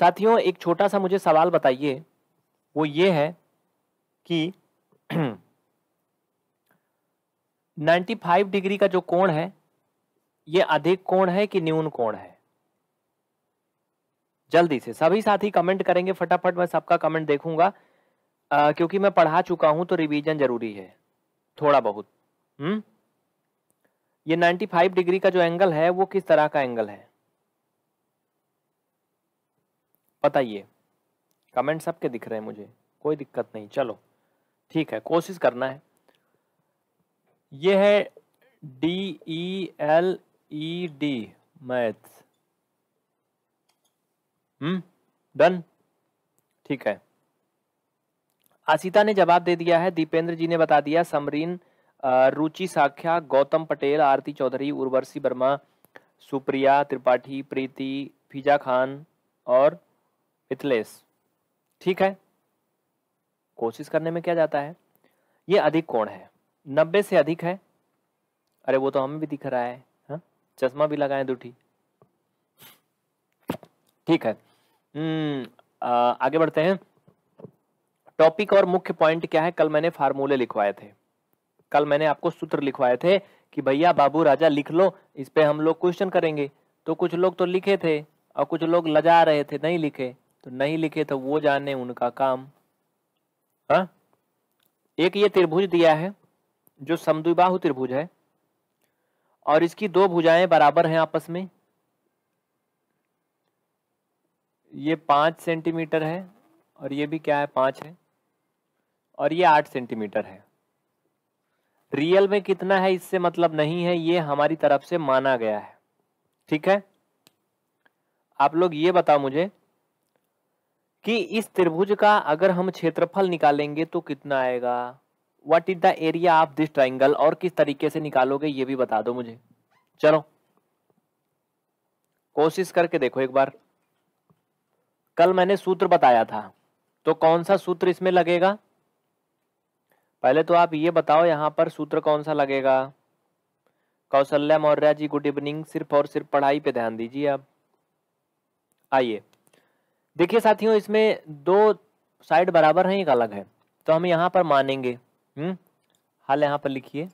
साथियों एक छोटा सा मुझे सवाल बताइए वो ये है कि 95 डिग्री का जो कोण है ये अधिक कोण है कि न्यून कोण है जल्दी से सभी साथी कमेंट करेंगे फटाफट मैं सबका कमेंट देखूंगा आ, क्योंकि मैं पढ़ा चुका हूं तो रिवीजन जरूरी है थोड़ा बहुत हम्म ये 95 डिग्री का जो एंगल है वो किस तरह का एंगल है बताइए कमेंट सबके दिख रहे हैं मुझे कोई दिक्कत नहीं चलो ठीक है कोशिश करना है ये है D E L E D math hmm done ठीक है आशिता ने जवाब दे दिया है दीपेंद्र जी ने बता दिया समरीन रुचि साख्या गौतम पटेल आरती चौधरी उर्वशी वर्मा सुप्रिया त्रिपाठी प्रीति फिजा खान और इथलेस ठीक है कोशिश करने में क्या जाता है ये अधिक कोण है नब्बे से अधिक है अरे वो तो हमें भी दिख रहा है हा? चश्मा भी लगाए दूठी ठीक है हम्म आगे बढ़ते हैं टॉपिक और मुख्य पॉइंट क्या है कल मैंने फार्मूले लिखवाए थे कल मैंने आपको सूत्र लिखवाए थे कि भैया बाबू राजा लिख लो इस पे हम लोग क्वेश्चन करेंगे तो कुछ लोग तो लिखे थे और कुछ लोग लजा रहे थे नहीं लिखे तो नहीं लिखे तो वो जाने उनका काम हा? एक ये त्रिभुज दिया है जो समद्विबाहु त्रिभुज है और इसकी दो भुजाएं बराबर हैं आपस में ये पांच सेंटीमीटर है और ये भी क्या है पांच है और ये आठ सेंटीमीटर है रियल में कितना है इससे मतलब नहीं है ये हमारी तरफ से माना गया है ठीक है आप लोग ये बताओ मुझे कि इस त्रिभुज का अगर हम क्षेत्रफल निकालेंगे तो कितना आएगा what is the area of this triangle और किस तरीके से निकालोगे ये भी बता दो मुझे चलो कोशिश करके देखो एक बार कल मैंने सूत्र बताया था तो कौन सा सूत्र इसमें लगेगा पहले तो आप ये बताओ यहां पर सूत्र कौन सा लगेगा कौशल्या मौर्य जी गुड इवनिंग सिर्फ और सिर्फ पढ़ाई पे ध्यान दीजिए आप आइए देखिए साथियों इसमें दो साइड बराबर हैं एक अलग है तो हम यहाँ पर मानेंगे हम्म हाल यहाँ पर लिखिए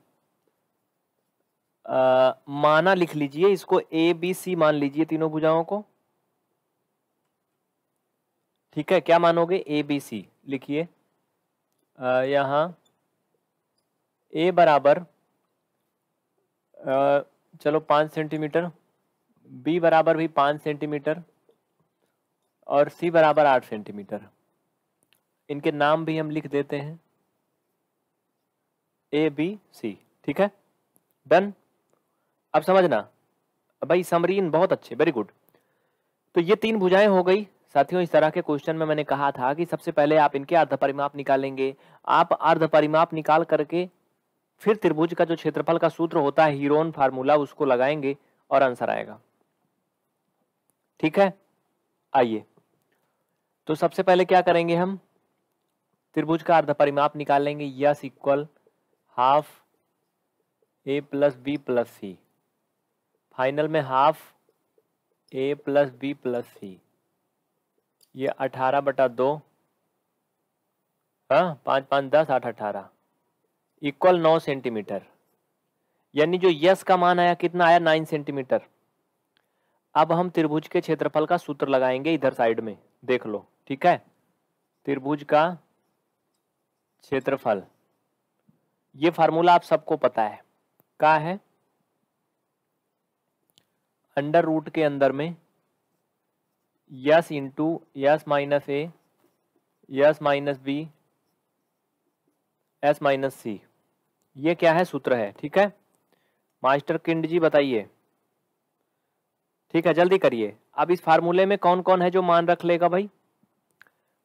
माना लिख लीजिए इसको ए बी सी मान लीजिए तीनों भुजाओं को ठीक है क्या मानोगे ए बी सी लिखिए यहाँ ए बराबर आ, चलो पाँच सेंटीमीटर बी बराबर भी पाँच सेंटीमीटर और सी बराबर आठ सेंटीमीटर इनके नाम भी हम लिख देते हैं ए बी सी ठीक है डन अब समझना भाई समरीन बहुत अच्छे वेरी गुड तो ये तीन भुजाएं हो गई साथियों इस तरह के क्वेश्चन में मैंने कहा था कि सबसे पहले आप इनके अर्ध परिमाप निकालेंगे आप अर्ध परिमाप निकाल करके फिर त्रिभुज का जो क्षेत्रफल का सूत्र होता है हीरोन फार्मूला उसको लगाएंगे और आंसर आएगा ठीक है आइए तो सबसे पहले क्या करेंगे हम त्रिभुज का अर्ध परिमाप निकाल लेंगे S equal half A plus B plus C final में half A plus B plus C ये अठारह बटा दो हाँ पाँच पाँच दस आठ अठारह इक्वल नौ सेंटीमीटर यानी जो यस का मान आया कितना आया नाइन सेंटीमीटर अब हम त्रिभुज के क्षेत्रफल का सूत्र लगाएंगे इधर साइड में देख लो ठीक है त्रिभुज का क्षेत्रफल ये फार्मूला आप सबको पता है का है अंडर रूट के अंदर में S into S minus A S minus B S minus C ये क्या है सूत्र है ठीक है मास्टर किंड जी बताइए ठीक है जल्दी करिए अब इस फार्मूले में कौन कौन है जो मान रख लेगा भाई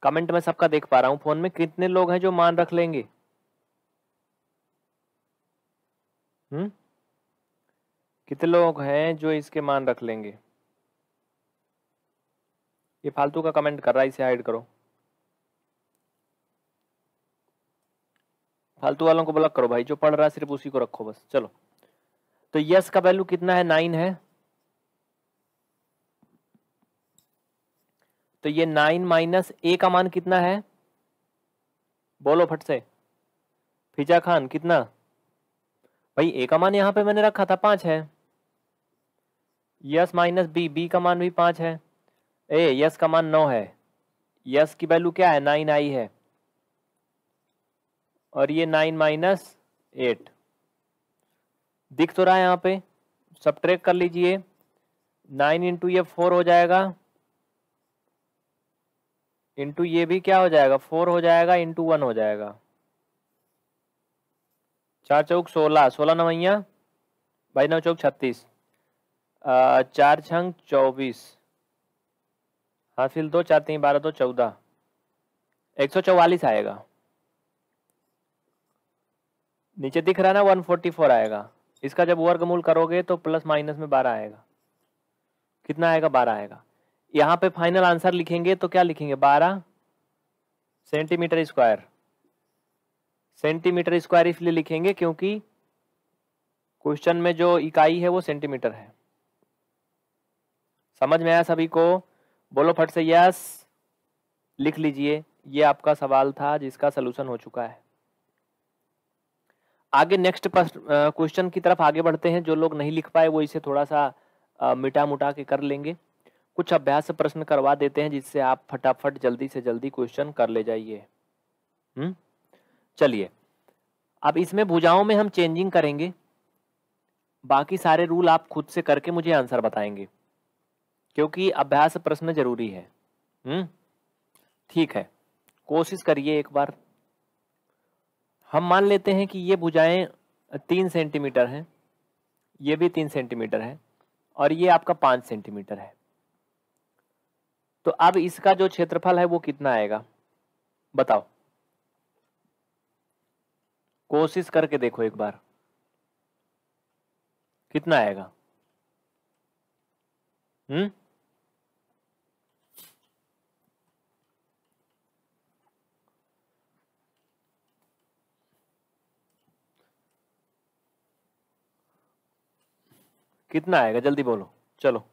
कमेंट में सबका देख पा रहा हूं फोन में कितने लोग हैं जो मान रख लेंगे हम्म कितने लोग हैं जो इसके मान रख लेंगे ये फालतू का कमेंट कर रहा है इसे हाइड करो फालतू वालों को ब्लॉक करो भाई जो पढ़ रहा है सिर्फ उसी को रखो बस चलो तो यस का वैल्यू कितना है नाइन है तो ये नाइन माइनस ए का मान कितना है बोलो फट से फिजा खान कितना भाई ए का मान यहाँ पे मैंने रखा था पाँच है यस माइनस बी बी का मान भी पाँच है ए यस का मान नौ है यस की वैल्यू क्या है नाइन आई है और ये नाइन माइनस एट दिख तो रहा है यहाँ पे सब ट्रैक कर लीजिए नाइन इंटू ये फोर हो जाएगा इंटू ये भी क्या हो जाएगा फोर हो जाएगा इंटू वन हो जाएगा चार चौक सोलह सोलह नवैया बाईस नौ चौक छत्तीस चार छंग चौबीस हासिल दो चार तीन बारह दो चौदह एक सौ चौवालीस आएगा नीचे दिख रहा है ना वन फोर्टी फोर आएगा इसका जब वर्गमूल करोगे तो प्लस माइनस में बारह आएगा कितना आएगा बारह आएगा यहाँ पे फाइनल आंसर लिखेंगे तो क्या लिखेंगे बारह सेंटीमीटर स्क्वायर सेंटीमीटर स्क्वायर इसलिए लिखेंगे क्योंकि क्वेश्चन में जो इकाई है वो सेंटीमीटर है समझ में आया सभी को बोलो फट से यस लिख लीजिए ये आपका सवाल था जिसका सलूशन हो चुका है आगे नेक्स्ट क्वेश्चन की तरफ आगे बढ़ते हैं जो लोग नहीं लिख पाए वो इसे थोड़ा सा मिटा मुटा के कर लेंगे कुछ अभ्यास प्रश्न करवा देते हैं जिससे आप फटाफट जल्दी से जल्दी क्वेश्चन कर ले जाइए हम्म चलिए अब इसमें भुजाओं में हम चेंजिंग करेंगे बाकी सारे रूल आप खुद से करके मुझे आंसर बताएंगे क्योंकि अभ्यास प्रश्न जरूरी है हम्म ठीक है कोशिश करिए एक बार हम मान लेते हैं कि ये भुजाएं तीन सेंटीमीटर हैं ये भी तीन सेंटीमीटर है और ये आपका पाँच सेंटीमीटर है तो अब इसका जो क्षेत्रफल है वो कितना आएगा बताओ कोशिश करके देखो एक बार कितना आएगा हम्म कितना आएगा जल्दी बोलो चलो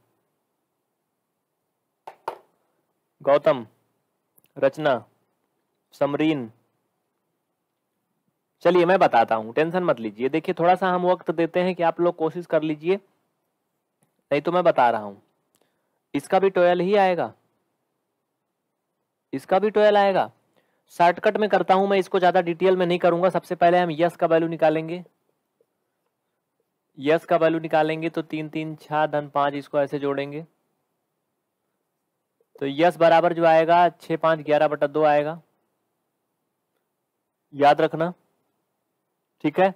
गौतम रचना समरीन चलिए मैं बताता हूँ टेंशन मत लीजिए देखिए थोड़ा सा हम वक्त देते हैं कि आप लोग कोशिश कर लीजिए नहीं तो मैं बता रहा हूँ इसका भी टोयल ही आएगा इसका भी टोयल आएगा शॉर्टकट में करता हूँ मैं इसको ज़्यादा डिटेल में नहीं करूँगा सबसे पहले हम यस का वैल्यू निकालेंगे यस का वैल्यू निकालेंगे तो तीन तीन छः धन पाँच इसको ऐसे जोड़ेंगे तो यस बराबर जो आएगा छः पांच ग्यारह बटा दो आएगा याद रखना ठीक है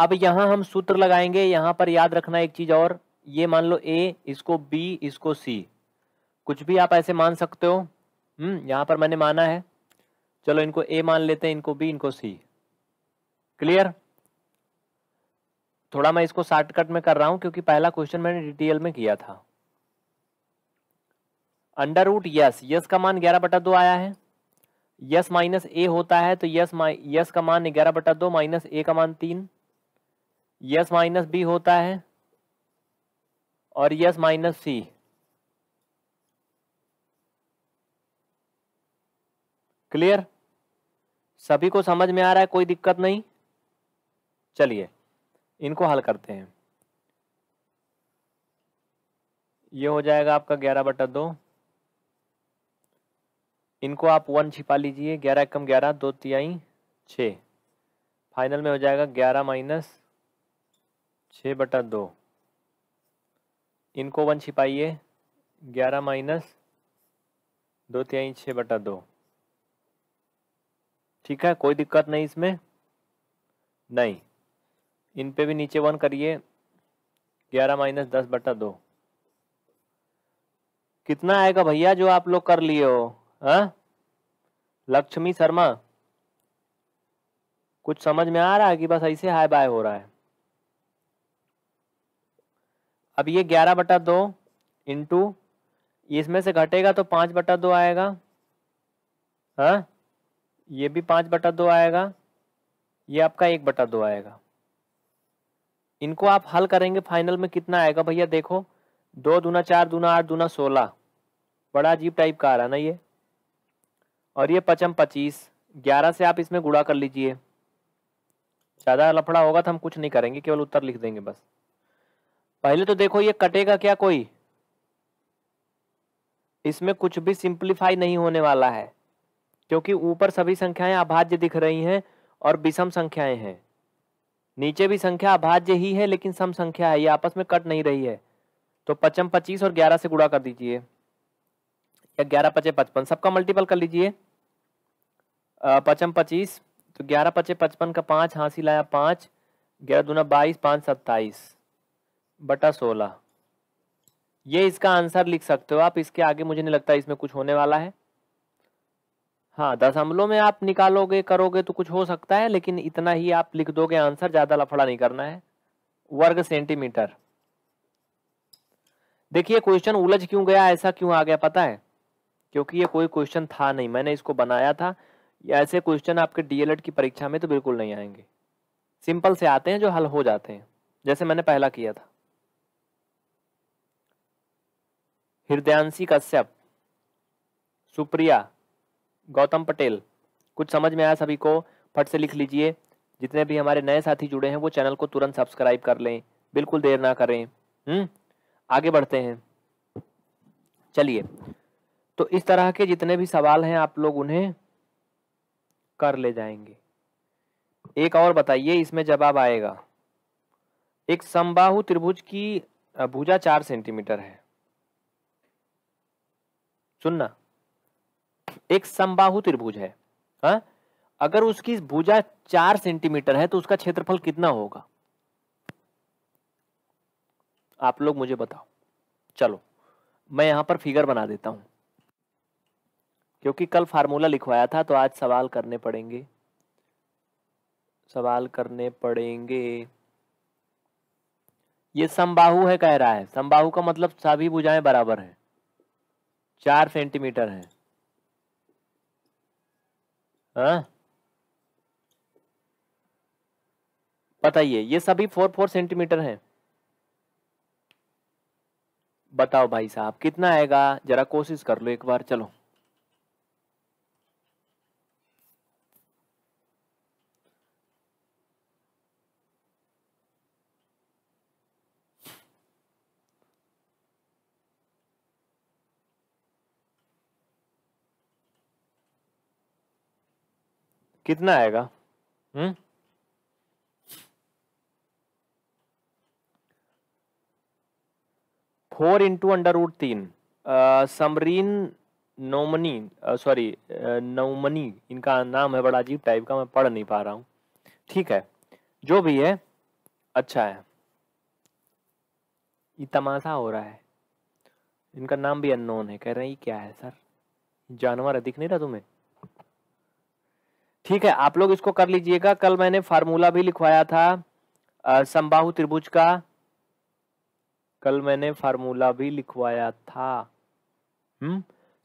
अब यहां हम सूत्र लगाएंगे यहां पर याद रखना एक चीज और ये मान लो ए इसको बी इसको सी कुछ भी आप ऐसे मान सकते हो हम्म यहां पर मैंने माना है चलो इनको ए मान लेते हैं इनको बी इनको सी क्लियर थोड़ा मैं इसको शॉर्टकट में कर रहा हूं क्योंकि पहला क्वेश्चन मैंने डिटेल में किया था अंडर रूट यस यस का मान ग्यारह बटा दो आया है यस माइनस ए होता है तो यस यस का मान ग्यारह बटा दो माइनस ए का मान तीन यस माइनस बी होता है और यस माइनस सी क्लियर सभी को समझ में आ रहा है कोई दिक्कत नहीं चलिए इनको हल करते हैं ये हो जाएगा आपका ग्यारह बटा दो इनको आप वन छिपा लीजिए ग्यारह एकम ग्यारह दो तिहाई छः फाइनल में हो जाएगा ग्यारह माइनस छः बटा दो इनको वन छिपाइए ग्यारह माइनस दो तिहाई छः बटा दो ठीक है कोई दिक्कत नहीं इसमें नहीं इन पे भी नीचे वन करिए ग्यारह माइनस दस बटा दो कितना आएगा भैया जो आप लोग कर लिए हो हाँ लक्ष्मी शर्मा कुछ समझ में आ रहा है कि बस ऐसे हाय बाय हो रहा है अब ये ग्यारह बटा दो इंटू इसमें से घटेगा तो पाँच बटा दो आएगा हाँ ये भी पाँच बटा दो आएगा ये आपका एक बटा दो आएगा इनको आप हल करेंगे फाइनल में कितना आएगा भैया देखो दो दूना चार दूना आठ दूना सोलह बड़ा अजीब टाइप का आ रहा है ना ये और ये पचम पच्चीस ग्यारह से आप इसमें गुड़ा कर लीजिए ज़्यादा लफड़ा होगा तो हम कुछ नहीं करेंगे केवल उत्तर लिख देंगे बस पहले तो देखो ये कटेगा क्या कोई इसमें कुछ भी सिंप्लीफाई नहीं होने वाला है क्योंकि ऊपर सभी संख्याएं अभाज्य दिख रही हैं और विषम संख्याएं हैं नीचे भी संख्या अभाज्य ही है लेकिन सम संख्या है ये आपस में कट नहीं रही है तो पचम पच्चीस और ग्यारह से गुड़ा कर दीजिए या ग्यारह पचे पचपन सबका मल्टीपल कर लीजिए पचम पच्चीस तो ग्यारह पचे पचपन का पाँच हाँसी लाया पाँच ग्यारह दूना बाईस पाँच सत्ताईस बटा सोलह ये इसका आंसर लिख सकते हो आप इसके आगे मुझे नहीं लगता इसमें कुछ होने वाला है हाँ दस अमलों में आप निकालोगे करोगे तो कुछ हो सकता है लेकिन इतना ही आप लिख दोगे आंसर ज़्यादा लफड़ा नहीं करना है वर्ग सेंटीमीटर देखिए क्वेश्चन उलझ क्यों गया ऐसा क्यों आ गया पता है क्योंकि ये कोई क्वेश्चन था नहीं मैंने इसको बनाया था या ऐसे क्वेश्चन आपके डीएलएड की परीक्षा में तो बिल्कुल नहीं आएंगे सिंपल से आते हैं जो हल हो जाते हैं जैसे मैंने पहला किया था हृदयांशी कश्यप सुप्रिया गौतम पटेल कुछ समझ में आया सभी को फट से लिख लीजिए जितने भी हमारे नए साथी जुड़े हैं वो चैनल को तुरंत सब्सक्राइब कर लें बिल्कुल देर ना करें हम्म आगे बढ़ते हैं चलिए तो इस तरह के जितने भी सवाल हैं आप लोग उन्हें कर ले जाएंगे एक और बताइए इसमें जवाब आएगा एक समबाहु त्रिभुज की भुजा चार सेंटीमीटर है सुनना एक समबाहु त्रिभुज है हा? अगर उसकी भुजा चार सेंटीमीटर है तो उसका क्षेत्रफल कितना होगा आप लोग मुझे बताओ चलो मैं यहां पर फिगर बना देता हूं क्योंकि कल फार्मूला लिखवाया था तो आज सवाल करने पड़ेंगे सवाल करने पड़ेंगे ये समबाहु है कह रहा है समबाहु का मतलब सभी भुजाएं बराबर हैं चार सेंटीमीटर है हाँ? बताइए ये सभी फोर फोर सेंटीमीटर हैं बताओ भाई साहब कितना आएगा जरा कोशिश कर लो एक बार चलो कितना आएगा hmm four into under root तीन समरीन नोमनी सॉरी नोमनी इनका नाम है बड़ा अजीब टाइप का मैं पढ़ नहीं पा रहा हूँ ठीक है जो भी है अच्छा है ये तमाशा हो रहा है इनका नाम भी अननोन है कह रहे हैं ये क्या है सर जानवर है दिख नहीं रहा तुम्हें ठीक है आप लोग इसको कर लीजिएगा कल मैंने फार्मूला भी लिखवाया था संबाहु त्रिभुज का कल मैंने फार्मूला भी लिखवाया था हम्म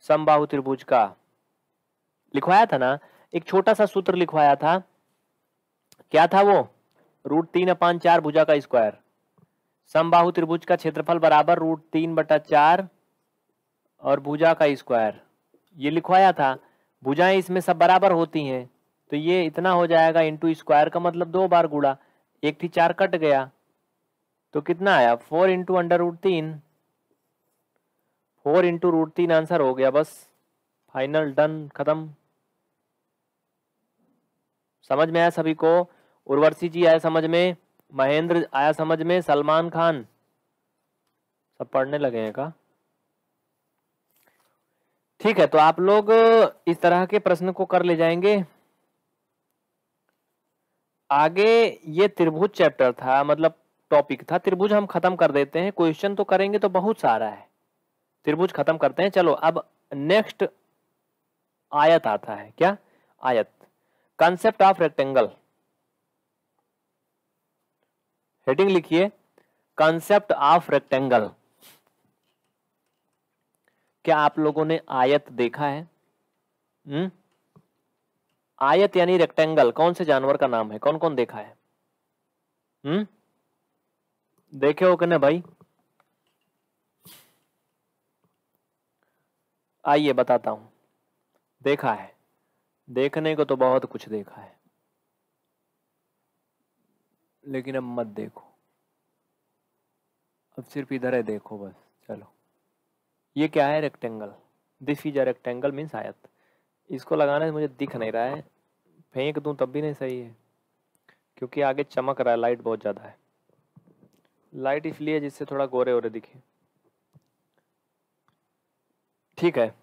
संबाहु त्रिभुज का लिखवाया था ना एक छोटा सा सूत्र लिखवाया था क्या था वो रूट तीन अपान चार भुजा का स्क्वायर संबाहु त्रिभुज का क्षेत्रफल बराबर रूट तीन बटा चार और भुजा का स्क्वायर ये लिखवाया था भुजाएं इसमें सब बराबर होती हैं तो ये इतना हो जाएगा इंटू स्क्वायर का मतलब दो बार गुड़ा एक थी चार कट गया तो कितना आया फोर इंटू अंडर रूट तीन फोर इंटू रूट तीन आंसर हो गया बस फाइनल डन खत्म समझ में आया सभी को उर्वशी जी आया समझ में महेंद्र आया समझ में सलमान खान सब पढ़ने लगे हैं का ठीक है तो आप लोग इस तरह के प्रश्न को कर ले जाएंगे आगे ये त्रिभुज चैप्टर था मतलब टॉपिक था त्रिभुज हम खत्म कर देते हैं क्वेश्चन तो करेंगे तो बहुत सारा है त्रिभुज खत्म करते हैं चलो अब नेक्स्ट आयत आता है क्या आयत कंसेप्ट ऑफ रेक्टेंगल हेडिंग लिखिए कंसेप्ट ऑफ रेक्टेंगल क्या आप लोगों ने आयत देखा है हुँ? हम्म? आयत यानी रेक्टेंगल कौन से जानवर का नाम है कौन कौन देखा है हम्म देखे हो कने भाई आइए बताता हूं देखा है देखने को तो बहुत कुछ देखा है लेकिन अब मत देखो अब सिर्फ इधर है देखो बस चलो ये क्या है rectangle this is a rectangle means आयत इसको लगाने से मुझे दिख नहीं रहा है फेंक दूं तब भी नहीं सही है क्योंकि आगे चमक रहा है लाइट बहुत ज़्यादा है लाइट इसलिए जिससे थोड़ा गोरे वोरे दिखे ठीक है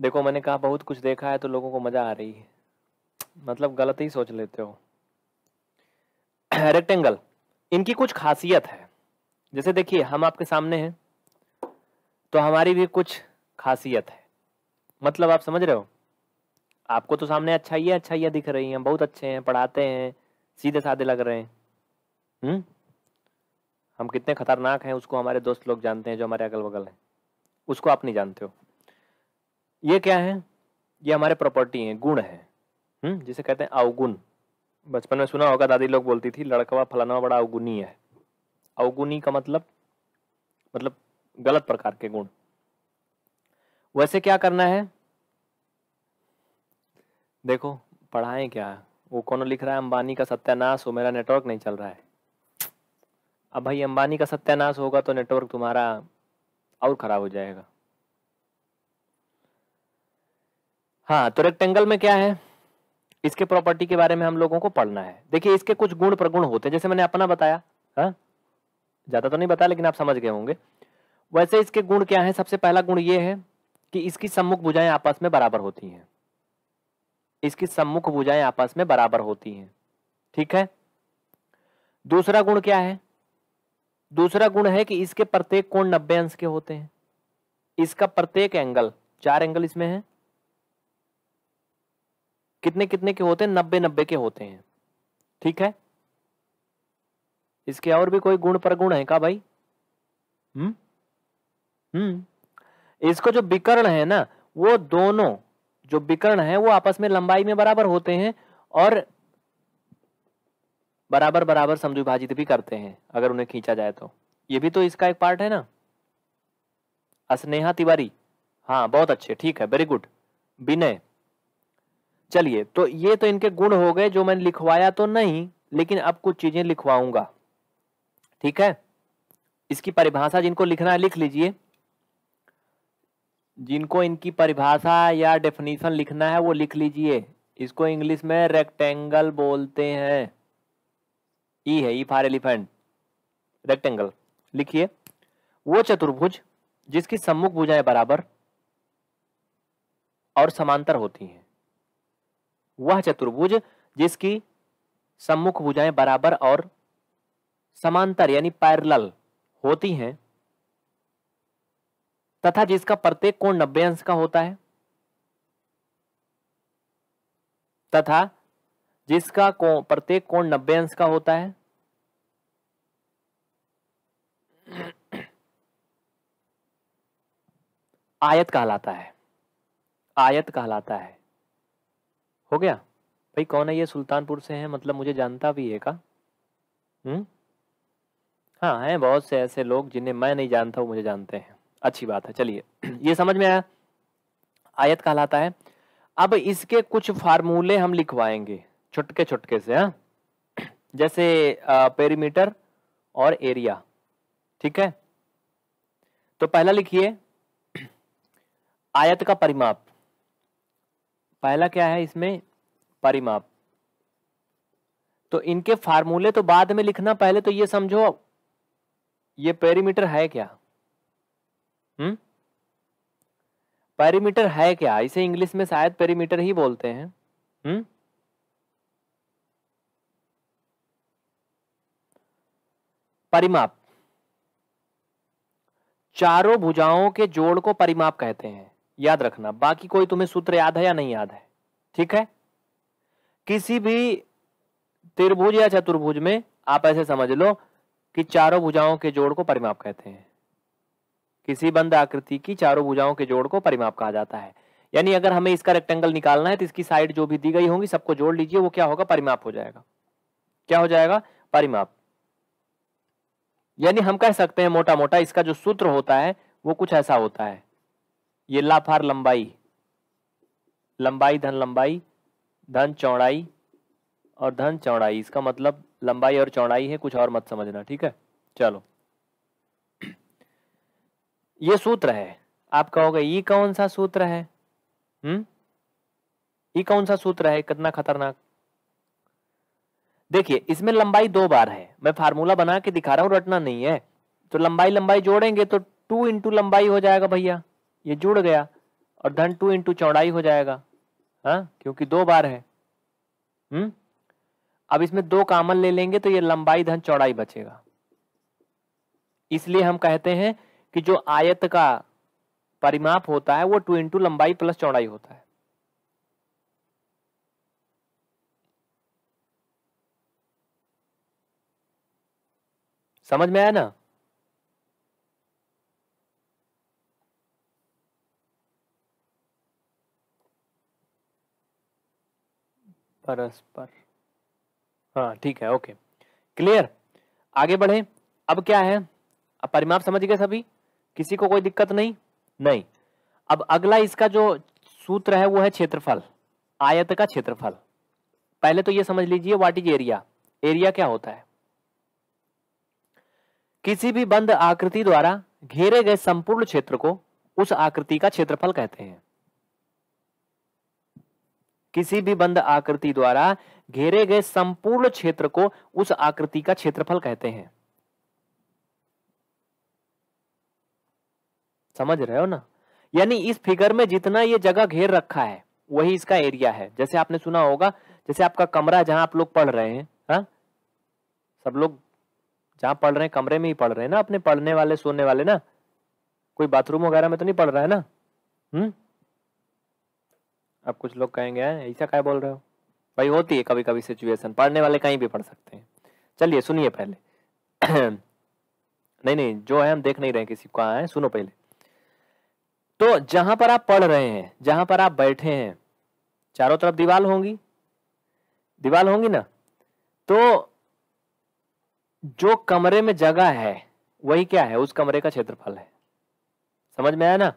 देखो मैंने कहा बहुत कुछ देखा है तो लोगों को मज़ा आ रही है मतलब गलत ही सोच लेते हो रेक्टेंगल इनकी कुछ खासियत है जैसे देखिए हम आपके सामने हैं तो हमारी भी कुछ खासियत है मतलब आप समझ रहे हो आपको तो सामने अच्छाइयाँ अच्छाइयाँ दिख रही हैं बहुत अच्छे हैं पढ़ाते हैं सीधे साधे लग रहे हैं हुँ? हम्म? हम कितने खतरनाक हैं उसको हमारे दोस्त लोग जानते हैं जो हमारे अगल बगल हैं उसको आप नहीं जानते हो ये क्या है ये हमारे प्रॉपर्टी हैं गुण है हुँ? हम्म? जिसे कहते हैं अवगुण बचपन में सुना होगा दादी लोग बोलती थी लड़कवा फलाना बड़ा अवगुणी है अवगुणी का मतलब मतलब गलत प्रकार के गुण वैसे क्या करना है देखो पढ़ाएं क्या वो कौन लिख रहा है अंबानी का सत्यानाश हो मेरा नेटवर्क नहीं चल रहा है अब भाई अंबानी का सत्यानाश होगा तो नेटवर्क तुम्हारा और खराब हो जाएगा हाँ तो रेक्टेंगल में क्या है इसके प्रॉपर्टी के बारे में हम लोगों को पढ़ना है देखिए इसके कुछ गुण प्रगुण होते हैं जैसे मैंने अपना बताया हाँ ज्यादा तो नहीं बताया लेकिन आप समझ गए होंगे वैसे इसके गुण क्या है सबसे पहला गुण ये है कि इसकी सम्मुख भुजाएं आपस में बराबर होती हैं इसकी सम्मुख भुजाएं आपस में बराबर होती हैं ठीक है दूसरा गुण क्या है दूसरा गुण है कि इसके प्रत्येक कोण नब्बे अंश के होते हैं इसका प्रत्येक एंगल चार एंगल इसमें है कितने कितने के होते हैं नब्बे नब्बे के होते हैं ठीक है इसके और भी कोई गुण पर गुण है का भाई हम्म हम्म इसको जो विकर्ण है ना वो दोनों जो विकर्ण है वो आपस में लंबाई में बराबर होते हैं और बराबर बराबर समझुभाजित भी करते हैं अगर उन्हें खींचा जाए तो ये भी तो इसका एक पार्ट है ना स्नेहा तिवारी हाँ बहुत अच्छे ठीक है वेरी गुड विनय चलिए तो ये तो इनके गुण हो गए जो मैंने लिखवाया तो नहीं लेकिन अब कुछ चीजें लिखवाऊंगा ठीक है इसकी परिभाषा जिनको लिखना है लिख लीजिए जिनको इनकी परिभाषा या डेफिनेशन लिखना है वो लिख लीजिए इसको इंग्लिश में रेक्टेंगल बोलते हैं ई e है ई फॉर एलिफेंट रेक्टेंगल लिखिए वो चतुर्भुज जिसकी सम्मुख भुजाएं बराबर और समांतर होती हैं वह चतुर्भुज जिसकी सम्मुख भुजाएं बराबर और समांतर यानी पैरल होती हैं तथा जिसका प्रत्येक कोण नब्बे अंश का होता है तथा जिसका को, प्रत्येक कोण नब्बे अंश का होता है आयत कहलाता है आयत कहलाता है हो गया भाई कौन है ये सुल्तानपुर से है मतलब मुझे जानता भी है का हम्म हाँ हैं बहुत से ऐसे लोग जिन्हें मैं नहीं जानता वो मुझे जानते हैं अच्छी बात है चलिए ये समझ में आया आयत कहलाता है अब इसके कुछ फार्मूले हम लिखवाएंगे छुटके छुटके से हाँ जैसे पेरीमीटर और एरिया ठीक है तो पहला लिखिए आयत का परिमाप पहला क्या है इसमें परिमाप तो इनके फार्मूले तो बाद में लिखना पहले तो ये समझो ये पेरीमीटर है क्या हम्म पेरीमीटर है क्या इसे इंग्लिश में शायद पेरीमीटर ही बोलते हैं हम्म परिमाप चारों भुजाओं के जोड़ को परिमाप कहते हैं याद रखना बाकी कोई तुम्हें सूत्र याद है या नहीं याद है ठीक है किसी भी त्रिभुज या चतुर्भुज में आप ऐसे समझ लो कि चारों भुजाओं के जोड़ को परिमाप कहते हैं किसी बंद आकृति की चारों भुजाओं के जोड़ को परिमाप कहा जाता है यानी अगर हमें इसका रेक्टेंगल निकालना है तो इसकी साइड जो भी दी गई होंगी सबको जोड़ लीजिए वो क्या होगा परिमाप हो जाएगा क्या हो जाएगा परिमाप यानी हम कह सकते हैं मोटा मोटा इसका जो सूत्र होता है वो कुछ ऐसा होता है ये लाफार लंबाई लंबाई धन लंबाई धन चौड़ाई और धन चौड़ाई इसका मतलब लंबाई और चौड़ाई है कुछ और मत समझना ठीक है चलो ये सूत्र है आप कहोगे ये कौन सा सूत्र है हम्म ये कौन सा सूत्र है कितना खतरनाक देखिए इसमें लंबाई दो बार है मैं फार्मूला बना के दिखा रहा हूं रटना नहीं है तो लंबाई लंबाई जोड़ेंगे तो टू इंटू लंबाई हो जाएगा भैया ये जुड़ गया और धन टू इंटू चौड़ाई हो जाएगा हाँ क्योंकि दो बार है हम्म अब इसमें दो कामन ले लेंगे तो ये लंबाई धन चौड़ाई बचेगा इसलिए हम कहते हैं कि जो आयत का परिमाप होता है वो टू इंटू लंबाई प्लस चौड़ाई होता है समझ में आया ना परस्पर हाँ ठीक है ओके क्लियर आगे बढ़े अब क्या है अब परिमाप समझ गए सभी किसी को कोई दिक्कत नहीं नहीं अब अगला इसका जो सूत्र है वो है क्षेत्रफल आयत का क्षेत्रफल पहले तो ये समझ लीजिए वाट इज एरिया एरिया क्या होता है किसी भी बंद आकृति द्वारा घेरे गए संपूर्ण क्षेत्र को उस आकृति का क्षेत्रफल कहते हैं किसी भी बंद आकृति द्वारा घेरे गए संपूर्ण क्षेत्र को उस आकृति का क्षेत्रफल कहते हैं समझ रहे हो ना यानी इस फिगर में जितना ये जगह घेर रखा है वही इसका एरिया है जैसे आपने सुना होगा जैसे आपका कमरा जहां आप लोग पढ़ रहे हैं हा? सब लोग जहां पढ़ रहे हैं कमरे में ही पढ़ रहे हैं ना अपने पढ़ने वाले सोने वाले ना कोई बाथरूम वगैरह में तो नहीं पढ़ रहा है ना हम्म अब कुछ लोग कहेंगे ऐसा क्या बोल रहे हो भाई होती है कभी कभी सिचुएशन पढ़ने वाले कहीं भी पढ़ सकते हैं चलिए सुनिए पहले नहीं नहीं जो है हम देख नहीं रहे किसी को आए सुनो पहले तो जहां पर आप पढ़ रहे हैं जहां पर आप बैठे हैं चारों तरफ दीवार होंगी दीवार होंगी ना तो जो कमरे में जगह है वही क्या है उस कमरे का क्षेत्रफल है समझ में आया ना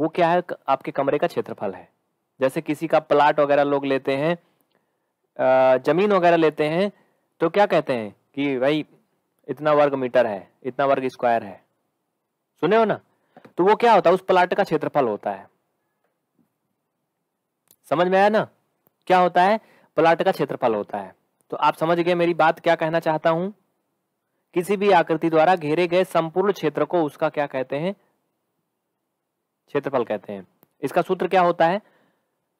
वो क्या है आपके कमरे का क्षेत्रफल है जैसे किसी का प्लाट वगैरह लोग लेते हैं जमीन वगैरह लेते हैं तो क्या कहते हैं कि भाई इतना वर्ग मीटर है इतना वर्ग स्क्वायर है सुने हो ना तो वो क्या होता है उस प्लाट का क्षेत्रफल होता है समझ में आया ना क्या होता है प्लाट का क्षेत्रफल होता है तो आप समझ गए मेरी बात क्या कहना चाहता हूं किसी भी आकृति द्वारा घेरे गए संपूर्ण क्षेत्र को उसका क्या कहते हैं क्षेत्रफल कहते हैं इसका सूत्र क्या होता है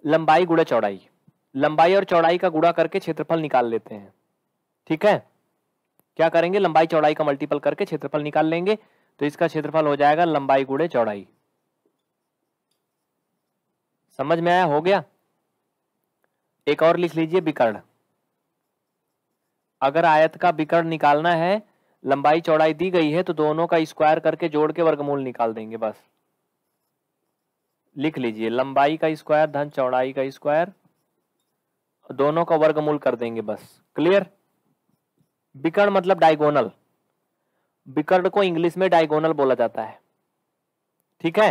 लंबाई गुड़ा चौड़ाई लंबाई और चौड़ाई का गुड़ा करके क्षेत्रफल निकाल लेते हैं ठीक है क्या करेंगे लंबाई चौड़ाई का मल्टीपल करके क्षेत्रफल निकाल लेंगे तो इसका क्षेत्रफल हो जाएगा लंबाई गुड़े चौड़ाई समझ में आया हो गया एक और लिख लीजिए विकर्ण अगर आयत का विकर्ण निकालना है लंबाई चौड़ाई दी गई है तो दोनों का स्क्वायर करके जोड़ के वर्गमूल निकाल देंगे बस लिख लीजिए लंबाई का स्क्वायर धन चौड़ाई का स्क्वायर दोनों का वर्गमूल कर देंगे बस क्लियर विकर्ण मतलब डायगोनल बिकर्ड को इंग्लिश में डायगोनल बोला जाता है ठीक है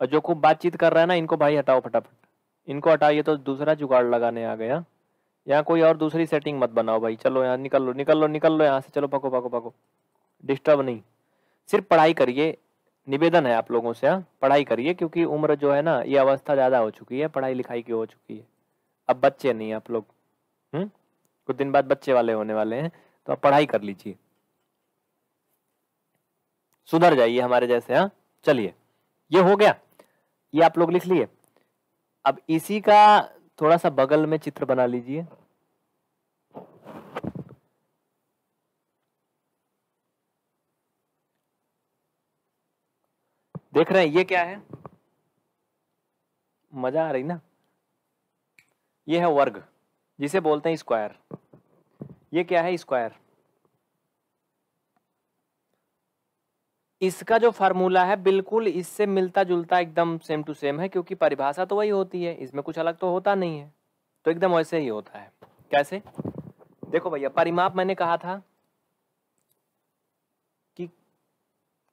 और जो खूब बातचीत कर रहा है ना इनको भाई हटाओ फटाफट इनको हटाइए तो दूसरा जुगाड़ लगाने आ गया यहाँ कोई और दूसरी सेटिंग मत बनाओ भाई चलो यहाँ निकल लो निकल लो निकल लो यहाँ से चलो पको पको पको डिस्टर्ब नहीं सिर्फ पढ़ाई करिए निवेदन है आप लोगों से हाँ पढ़ाई करिए क्योंकि उम्र जो है ना ये अवस्था ज़्यादा हो चुकी है पढ़ाई लिखाई की हो चुकी है अब बच्चे नहीं आप लोग हम्म कुछ दिन बाद बच्चे वाले होने वाले हैं तो आप पढ़ाई कर लीजिए सुधर जाइए हमारे जैसे हाँ चलिए ये हो गया ये आप लोग लिख लिए अब इसी का थोड़ा सा बगल में चित्र बना लीजिए देख रहे हैं ये क्या है मजा आ रही ना ये है वर्ग जिसे बोलते हैं स्क्वायर ये क्या है स्क्वायर इसका जो फार्मूला है बिल्कुल इससे मिलता जुलता एकदम सेम टू सेम है क्योंकि परिभाषा तो वही होती है इसमें कुछ अलग तो होता नहीं है तो एकदम वैसे ही होता है कैसे देखो भैया परिमाप मैंने कहा था कि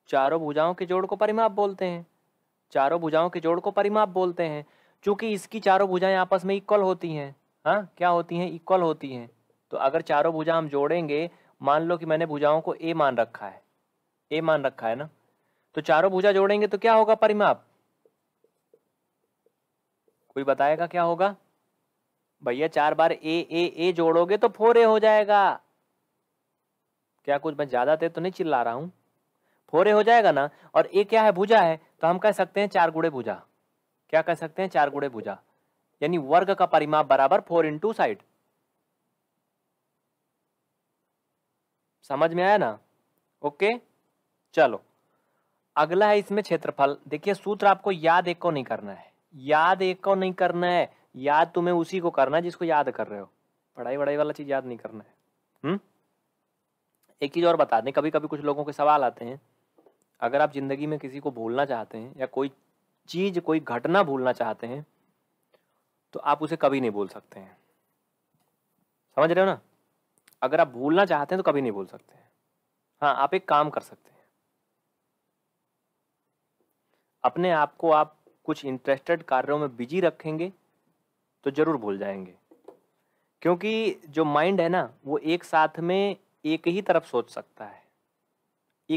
चारों भुजाओं के जोड़ को परिमाप बोलते हैं चारों भुजाओं के जोड़ को परिमाप बोलते हैं चूंकि इसकी चारों भुजाएं आपस में इक्वल होती हैं हाँ क्या होती हैं इक्वल होती हैं तो अगर चारों भुजा हम जोड़ेंगे मान लो कि मैंने भुजाओं को ए मान रखा है ए मान रखा है ना तो चारों भुजा जोड़ेंगे तो क्या होगा परिमाप कोई बताएगा क्या होगा भैया चार बार ए ए ए जोड़ोगे तो फोर ए हो जाएगा क्या कुछ मैं ज्यादा तेज तो नहीं चिल्ला रहा हूं फोर ए हो जाएगा ना और ए क्या है भुजा है तो हम कह सकते हैं चार गुड़े भुजा क्या कह सकते हैं चार गुड़े भुजा यानी वर्ग का परिमाप बराबर फोर इंटू साइड समझ में आया ना ओके okay? चलो अगला है इसमें क्षेत्रफल देखिए सूत्र आपको याद एक को नहीं करना है याद एक को नहीं करना है याद तुम्हें उसी को करना है जिसको याद कर रहे हो पढ़ाई वढ़ाई वाला चीज याद नहीं करना है हम्म एक चीज और बता दें कभी कभी कुछ लोगों के सवाल आते हैं अगर आप जिंदगी में किसी को भूलना चाहते हैं या कोई चीज कोई घटना भूलना चाहते हैं तो आप उसे कभी नहीं भूल सकते हैं समझ रहे हो ना अगर आप भूलना चाहते हैं तो कभी नहीं भूल सकते हैं हाँ आप एक काम कर सकते हैं अपने आप को आप कुछ इंटरेस्टेड कार्यों में बिजी रखेंगे तो ज़रूर भूल जाएंगे क्योंकि जो माइंड है ना वो एक साथ में एक ही तरफ सोच सकता है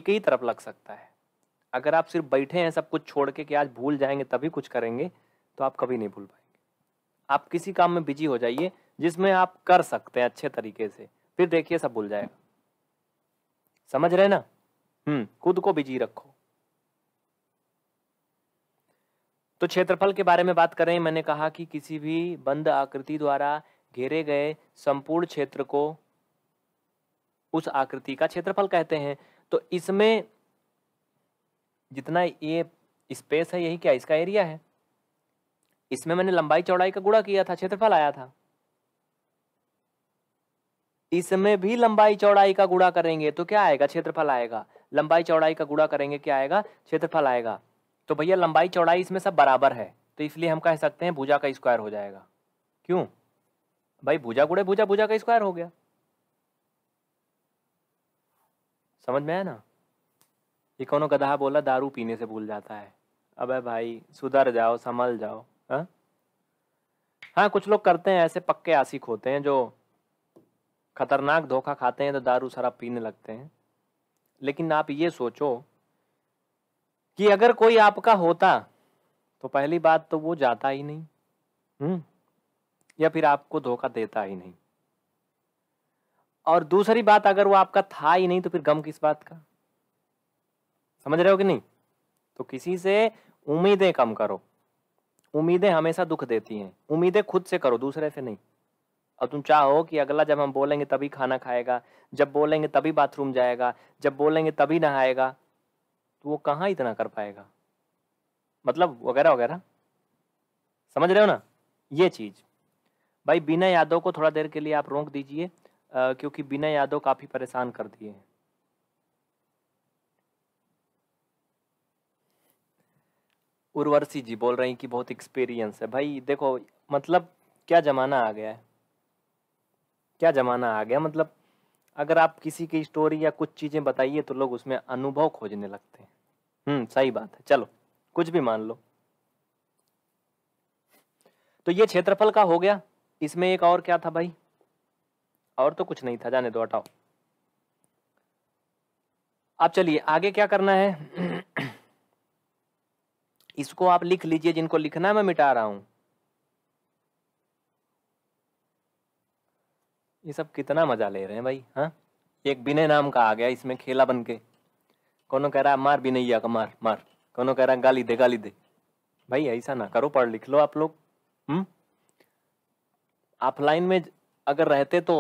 एक ही तरफ लग सकता है अगर आप सिर्फ बैठे हैं सब कुछ छोड़ के कि आज भूल जाएंगे तभी कुछ करेंगे तो आप कभी नहीं भूल पाएंगे आप किसी काम में बिजी हो जाइए जिसमें आप कर सकते हैं अच्छे तरीके से फिर देखिए सब भूल जाएगा समझ रहे ना हम्म खुद को बिजी रखो तो क्षेत्रफल के बारे में बात करें मैंने कहा कि किसी भी बंद आकृति द्वारा घेरे गए संपूर्ण क्षेत्र को उस आकृति का क्षेत्रफल कहते हैं तो इसमें जितना ये स्पेस है यही क्या इसका एरिया है इसमें मैंने लंबाई चौड़ाई का गुड़ा किया था क्षेत्रफल आया था इसमें भी लंबाई चौड़ाई का गुड़ा करेंगे तो क्या आएगा क्षेत्रफल आएगा लंबाई चौड़ाई का गुड़ा करेंगे क्या आएगा क्षेत्रफल आएगा तो भैया लंबाई चौड़ाई इसमें सब बराबर है तो इसलिए हम कह सकते हैं भुजा का स्क्वायर हो जाएगा क्यों भाई भुजा गुड़े भुजा भुजा का स्क्वायर हो गया समझ में आया ना ये कौनो गधा बोला दारू पीने से भूल जाता है अबे भाई सुधर जाओ संभल जाओ हाँ हाँ कुछ लोग करते हैं ऐसे पक्के आसिक होते हैं जो खतरनाक धोखा खाते हैं तो दारू शराब पीने लगते हैं लेकिन आप ये सोचो कि अगर कोई आपका होता तो पहली बात तो वो जाता ही नहीं हम्म या फिर आपको धोखा देता ही नहीं और दूसरी बात अगर वो आपका था ही नहीं तो फिर गम किस बात का समझ रहे हो कि नहीं तो किसी से उम्मीदें कम करो उम्मीदें हमेशा दुख देती हैं उम्मीदें खुद से करो दूसरे से नहीं और तुम चाहो कि अगला जब हम बोलेंगे तभी खाना खाएगा जब बोलेंगे तभी बाथरूम जाएगा जब बोलेंगे तभी नहाएगा तो वो कहाँ इतना कर पाएगा मतलब वगैरह वगैरह समझ रहे हो ना ये चीज़ भाई बिना यादव को थोड़ा देर के लिए आप रोक दीजिए क्योंकि बिना यादव काफ़ी परेशान कर दिए हैं उर्वशी जी बोल रही कि बहुत एक्सपीरियंस है भाई देखो मतलब क्या ज़माना आ गया है क्या ज़माना आ गया मतलब अगर आप किसी की स्टोरी या कुछ चीज़ें बताइए तो लोग उसमें अनुभव खोजने लगते हैं हम्म सही बात है चलो कुछ भी मान लो तो ये क्षेत्रफल का हो गया इसमें एक और क्या था भाई और तो कुछ नहीं था जाने दो हटाओ अब चलिए आगे क्या करना है इसको आप लिख लीजिए जिनको लिखना है मैं मिटा रहा हूं ये सब कितना मजा ले रहे हैं भाई हाँ एक बिने नाम का आ गया इसमें खेला बन के कोनो कह रहा है मार भी नहीं या मार मार कोनो कह रहा है गाली दे गाली दे भाई ऐसा ना करो पढ़ लिख लो आप लोग हम हम्म? ऑफलाइन में अगर रहते तो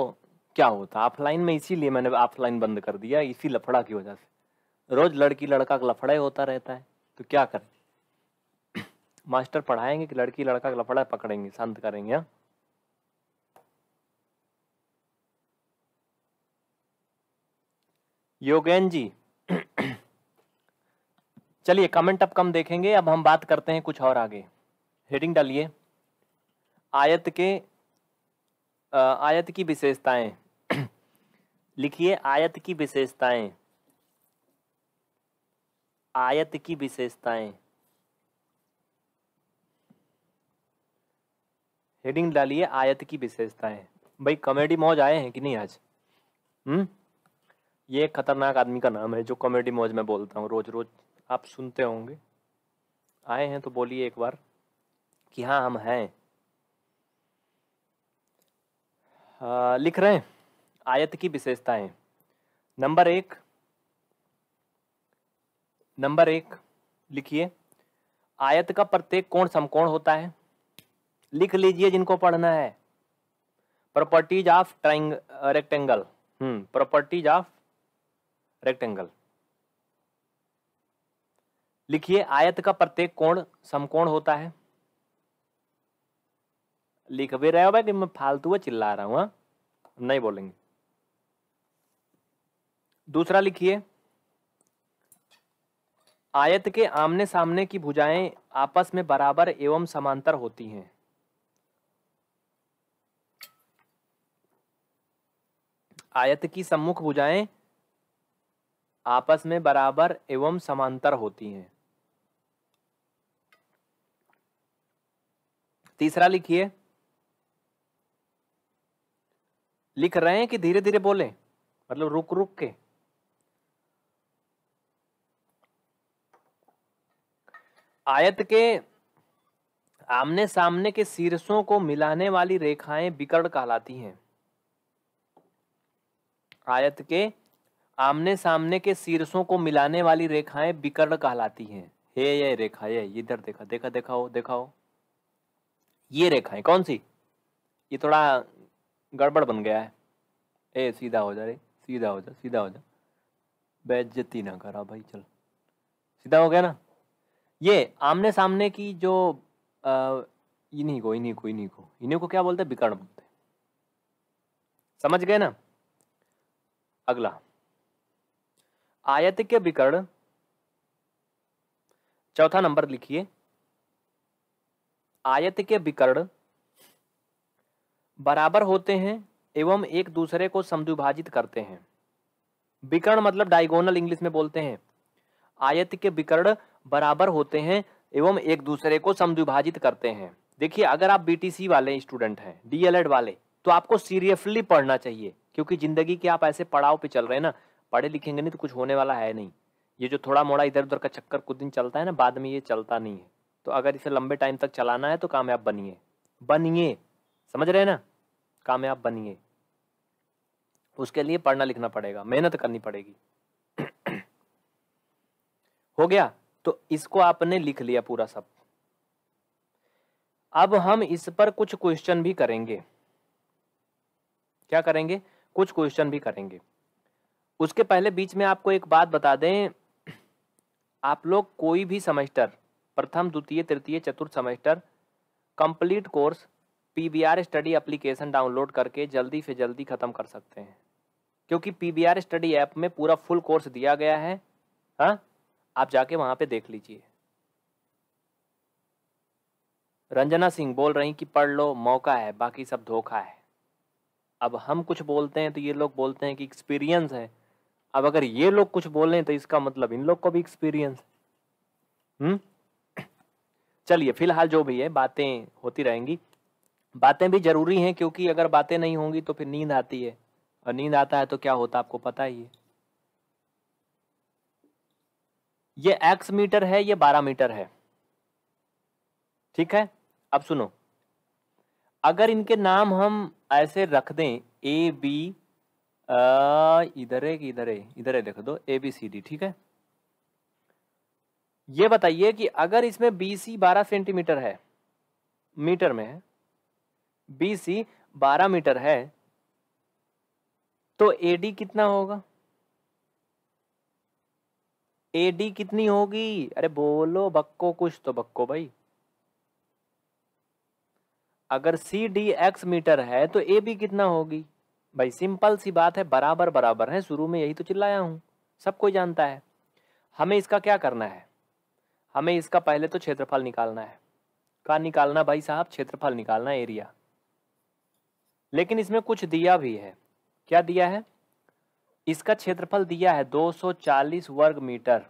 क्या होता ऑफलाइन में इसीलिए मैंने ऑफलाइन बंद कर दिया इसी लफड़ा की वजह से रोज लड़की लड़का का लफड़ा ही होता रहता है तो क्या करें मास्टर पढ़ाएंगे कि लड़की लड़का का लफड़ा पकड़ेंगे शांत करेंगे हा? योगेन जी चलिए कमेंट अब कम देखेंगे अब हम बात करते हैं कुछ और आगे हेडिंग डालिए आयत के आयत की विशेषताएं लिखिए आयत की विशेषताएं आयत की विशेषताएं हेडिंग डालिए आयत की विशेषताएं भाई कॉमेडी मौज आए हैं कि नहीं आज हम्म ये खतरनाक आदमी का नाम है जो कॉमेडी मौज में बोलता हूँ रोज रोज आप सुनते होंगे आए हैं तो बोलिए एक बार कि हाँ हम हैं लिख रहे हैं आयत की विशेषताएं नंबर एक नंबर एक लिखिए आयत का प्रत्येक कोण समकोण होता है लिख लीजिए जिनको पढ़ना है properties of triangle rectangle hmm properties of rectangle लिखिए आयत का प्रत्येक कोण समकोण होता है लिख भी रहे हो भाई कि मैं फालतू चिल्ला रहा हूँ हाँ? नहीं बोलेंगे दूसरा लिखिए आयत के आमने सामने की भुजाएं आपस में बराबर एवं समांतर होती हैं आयत की सम्मुख भुजाएं आपस में बराबर एवं समांतर होती हैं तीसरा लिखिए लिख रहे हैं कि धीरे धीरे बोले मतलब रुक रुक के आयत के आमने सामने के शीर्षों को मिलाने वाली रेखाएं विकर्ण कहलाती हैं आयत के आमने सामने के शीर्षों को मिलाने वाली रेखाएं विकर्ण कहलाती हैं हे ये रेखा ये इधर देखा देखा देखा हो देखा हो ये रेखाएं कौन सी ये थोड़ा गड़बड़ बन गया है ए सीधा हो जा रे सीधा हो जा सीधा हो जा बेज्जती ना करा भाई चल सीधा हो गया ना ये आमने सामने की जो इन्हीं को इन्हीं को इन्हीं को इन्हीं को क्या बोलते हैं विकर्ण बोलते हैं समझ गए ना अगला आयत के विकर्ण चौथा नंबर लिखिए आयत के विकर्ण बराबर होते हैं एवं एक दूसरे को समद्विभाजित करते हैं विकर्ण मतलब डायगोनल इंग्लिश में बोलते हैं आयत के विकर्ण बराबर होते हैं एवं एक दूसरे को समद्विभाजित करते हैं देखिए अगर आप बीटीसी वाले स्टूडेंट हैं डीएलएड वाले तो आपको सीरियसली पढ़ना चाहिए क्योंकि जिंदगी के आप ऐसे पड़ाव पे चल रहे हैं ना पढ़े लिखेंगे नहीं तो कुछ होने वाला है नहीं ये जो थोड़ा मोड़ा इधर उधर का चक्कर कुछ दिन चलता है ना बाद में ये चलता नहीं है तो अगर इसे लंबे टाइम तक चलाना है तो कामयाब बनिए बनिए समझ रहे हैं ना कामयाब बनिए उसके लिए पढ़ना लिखना पड़ेगा मेहनत करनी पड़ेगी हो गया तो इसको आपने लिख लिया पूरा सब अब हम इस पर कुछ क्वेश्चन भी करेंगे क्या करेंगे कुछ क्वेश्चन भी करेंगे उसके पहले बीच में आपको एक बात बता दें आप लोग कोई भी सेमेस्टर प्रथम द्वितीय तृतीय चतुर्थ semester complete course P study application download करके जल्दी से जल्दी ख़त्म कर सकते हैं क्योंकि पी स्टडी ऐप में पूरा फुल कोर्स दिया गया है हाँ आप जाके वहाँ पे देख लीजिए रंजना सिंह बोल रही कि पढ़ लो मौका है बाकी सब धोखा है अब हम कुछ बोलते हैं तो ये लोग बोलते हैं कि एक्सपीरियंस है अब अगर ये लोग कुछ बोलें तो इसका मतलब इन लोग को भी एक्सपीरियंस है हम्म? चलिए फिलहाल जो भी है बातें होती रहेंगी बातें भी जरूरी हैं क्योंकि अगर बातें नहीं होंगी तो फिर नींद आती है और नींद आता है तो क्या होता है आपको पता ही है ये एक्स मीटर है ये बारह मीटर है ठीक है अब सुनो अगर इनके नाम हम ऐसे रख दें ए बी इधर है कि इधर है इधर है देख दो ए बी सी डी ठीक है ये बताइए कि अगर इसमें बी सी बारह सेंटीमीटर है मीटर में है बी सी बारह मीटर है तो ए डी कितना होगा ए डी कितनी होगी अरे बोलो बक्को कुछ तो बक्को भाई अगर सी डी एक्स मीटर है तो ए बी कितना होगी भाई सिंपल सी बात है बराबर बराबर है शुरू में यही तो चिल्लाया हूं सब कोई जानता है हमें इसका क्या करना है हमें इसका पहले तो क्षेत्रफल निकालना है कहा निकालना भाई साहब क्षेत्रफल निकालना एरिया लेकिन इसमें कुछ दिया भी है क्या दिया है इसका क्षेत्रफल दिया है 240 वर्ग मीटर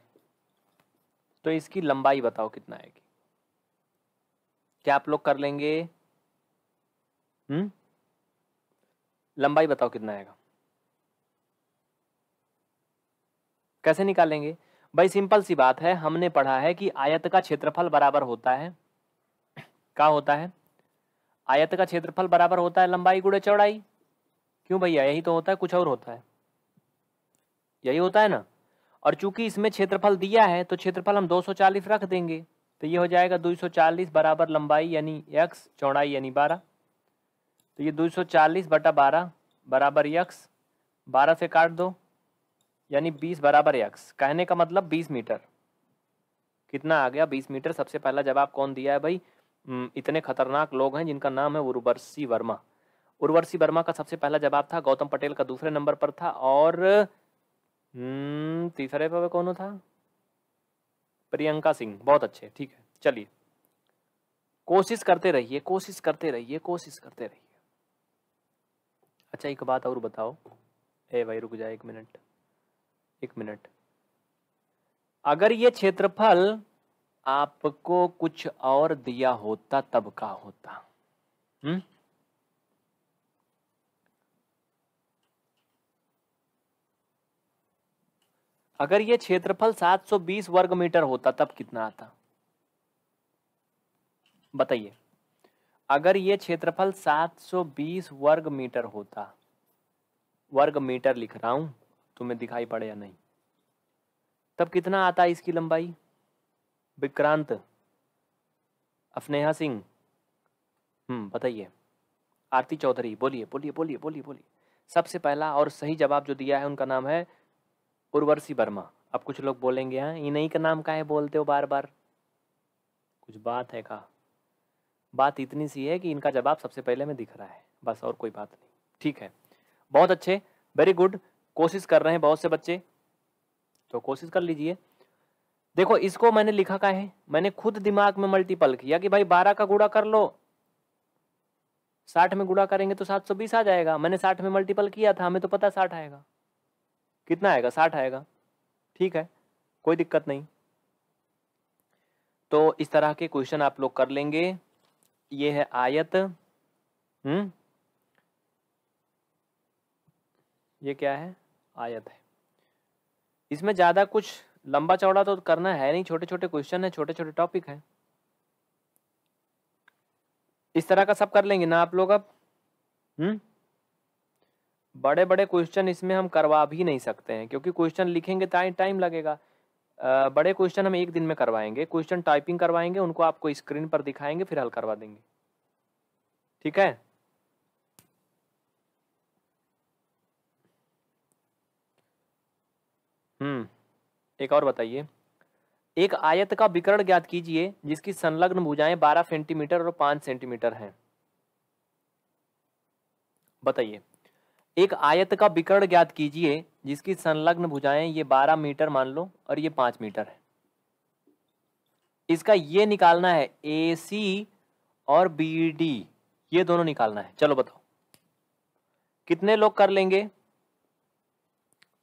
तो इसकी लंबाई बताओ कितना आएगी क्या आप लोग कर लेंगे हम्म लंबाई बताओ कितना आएगा कैसे निकालेंगे भाई सिंपल सी बात है हमने पढ़ा है कि आयत का क्षेत्रफल बराबर होता है क्या होता है आयत का क्षेत्रफल बराबर होता है लंबाई गुड़े चौड़ाई क्यों भैया यही तो होता है कुछ और होता है यही होता है ना और चूंकि इसमें क्षेत्रफल दिया है तो क्षेत्रफल हम 240 रख देंगे तो ये हो जाएगा 240 बराबर लंबाई यानी यक्स चौड़ाई यानी 12 तो ये 240 बटा बारह बराबर यक्स बारह से काट दो यानी बीस बराबर एक्स कहने का मतलब बीस मीटर कितना आ गया बीस मीटर सबसे पहला जवाब कौन दिया है भाई हम्म, इतने खतरनाक लोग हैं जिनका नाम है उर्वशी वर्मा उर्वशी वर्मा का सबसे पहला जवाब था गौतम पटेल का दूसरे नंबर पर था और हम्म, तीसरे पर कौन था प्रियंका सिंह बहुत अच्छे ठीक है चलिए कोशिश करते रहिए कोशिश करते रहिए कोशिश करते रहिए अच्छा एक बात और बताओ ए भाई रुक जाए एक मिनट एक मिनट अगर ये क्षेत्रफल आपको कुछ और दिया होता तब का होता हम्म अगर ये क्षेत्रफल 720 वर्ग मीटर होता तब कितना आता बताइए अगर ये क्षेत्रफल 720 वर्ग मीटर होता वर्ग मीटर लिख रहा हूं तुम्हें दिखाई पड़े या नहीं तब कितना आता है इसकी लंबाई विक्रांत अफनेहा सिंह हम्म बताइए आरती चौधरी बोलिए बोलिए बोलिए बोलिए बोलिए सबसे पहला और सही जवाब जो दिया है उनका नाम है उर्वर्सी वर्मा अब कुछ लोग बोलेंगे हाँ इन्हीं का नाम का है बोलते हो बार बार कुछ बात है का बात इतनी सी है कि इनका जवाब सबसे पहले में दिख रहा है बस और कोई बात नहीं ठीक है बहुत अच्छे वेरी गुड कोशिश कर रहे हैं बहुत से बच्चे तो कोशिश कर लीजिए देखो इसको मैंने लिखा का है मैंने खुद दिमाग में मल्टीपल किया कि भाई बारह का गुड़ा कर लो साठ में गुड़ा करेंगे तो सात सौ बीस आ जाएगा मैंने साठ में मल्टीपल किया था हमें तो पता साठ आएगा कितना आएगा साठ आएगा ठीक है कोई दिक्कत नहीं तो इस तरह के क्वेश्चन आप लोग कर लेंगे ये है आयत हम्म ये क्या है आयत है इसमें ज़्यादा कुछ लंबा चौड़ा तो करना है नहीं छोटे छोटे क्वेश्चन है छोटे छोटे टॉपिक हैं इस तरह का सब कर लेंगे ना आप लोग अब हम्म बड़े बड़े क्वेश्चन इसमें हम करवा भी नहीं सकते हैं क्योंकि क्वेश्चन लिखेंगे टाइम लगेगा आ, बड़े क्वेश्चन हम एक दिन में करवाएंगे क्वेश्चन टाइपिंग करवाएंगे उनको आपको स्क्रीन पर दिखाएंगे फिर हल करवा देंगे ठीक है हम्म एक और बताइए एक आयत का विकर्ण ज्ञात कीजिए जिसकी संलग्न भुजाएं 12 सेंटीमीटर और 5 सेंटीमीटर हैं बताइए एक आयत का विकर्ण ज्ञात कीजिए जिसकी संलग्न भुजाएं ये 12 मीटर मान लो और ये 5 मीटर है इसका ये निकालना है ए सी और बी डी ये दोनों निकालना है चलो बताओ कितने लोग कर लेंगे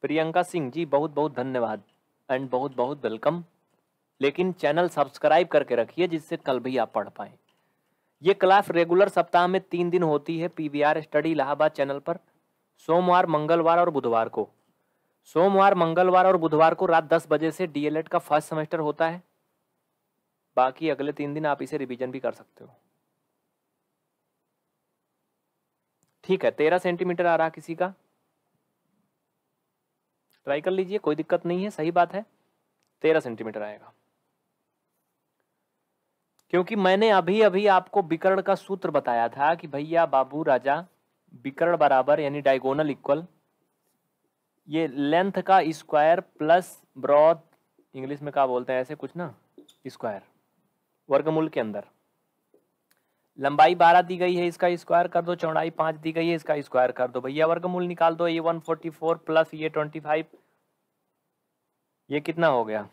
प्रियंका सिंह जी बहुत बहुत धन्यवाद एंड बहुत बहुत वेलकम लेकिन चैनल सब्सक्राइब करके रखिए जिससे कल भी आप पढ़ पाए ये क्लास रेगुलर सप्ताह में तीन दिन होती है पीवीआर स्टडी इलाहाबाद चैनल पर सोमवार मंगलवार और बुधवार को सोमवार मंगलवार और बुधवार को रात दस बजे से डीएलएड का फर्स्ट सेमेस्टर होता है बाकी अगले तीन दिन आप इसे रिवीजन भी कर सकते हो ठीक है तेरह सेंटीमीटर आ रहा किसी का ट्राई कर लीजिए कोई दिक्कत नहीं है सही बात है तेरह सेंटीमीटर आएगा क्योंकि मैंने अभी अभी आपको विकर्ण का सूत्र बताया था कि भैया बाबू राजा विकर्ण बराबर यानी डायगोनल इक्वल ये लेंथ का स्क्वायर प्लस ब्रॉड इंग्लिश में क्या बोलते हैं ऐसे कुछ ना स्क्वायर वर्गमूल के अंदर लंबाई बारह दी गई है इसका स्क्वायर कर दो चौड़ाई पांच दी गई है इसका स्क्वायर कर दो भैया वर्गमूल निकाल दो ये वन फोर्टी फोर प्लस ये ट्वेंटी फाइव ये कितना हो गया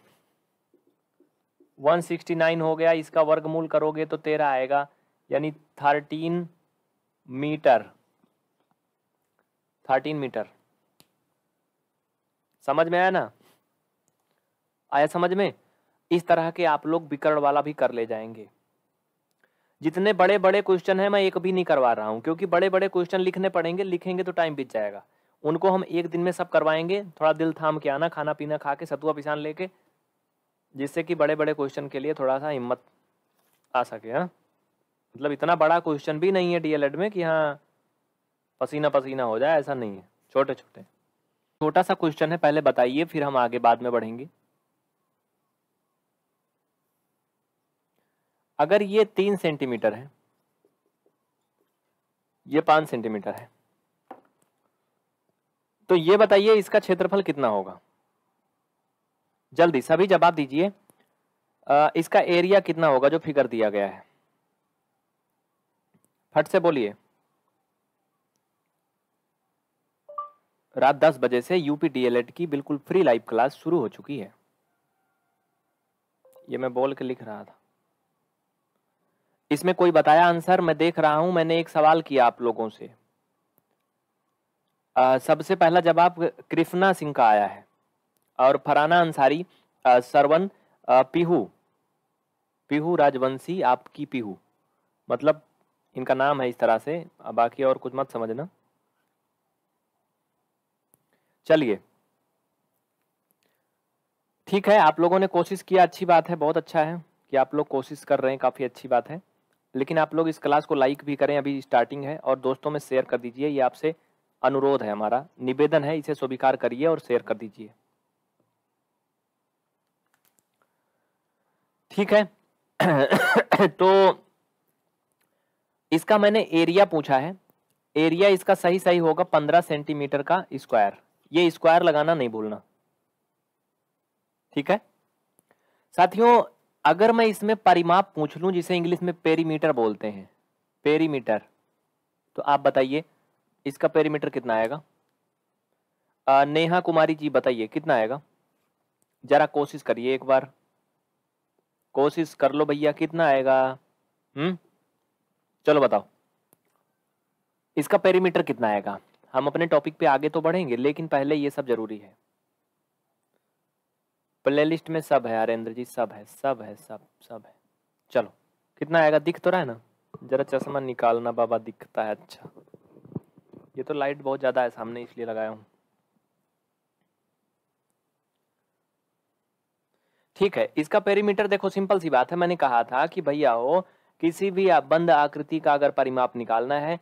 वन सिक्सटी नाइन हो गया इसका वर्गमूल करोगे तो तेरह आएगा यानी थर्टीन मीटर थर्टीन मीटर समझ में आया ना आया समझ में इस तरह के आप लोग विकरण वाला भी कर ले जाएंगे जितने बड़े बड़े क्वेश्चन हैं मैं एक भी नहीं करवा रहा हूँ क्योंकि बड़े बड़े क्वेश्चन लिखने पड़ेंगे लिखेंगे तो टाइम बीत जाएगा उनको हम एक दिन में सब करवाएंगे थोड़ा दिल थाम के आना खाना पीना खा के सतुआ पिसान लेके जिससे कि बड़े बड़े क्वेश्चन के लिए थोड़ा सा हिम्मत आ सके हाँ मतलब इतना बड़ा क्वेश्चन भी नहीं है डी में कि हाँ पसीना पसीना हो जाए ऐसा नहीं है छोटे छोटे छोटा सा क्वेश्चन है पहले बताइए फिर हम आगे बाद में बढ़ेंगे अगर ये तीन सेंटीमीटर है ये पांच सेंटीमीटर है तो ये बताइए इसका क्षेत्रफल कितना होगा जल्दी सभी जवाब दीजिए इसका एरिया कितना होगा जो फिगर दिया गया है फट से बोलिए रात 10 बजे से यूपी डीएलएड की बिल्कुल फ्री लाइव क्लास शुरू हो चुकी है ये मैं बोल के लिख रहा था इसमें कोई बताया आंसर मैं देख रहा हूं मैंने एक सवाल किया आप लोगों से आ, सबसे पहला जवाब कृष्णा सिंह का आया है और फराना अंसारी सरवन पिहू पीहू पीहू राजवंशी आपकी पीहू मतलब इनका नाम है इस तरह से बाकी और कुछ मत समझना चलिए ठीक है आप लोगों ने कोशिश किया अच्छी बात है बहुत अच्छा है कि आप लोग कोशिश कर रहे हैं काफ़ी अच्छी बात है लेकिन आप लोग इस क्लास को लाइक भी करें अभी स्टार्टिंग है और दोस्तों में शेयर कर दीजिए ये आपसे अनुरोध है हमारा निवेदन है इसे स्वीकार करिए और शेयर कर दीजिए ठीक है तो इसका मैंने एरिया पूछा है एरिया इसका सही सही होगा पंद्रह सेंटीमीटर का स्क्वायर ये स्क्वायर लगाना नहीं भूलना ठीक है साथियों अगर मैं इसमें परिमाप पूछ लूँ जिसे इंग्लिश में पेरीमीटर बोलते हैं पेरीमीटर तो आप बताइए इसका पेरीमीटर कितना आएगा आ, नेहा कुमारी जी बताइए कितना आएगा ज़रा कोशिश करिए एक बार कोशिश कर लो भैया कितना आएगा हम्म चलो बताओ इसका पेरीमीटर कितना आएगा हम अपने टॉपिक पे आगे तो बढ़ेंगे लेकिन पहले ये सब ज़रूरी है प्लेलिस्ट में सब है अरेंद्र जी सब है सब है सब सब है चलो कितना आएगा दिख तो रहा है ना जरा चश्मा निकालना बाबा दिखता है अच्छा ये तो लाइट बहुत ज़्यादा है सामने इसलिए लगाया हूँ ठीक है इसका पेरीमीटर देखो सिंपल सी बात है मैंने कहा था कि भैया हो किसी भी बंद आकृति का अगर परिमाप निकालना है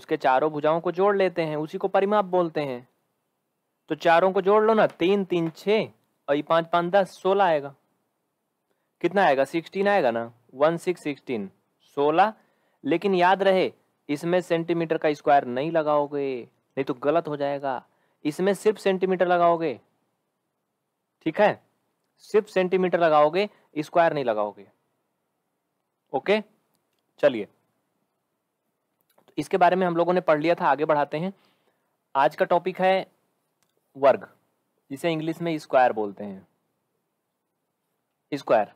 उसके चारों भुजाओं को जोड़ लेते हैं उसी को परिमाप बोलते हैं तो चारों को जोड़ लो ना तीन तीन छः और ये पाँच पाँच दस सोलह आएगा कितना आएगा सिक्सटीन आएगा ना वन सिक्स सिक्सटीन सोलह लेकिन याद रहे इसमें सेंटीमीटर का स्क्वायर नहीं लगाओगे नहीं तो गलत हो जाएगा इसमें सिर्फ सेंटीमीटर लगाओगे ठीक है सिर्फ सेंटीमीटर लगाओगे स्क्वायर नहीं लगाओगे ओके चलिए तो इसके बारे में हम लोगों ने पढ़ लिया था आगे बढ़ाते हैं आज का टॉपिक है वर्ग जिसे इंग्लिश में स्क्वायर बोलते हैं स्क्वायर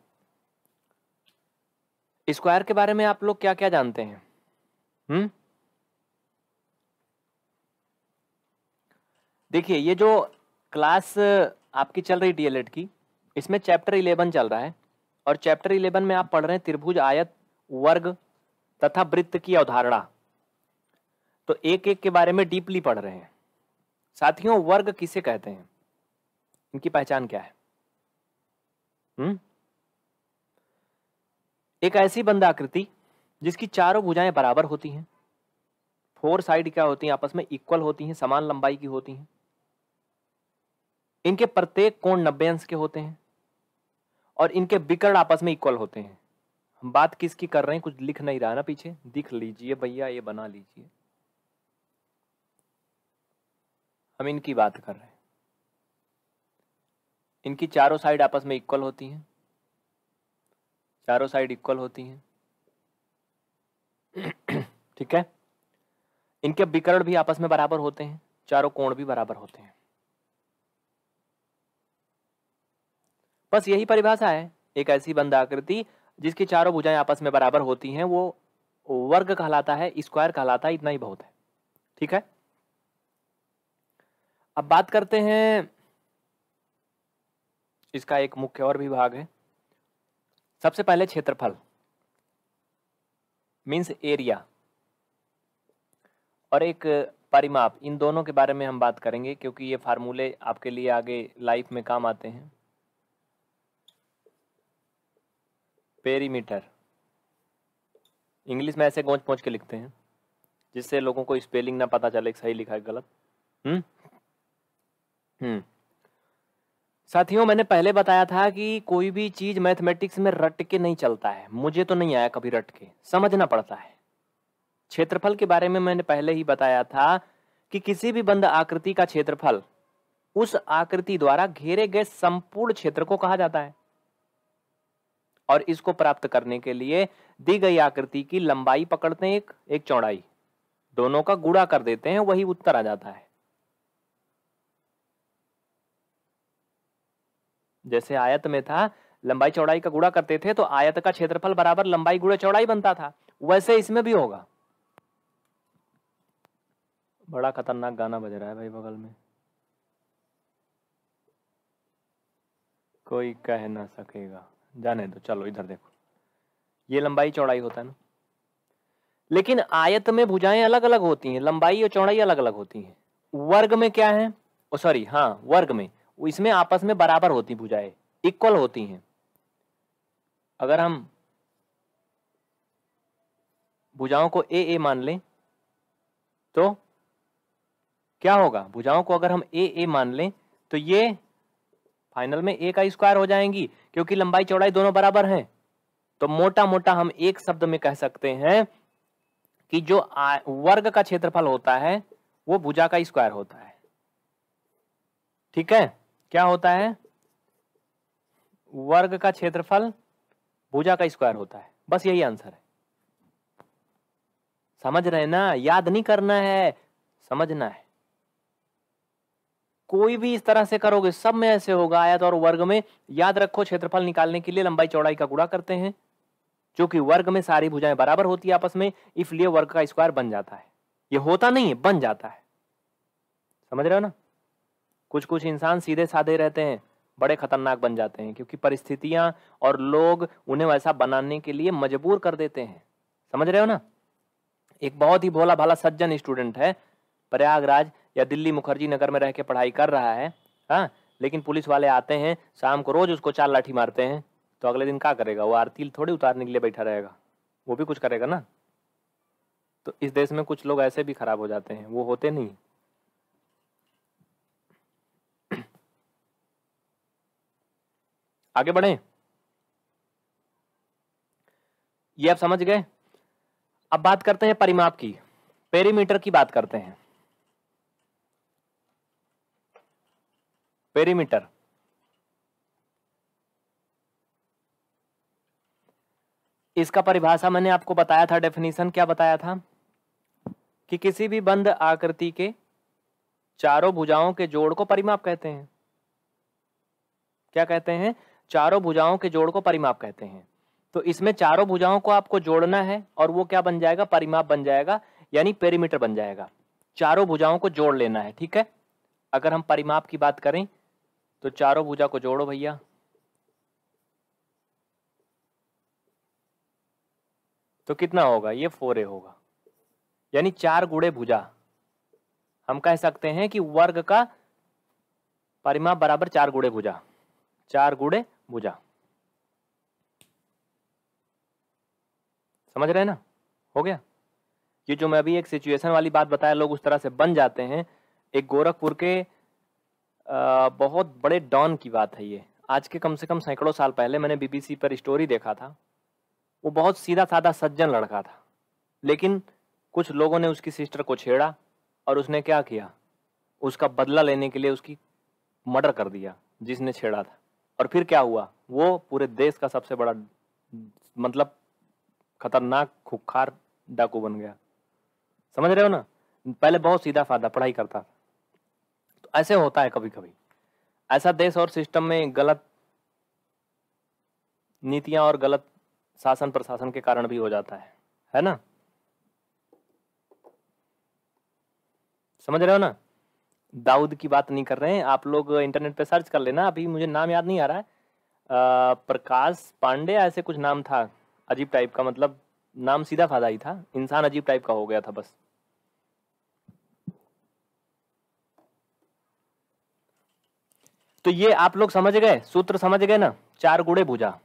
स्क्वायर के बारे में आप लोग क्या क्या जानते हैं हम्म देखिए ये जो क्लास आपकी चल रही डीएलएड की इसमें चैप्टर इलेवन चल रहा है और चैप्टर इलेवन में आप पढ़ रहे हैं त्रिभुज आयत वर्ग तथा वृत्त की अवधारणा तो एक एक के बारे में डीपली पढ़ रहे हैं साथियों वर्ग किसे कहते हैं इनकी पहचान क्या है हुँ? हम्म? एक ऐसी बंदाकृति जिसकी चारों भुजाएं बराबर होती हैं फोर साइड क्या होती हैं आपस में इक्वल होती हैं समान लंबाई की होती हैं इनके प्रत्येक कोण नब्बे अंश के होते हैं और इनके बिकर्ण आपस में इक्वल होते हैं हम बात किसकी कर रहे हैं कुछ लिख नहीं रहा ना पीछे दिख लीजिए भैया ये बना लीजिए हम इनकी बात कर रहे हैं इनकी चारों साइड आपस में इक्वल होती हैं चारों साइड इक्वल होती हैं ठीक है इनके विकरण भी आपस में बराबर होते हैं चारों कोण भी बराबर होते हैं बस यही परिभाषा है एक ऐसी बंद आकृति जिसकी चारों भुजाएं आपस में बराबर होती हैं वो वर्ग कहलाता है स्क्वायर कहलाता है इतना ही बहुत है ठीक है अब बात करते हैं इसका एक मुख्य और भी भाग है सबसे पहले क्षेत्रफल मीन्स एरिया और एक परिमाप इन दोनों के बारे में हम बात करेंगे क्योंकि ये फार्मूले आपके लिए आगे लाइफ में काम आते हैं पेरीमीटर इंग्लिश में ऐसे गोच पोंच के लिखते हैं जिससे लोगों को स्पेलिंग ना पता चले सही लिखा है गलत हम्म हम्म साथियों मैंने पहले बताया था कि कोई भी चीज मैथमेटिक्स में रट के नहीं चलता है मुझे तो नहीं आया कभी रट के समझना पड़ता है क्षेत्रफल के बारे में मैंने पहले ही बताया था कि किसी भी बंद आकृति का क्षेत्रफल उस आकृति द्वारा घेरे गए संपूर्ण क्षेत्र को कहा जाता है और इसको प्राप्त करने के लिए दी गई आकृति की लंबाई पकड़ते हैं एक एक चौड़ाई दोनों का गुड़ा कर देते हैं वही उत्तर आ जाता है जैसे आयत में था लंबाई चौड़ाई का गुड़ा करते थे तो आयत का क्षेत्रफल बराबर लंबाई गुड़े चौड़ाई बनता था वैसे इसमें भी होगा बड़ा खतरनाक गाना बज रहा है भाई बगल में कोई कह ना सकेगा जाने दो चलो इधर देखो ये लंबाई चौड़ाई होता है ना लेकिन आयत में भुजाएं अलग अलग होती हैं लंबाई और चौड़ाई अलग अलग होती हैं वर्ग में क्या है सॉरी हाँ वर्ग में इसमें आपस में बराबर होती भुजाएं इक्वल होती हैं अगर हम भुजाओं को ए ए मान लें तो क्या होगा भुजाओं को अगर हम ए ए मान लें तो ये फाइनल में ए का स्क्वायर हो जाएंगी क्योंकि लंबाई चौड़ाई दोनों बराबर हैं तो मोटा मोटा हम एक शब्द में कह सकते हैं कि जो वर्ग का क्षेत्रफल होता है वो भुजा का स्क्वायर होता है ठीक है क्या होता है वर्ग का क्षेत्रफल भुजा का स्क्वायर होता है बस यही आंसर है समझ रहे ना याद नहीं करना है समझना है कोई भी इस तरह से करोगे सब में ऐसे होगा आयत और वर्ग में याद रखो क्षेत्रफल निकालने के लिए लंबाई चौड़ाई का गुणा करते हैं जो कि वर्ग में सारी भुजाएं बराबर होती है आपस में इसलिए वर्ग का स्क्वायर बन जाता है ये होता नहीं है बन जाता है समझ रहे हो ना कुछ कुछ इंसान सीधे साधे रहते हैं बड़े खतरनाक बन जाते हैं क्योंकि परिस्थितियां और लोग उन्हें वैसा बनाने के लिए मजबूर कर देते हैं समझ रहे हो ना एक बहुत ही भोला भाला सज्जन स्टूडेंट है प्रयागराज या दिल्ली मुखर्जी नगर में रह के पढ़ाई कर रहा है हाँ लेकिन पुलिस वाले आते हैं शाम को रोज उसको चार लाठी मारते हैं तो अगले दिन क्या करेगा वो आरती थोड़ी उतारने के लिए बैठा रहेगा वो भी कुछ करेगा ना तो इस देश में कुछ लोग ऐसे भी खराब हो जाते हैं वो होते नहीं आगे बढ़े ये आप समझ गए अब बात करते हैं परिमाप की पेरीमीटर की बात करते हैं पेरीमीटर इसका परिभाषा मैंने आपको बताया था डेफिनेशन क्या बताया था कि किसी भी बंद आकृति के चारों भुजाओं के जोड़ को परिमाप कहते हैं क्या कहते हैं चारों भुजाओं के जोड़ को परिमाप कहते हैं तो इसमें चारों भुजाओं को आपको जोड़ना है और वो क्या बन जाएगा परिमाप बन जाएगा यानी पेरीमीटर बन जाएगा चारों भुजाओं को जोड़ लेना है ठीक है अगर हम परिमाप की बात करें तो चारों भुजा को जोड़ो भैया तो कितना होगा ये फोर ए होगा यानी चार गुड़े भुजा हम कह सकते हैं कि वर्ग का परिमाप बराबर चार गुड़े भुजा चार गुड़े भुजा समझ रहे ना हो गया ये जो मैं अभी एक सिचुएशन वाली बात बताया लोग उस तरह से बन जाते हैं एक गोरखपुर के आ, बहुत बड़े डॉन की बात है ये आज के कम से कम सैकड़ों साल पहले मैंने बीबीसी पर स्टोरी देखा था वो बहुत सीधा साधा सज्जन लड़का था लेकिन कुछ लोगों ने उसकी सिस्टर को छेड़ा और उसने क्या किया उसका बदला लेने के लिए उसकी मर्डर कर दिया जिसने छेड़ा था और फिर क्या हुआ वो पूरे देश का सबसे बड़ा मतलब खतरनाक खुखार डाकू बन गया समझ रहे हो ना पहले बहुत सीधा फायदा पढ़ाई करता था तो ऐसे होता है कभी कभी ऐसा देश और सिस्टम में गलत नीतियां और गलत शासन प्रशासन के कारण भी हो जाता है है ना समझ रहे हो ना दाऊद की बात नहीं कर रहे हैं आप लोग इंटरनेट पे सर्च कर लेना अभी मुझे नाम याद नहीं आ रहा है प्रकाश पांडे ऐसे कुछ नाम था अजीब टाइप का मतलब नाम सीधा फादा ही था इंसान अजीब टाइप का हो गया था बस तो ये आप लोग समझ गए सूत्र समझ गए ना चार गुड़े भुजा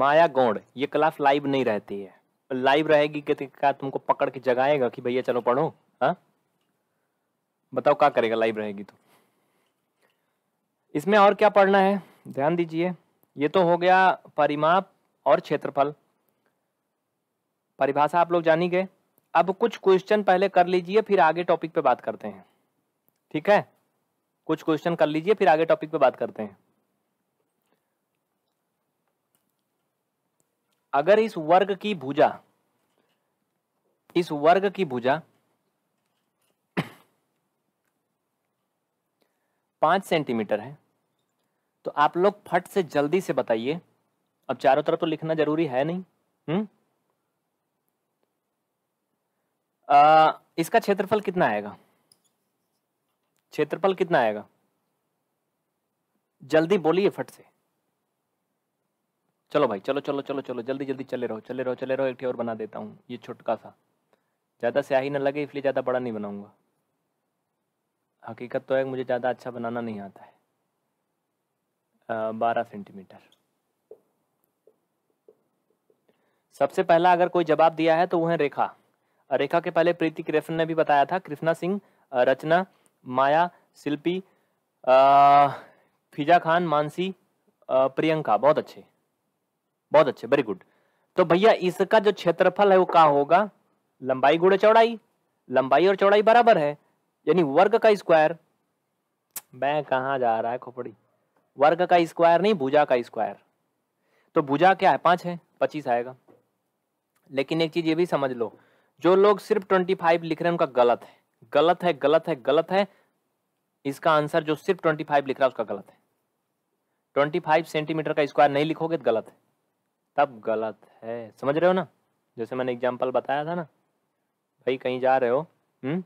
माया गौड़ ये क्लास लाइव नहीं रहती है लाइव रहेगी कि तो क्या तुमको पकड़ के जगाएगा कि भैया चलो पढ़ो हाँ बताओ क्या करेगा लाइव रहेगी तो इसमें और क्या पढ़ना है ध्यान दीजिए ये तो हो गया परिमाप और क्षेत्रफल परिभाषा आप लोग जानी गए अब कुछ क्वेश्चन पहले कर लीजिए फिर आगे टॉपिक पे बात करते हैं ठीक है कुछ क्वेश्चन कर लीजिए फिर आगे टॉपिक पे बात करते हैं अगर इस वर्ग की भुजा इस वर्ग की भुजा पांच सेंटीमीटर है तो आप लोग फट से जल्दी से बताइए अब चारों तरफ तो लिखना जरूरी है नहीं हम्म इसका क्षेत्रफल कितना आएगा क्षेत्रफल कितना आएगा जल्दी बोलिए फट से चलो भाई चलो चलो चलो चलो जल्दी जल्दी चले रहो चले रहो चले रहो एक और बना देता हूँ ये छोटका सा ज़्यादा स्याही ना लगे इसलिए ज़्यादा बड़ा नहीं बनाऊँगा हकीकत तो है मुझे ज़्यादा अच्छा बनाना नहीं आता है बारह सेंटीमीटर सबसे पहला अगर कोई जवाब दिया है तो वो है रेखा रेखा के पहले प्रीति कृष्ण ने भी बताया था कृष्णा सिंह रचना माया शिल्पी फिजा खान मानसी प्रियंका बहुत अच्छे बहुत अच्छे वेरी गुड तो भैया इसका जो क्षेत्रफल है वो क्या होगा लंबाई गुड़े चौड़ाई लंबाई और चौड़ाई बराबर है यानी वर्ग का स्क्वायर मैं कहा जा रहा है खोपड़ी वर्ग का स्क्वायर नहीं भुजा का स्क्वायर तो भुजा क्या है पांच है पच्चीस आएगा लेकिन एक चीज़ ये भी समझ लो जो लोग सिर्फ ट्वेंटी फाइव लिख रहे हैं उनका गलत है गलत है गलत है गलत है इसका आंसर जो सिर्फ ट्वेंटी फाइव लिख रहा है उसका गलत है ट्वेंटी फाइव सेंटीमीटर का स्क्वायर नहीं लिखोगे तो गलत है तब गलत है समझ रहे हो ना जैसे मैंने एग्जाम्पल बताया था ना भाई कहीं जा रहे हो हम्म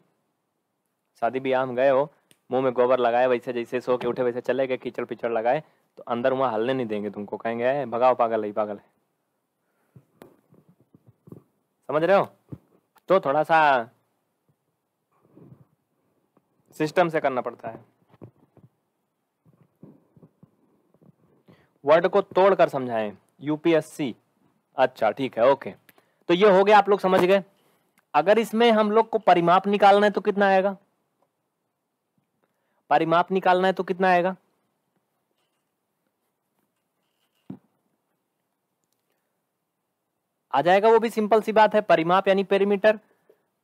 शादी ब्याह में गए हो मुंह में गोबर लगाए वैसे जैसे सो के उठे वैसे चले गए कीचड़ पिचड़ लगाए तो अंदर वहां हलने नहीं देंगे तुमको कहेंगे भगाओ पागल है पागल है समझ रहे हो तो थोड़ा सा सिस्टम से करना पड़ता है वर्ड को तोड़कर समझाएं यूपीएससी अच्छा ठीक है ओके तो ये हो गया आप लोग समझ गए अगर इसमें हम लोग को परिमाप निकालना है तो कितना आएगा परिमाप निकालना है तो कितना आएगा आ जाएगा वो भी सिंपल सी बात है परिमाप यानी पेरीमीटर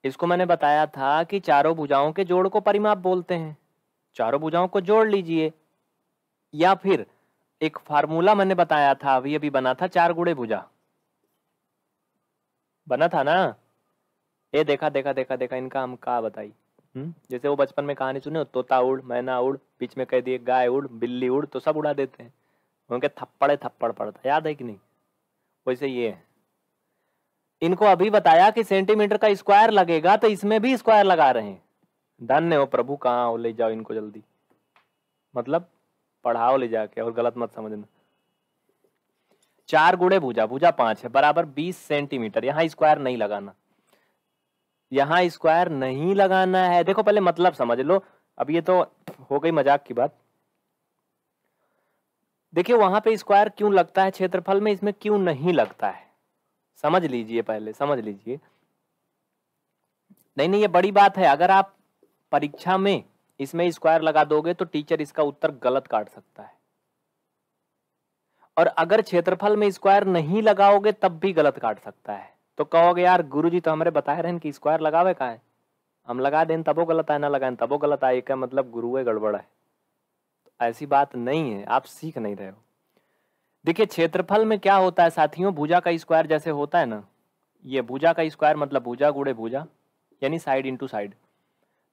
इसको मैंने बताया था कि चारों भुजाओं के जोड़ को परिमाप बोलते हैं चारों भुजाओं को जोड़ लीजिए या फिर एक फार्मूला मैंने बताया था अभी अभी बना था चार गुड़े भुजा बना था ना ये देखा देखा देखा देखा इनका हम कहा बताई हम्म जैसे वो बचपन में कहानी सुने तोता उड़ मैना उड़ बीच में कह दिए गाय उड़ बिल्ली उड़ तो सब उड़ा देते हैं उनके थप्पड़े थप्पड़ पड़ता याद है कि नहीं वैसे ये है इनको अभी बताया कि सेंटीमीटर का स्क्वायर लगेगा तो इसमें भी स्क्वायर लगा रहे हैं धन्य हो प्रभु कहाँ हो ले जाओ इनको जल्दी मतलब पढ़ाओ ले जाके और गलत मत समझना चार गुड़े भुजा भुजा पांच है बराबर बीस सेंटीमीटर यहाँ स्क्वायर नहीं लगाना यहाँ स्क्वायर नहीं लगाना है देखो पहले मतलब समझ लो अब ये तो हो गई मजाक की बात देखिए वहां पे स्क्वायर क्यों लगता है क्षेत्रफल में इसमें क्यों नहीं लगता है समझ लीजिए पहले समझ लीजिए नहीं नहीं ये बड़ी बात है अगर आप परीक्षा में इसमें स्क्वायर लगा दोगे तो टीचर इसका उत्तर गलत काट सकता है और अगर क्षेत्रफल में स्क्वायर नहीं लगाओगे तब भी गलत काट सकता है तो कहोगे यार गुरुजी तो हमारे बताए रहे कि स्क्वायर लगावे का है हम लगा दें तबो गलत आए ना लगाए तबो गलत आए क्या मतलब गुरु गड़बड़ है तो ऐसी बात नहीं है आप सीख नहीं रहे हो देखिए क्षेत्रफल में क्या होता है साथियों भूजा का स्क्वायर जैसे होता है ना ये भूजा का स्क्वायर मतलब भूजा गुड़े भूजा यानी साइड इंटू साइड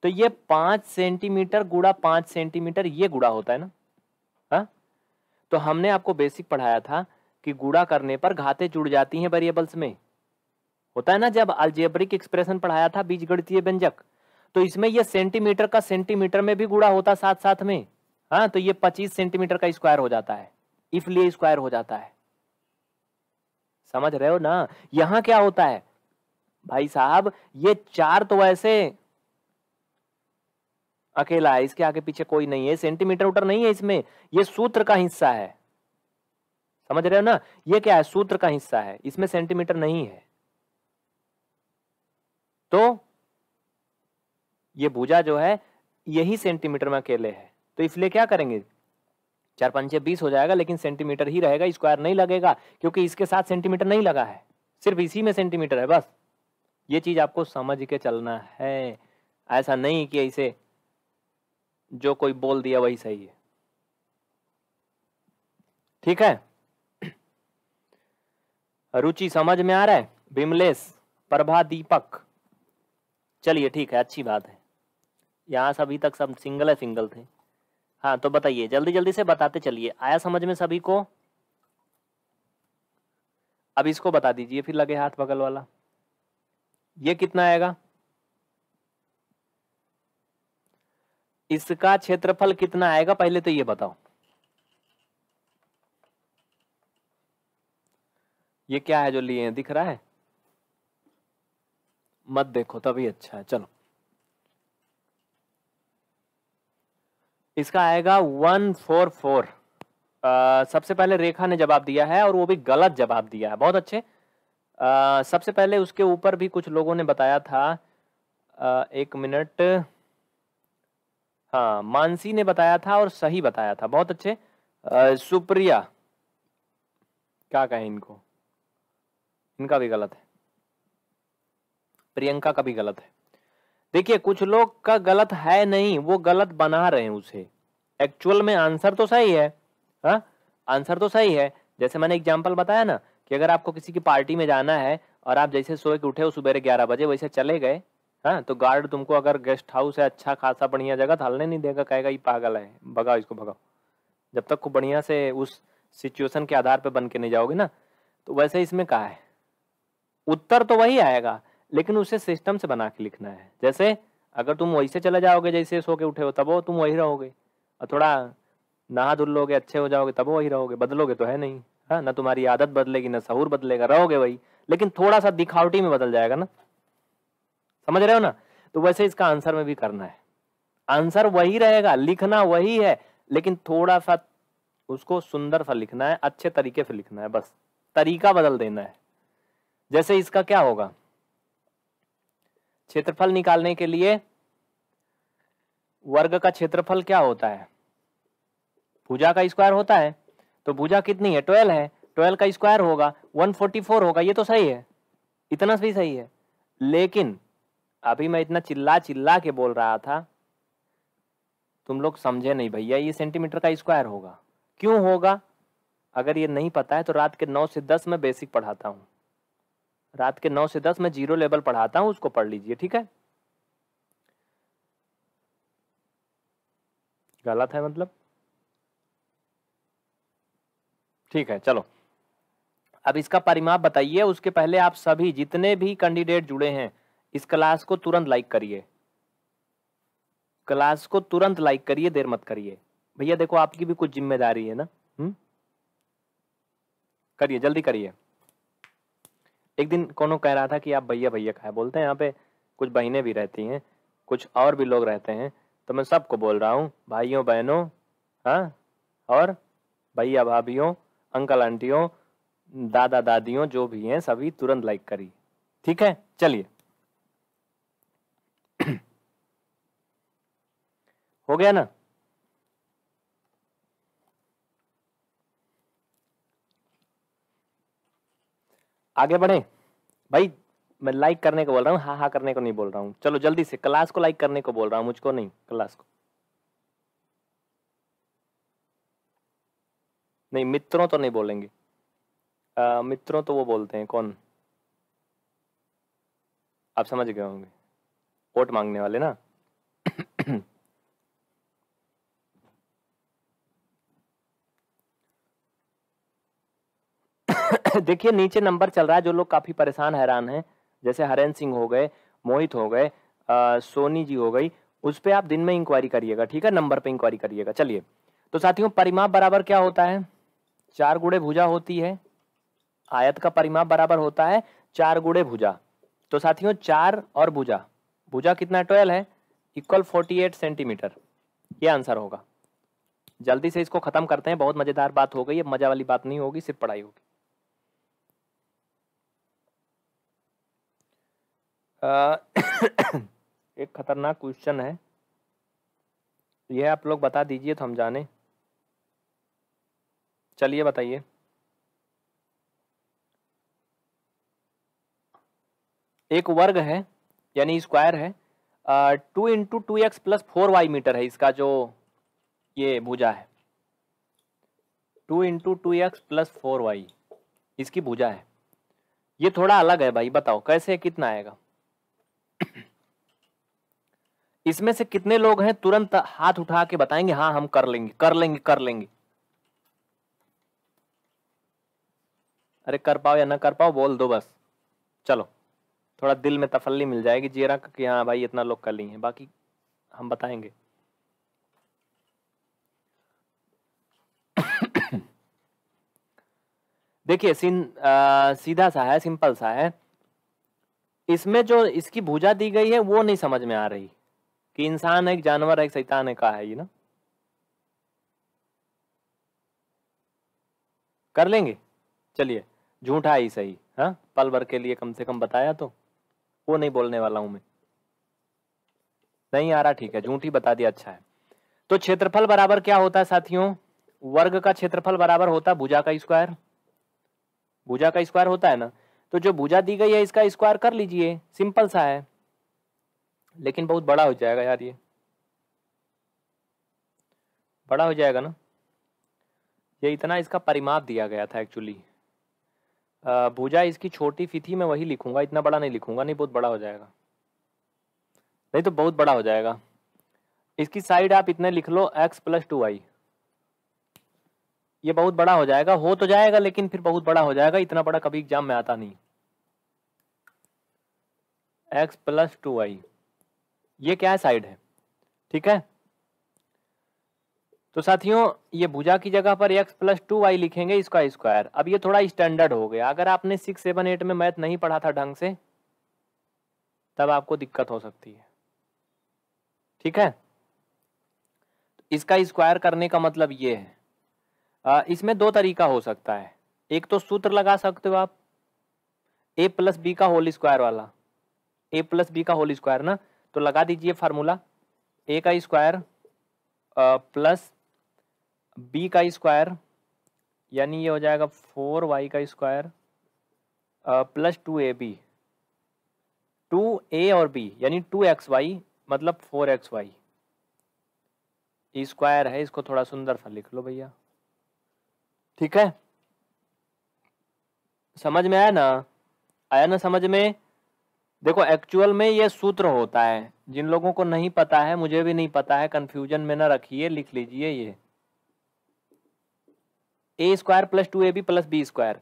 तो ये पांच सेंटीमीटर गुड़ा पांच सेंटीमीटर ये गुड़ा होता है ना हा? तो हमने आपको बेसिक पढ़ाया था कि गुड़ा करने पर घाते जुड़ जाती हैं वेरिएबल्स में होता है ना जब अल्जेब्रिक एक्सप्रेशन पढ़ाया था बीज गणितीय व्यंजक तो इसमें यह सेंटीमीटर का सेंटीमीटर में भी गुड़ा होता साथ साथ में हाँ तो ये पच्चीस सेंटीमीटर का स्क्वायर हो जाता है इसलिए स्क्वायर हो जाता है समझ रहे हो ना यहां क्या होता है भाई साहब ये चार तो वैसे अकेला है इसके आगे पीछे कोई नहीं है सेंटीमीटर उटर नहीं है इसमें यह सूत्र का हिस्सा है समझ रहे हो ना यह क्या है सूत्र का हिस्सा है इसमें सेंटीमीटर नहीं है तो ये भुजा जो है यही सेंटीमीटर में अकेले है तो इसलिए क्या करेंगे चार पंचे बीस हो जाएगा लेकिन सेंटीमीटर ही रहेगा स्क्वायर नहीं लगेगा क्योंकि इसके साथ सेंटीमीटर नहीं लगा है सिर्फ इसी में सेंटीमीटर है बस ये चीज आपको समझ के चलना है ऐसा नहीं कि इसे जो कोई बोल दिया वही सही है ठीक है रुचि समझ में आ रहा है विमलेश प्रभा दीपक चलिए ठीक है अच्छी बात है यहाँ सभी तक सब सिंगल है सिंगल थे हाँ तो बताइए जल्दी जल्दी से बताते चलिए आया समझ में सभी को अब इसको बता दीजिए फिर लगे हाथ बगल वाला ये कितना आएगा इसका क्षेत्रफल कितना आएगा पहले तो ये बताओ ये क्या है जो लिए हैं दिख रहा है मत देखो तभी अच्छा है चलो इसका आएगा वन फोर फोर सबसे पहले रेखा ने जवाब दिया है और वो भी गलत जवाब दिया है बहुत अच्छे आ, सबसे पहले उसके ऊपर भी कुछ लोगों ने बताया था आ, एक मिनट हाँ मानसी ने बताया था और सही बताया था बहुत अच्छे आ, सुप्रिया क्या कहें इनको इनका भी गलत है प्रियंका का भी गलत है देखिए कुछ लोग का गलत है नहीं वो गलत बना रहे हैं उसे एक्चुअल में आंसर तो सही है हा? आंसर तो सही है जैसे मैंने एग्जाम्पल बताया ना कि अगर आपको किसी की पार्टी में जाना है और आप जैसे सोए के उठे हो सुबह ग्यारह बजे वैसे चले गए है तो गार्ड तुमको अगर गेस्ट हाउस है अच्छा खासा बढ़िया जगह तो हलने नहीं देगा कहेगा ये पागल है भगाओ इसको भगाओ जब तक को बढ़िया से उस सिचुएशन के आधार पर बन के नहीं जाओगे ना तो वैसे इसमें कहा है उत्तर तो वही आएगा लेकिन उसे सिस्टम से बना के लिखना है जैसे अगर तुम वैसे चले जाओगे जैसे सो के उठे हो तब तुम वही रहोगे और थोड़ा नहा धुल लोगे अच्छे हो जाओगे तब वही रहोगे बदलोगे तो है नहीं है हाँ? ना तुम्हारी आदत बदलेगी ना शहूर बदलेगा रहोगे वही लेकिन थोड़ा सा दिखावटी में बदल जाएगा ना समझ रहे हो ना तो वैसे इसका आंसर में भी करना है आंसर वही रहेगा लिखना वही है लेकिन थोड़ा सा उसको सुंदर सा लिखना है अच्छे तरीके से लिखना है बस तरीका बदल देना है जैसे इसका क्या होगा क्षेत्रफल निकालने के लिए वर्ग का क्षेत्रफल क्या होता है भुजा का स्क्वायर होता है तो भुजा कितनी है ट्वेल्व है ट्वेल्व का स्क्वायर होगा 144 होगा ये तो सही है इतना भी सही है लेकिन अभी मैं इतना चिल्ला चिल्ला के बोल रहा था तुम लोग समझे नहीं भैया ये सेंटीमीटर का स्क्वायर होगा क्यों होगा अगर ये नहीं पता है तो रात के नौ से दस में बेसिक पढ़ाता हूँ रात के नौ से दस में जीरो लेवल पढ़ाता हूँ उसको पढ़ लीजिए ठीक है गलत है मतलब ठीक है चलो अब इसका परिमाप बताइए उसके पहले आप सभी जितने भी कैंडिडेट जुड़े हैं इस क्लास को तुरंत लाइक करिए क्लास को तुरंत लाइक करिए देर मत करिए भैया देखो आपकी भी कुछ जिम्मेदारी है ना हम्म? करिए जल्दी करिए एक दिन कोनो कह रहा था कि आप भैया भैया कहा है। बोलते हैं यहाँ पे कुछ बहनें भी रहती हैं कुछ और भी लोग रहते हैं तो मैं सबको बोल रहा हूँ भाइयों बहनों हाँ और भैया भाभीियों अंकल आंटियों दादा दादियों जो भी हैं सभी तुरंत लाइक करिए ठीक है चलिए हो गया ना आगे बढ़े भाई मैं लाइक करने को बोल रहा हूँ हा हा करने को नहीं बोल रहा हूँ चलो जल्दी से क्लास को लाइक करने को बोल रहा हूँ मुझको नहीं क्लास को नहीं मित्रों तो नहीं बोलेंगे आ, मित्रों तो वो बोलते हैं कौन आप समझ गए होंगे वोट मांगने वाले ना देखिए नीचे नंबर चल रहा है जो लोग काफ़ी परेशान हैरान हैं जैसे हरेन सिंह हो गए मोहित हो गए सोनी जी हो गई उस पर आप दिन में इंक्वायरी करिएगा ठीक है नंबर पे इंक्वायरी करिएगा चलिए तो साथियों परिमाप बराबर क्या होता है चार गुड़े भुजा होती है आयत का परिमाप बराबर होता है चार गुड़े भुजा तो साथियों चार और भुजा भुजा कितना ट्वेल्व है इक्वल फोर्टी एट सेंटीमीटर ये आंसर होगा जल्दी से इसको खत्म करते हैं बहुत मजेदार बात हो गई अब मजा वाली बात नहीं होगी सिर्फ पढ़ाई होगी एक खतरनाक क्वेश्चन है यह आप लोग बता दीजिए तो हम जाने चलिए बताइए एक वर्ग है यानी स्क्वायर है two into two X plus four Y metre है इसका जो ये भुजा है two into two X plus four Y इसकी भुजा है ये थोड़ा अलग है भाई बताओ कैसे कितना आएगा इसमें से कितने लोग हैं तुरंत हाथ उठा के बताएंगे हाँ हम कर लेंगे कर लेंगे कर लेंगे अरे कर पाओ या ना कर पाओ बोल दो बस चलो थोड़ा दिल में तफल्ली मिल जाएगी जीरा कि हाँ भाई इतना लोग कर लिए बाकी हम बताएंगे देखिए सीन आ, सीधा सा है सिंपल सा है इसमें जो इसकी भूजा दी गई है वो नहीं समझ में आ रही कि इंसान एक जानवर है एक शैतान है का है ये ना कर लेंगे चलिए झूठा ही सही हाँ पल भर के लिए कम से कम बताया तो वो नहीं बोलने वाला हूं मैं नहीं आ रहा ठीक है झूठी बता दिया अच्छा है तो क्षेत्रफल बराबर क्या होता है साथियों वर्ग का क्षेत्रफल बराबर होता है भुजा का स्क्वायर भुजा का स्क्वायर होता है ना तो जो भुजा दी गई है इसका स्क्वायर कर लीजिए सिंपल सा है लेकिन बहुत बड़ा हो जाएगा यार ये बड़ा हो जाएगा ना ये इतना इसका परिमाप दिया गया था एक्चुअली भुजा इसकी छोटी फिथी मैं वही लिखूंगा इतना बड़ा नहीं लिखूंगा नहीं बहुत बड़ा हो जाएगा नहीं तो बहुत बड़ा हो जाएगा इसकी साइड आप इतने लिख लो एक्स प्लस टू आई ये बहुत बड़ा हो जाएगा हो तो जाएगा लेकिन फिर बहुत बड़ा हो जाएगा इतना बड़ा कभी एग्जाम में आता नहीं एक्स प्लस टू आई ये क्या है साइड है ठीक है तो साथियों ये भुजा की जगह पर x प्लस टू वाई लिखेंगे इसका स्क्वायर अब ये थोड़ा स्टैंडर्ड हो गया अगर आपने सिक्स सेवन एट में मैथ नहीं पढ़ा था ढंग से तब आपको दिक्कत हो सकती है ठीक है इसका स्क्वायर करने का मतलब ये है आ, इसमें दो तरीका हो सकता है एक तो सूत्र लगा सकते हो आप ए प्लस बी का होल स्क्वायर वाला ए प्लस बी का होल स्क्वायर ना तो लगा दीजिए फार्मूला ए का स्क्वायर प्लस बी का स्क्वायर यानी ये हो जाएगा फोर वाई का square plus two A B two A और बी यानी टू एक्स वाई मतलब फोर एक्स वाई स्क्वायर है इसको थोड़ा सुंदर सा लिख लो भैया ठीक है समझ में आया ना आया ना समझ में देखो एक्चुअल में ये सूत्र होता है जिन लोगों को नहीं पता है मुझे भी नहीं पता है कंफ्यूजन में ना रखिए लिख लीजिए ये A square plus two A B plus B square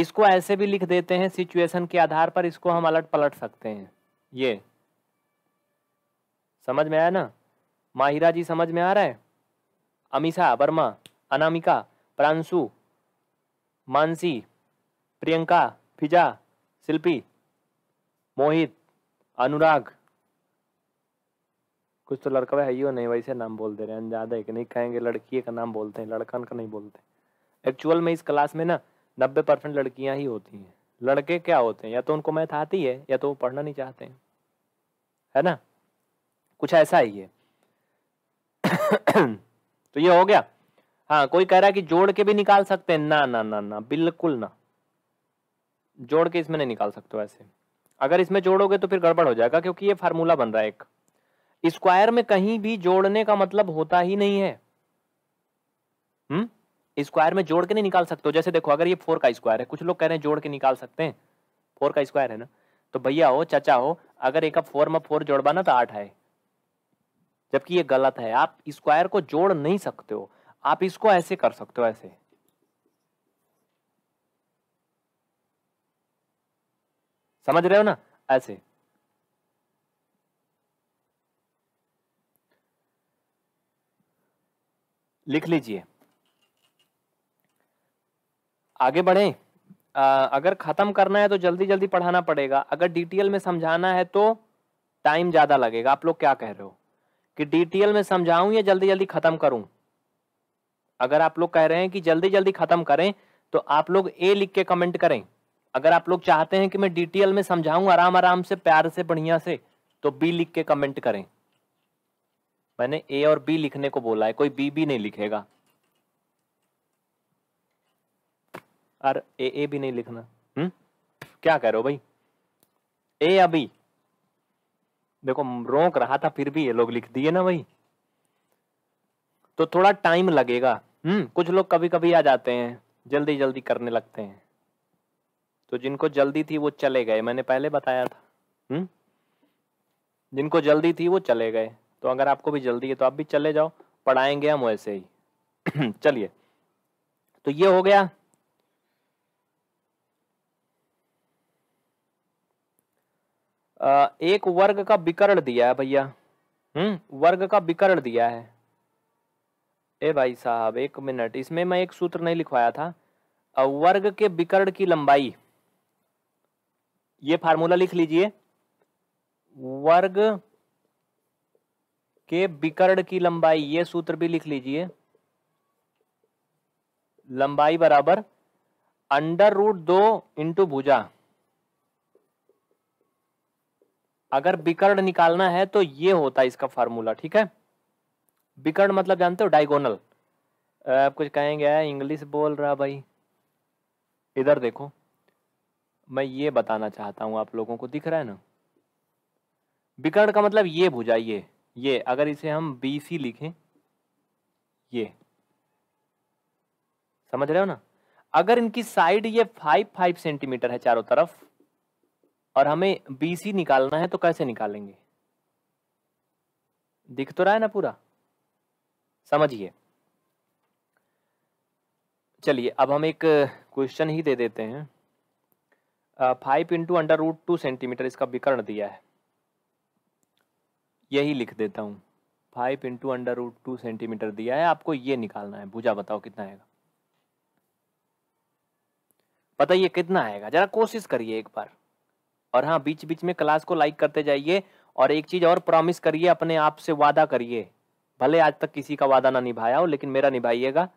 इसको ऐसे भी लिख देते हैं सिचुएशन के आधार पर इसको हम अलट पलट सकते हैं ये समझ में आया ना माहिरा जी समझ में आ रहा है अमीषा वर्मा अनामिका प्रांशु मानसी प्रियंका फिजा शिल्पी मोहित अनुराग कुछ तो लड़का है ही नहीं वैसे नाम बोल दे रहे हैं ज़्यादा एक नहीं कहेंगे लड़की का नाम बोलते हैं लड़कन का नहीं बोलते एक्चुअल में इस क्लास में ना नब्बे परसेंट लड़कियां ही होती हैं लड़के क्या होते हैं या तो उनको मैथ आती है या तो वो पढ़ना नहीं चाहते हैं है ना कुछ ऐसा ही है तो ये हो गया हाँ कोई कह रहा है कि जोड़ के भी निकाल सकते हैं ना ना ना ना बिल्कुल ना जोड़ के इसमें नहीं निकाल सकते वैसे अगर इसमें जोड़ोगे तो फिर गड़बड़ हो जाएगा क्योंकि ये फार्मूला बन रहा है एक स्क्वायर में कहीं भी जोड़ने का मतलब होता ही नहीं है हम्म स्क्वायर में जोड़ के नहीं निकाल सकते जैसे देखो अगर ये फोर का स्क्वायर है कुछ लोग कह रहे हैं जोड़ के निकाल सकते हैं फोर का स्क्वायर है ना तो भैया हो चाचा हो अगर एक फोर में फोर जोड़वा ना तो आठ है जबकि ये गलत है आप स्क्वायर को जोड़ नहीं सकते हो आप इसको ऐसे कर सकते हो ऐसे समझ रहे हो ना ऐसे लिख लीजिए आगे बढ़े आ, अगर खत्म करना है तो जल्दी जल्दी पढ़ाना पड़ेगा अगर डिटेल में समझाना है तो टाइम ज्यादा लगेगा आप लोग क्या कह रहे हो कि डिटेल में समझाऊं या जल्दी जल्दी खत्म करूं अगर आप लोग कह रहे हैं कि जल्दी जल्दी खत्म करें तो आप लोग ए लिख के कमेंट करें अगर आप लोग चाहते हैं कि मैं डिटेल में समझाऊं आराम आराम से प्यार से बढ़िया से तो बी लिख के कमेंट करें मैंने ए और बी लिखने को बोला है कोई बी भी नहीं लिखेगा और ए ए भी नहीं लिखना हम्म क्या कह रहे हो भाई ए या बी देखो रोक रहा था फिर भी ये लोग लिख दिए ना भाई तो थोड़ा टाइम लगेगा हम्म कुछ लोग कभी कभी आ जाते हैं जल्दी जल्दी करने लगते हैं तो जिनको जल्दी थी वो चले गए मैंने पहले बताया था हम्म जिनको जल्दी थी वो चले गए तो अगर आपको भी जल्दी है तो आप भी चले जाओ पढ़ाएंगे हम वैसे ही चलिए तो ये हो गया एक वर्ग का विकरण दिया है भैया हम्म वर्ग का विकरण दिया है ए भाई साहब एक मिनट इसमें मैं एक सूत्र नहीं लिखवाया था वर्ग के विकर्ण की लंबाई ये फार्मूला लिख लीजिए वर्ग के विकर्ण की लंबाई ये सूत्र भी लिख लीजिए लंबाई बराबर अंडर रूट दो इंटू भुजा अगर विकर्ण निकालना है तो ये होता है इसका फार्मूला ठीक है विकर्ण मतलब जानते हो डायगोनल आप कुछ कहेंगे इंग्लिश बोल रहा भाई इधर देखो मैं ये बताना चाहता हूँ आप लोगों को दिख रहा है ना विकर्ण का मतलब ये भुजा ये ये अगर इसे हम बी सी लिखें ये समझ रहे हो ना अगर इनकी साइड ये फाइव फाइव सेंटीमीटर है चारों तरफ और हमें बी सी निकालना है तो कैसे निकालेंगे दिख तो रहा है ना पूरा समझिए चलिए अब हम एक क्वेश्चन ही दे देते हैं five into under root two centimetre इसका विकर्ण दिया है यही लिख देता हूँ five into under root two centimetre दिया है आपको ये निकालना है भुजा बताओ कितना आएगा बताइए कितना आएगा जरा कोशिश करिए एक बार और हाँ बीच बीच में क्लास को लाइक करते जाइए और एक चीज और प्रॉमिस करिए अपने आप से वादा करिए भले आज तक किसी का वादा ना निभाया हो लेकिन मेरा निभाइएगा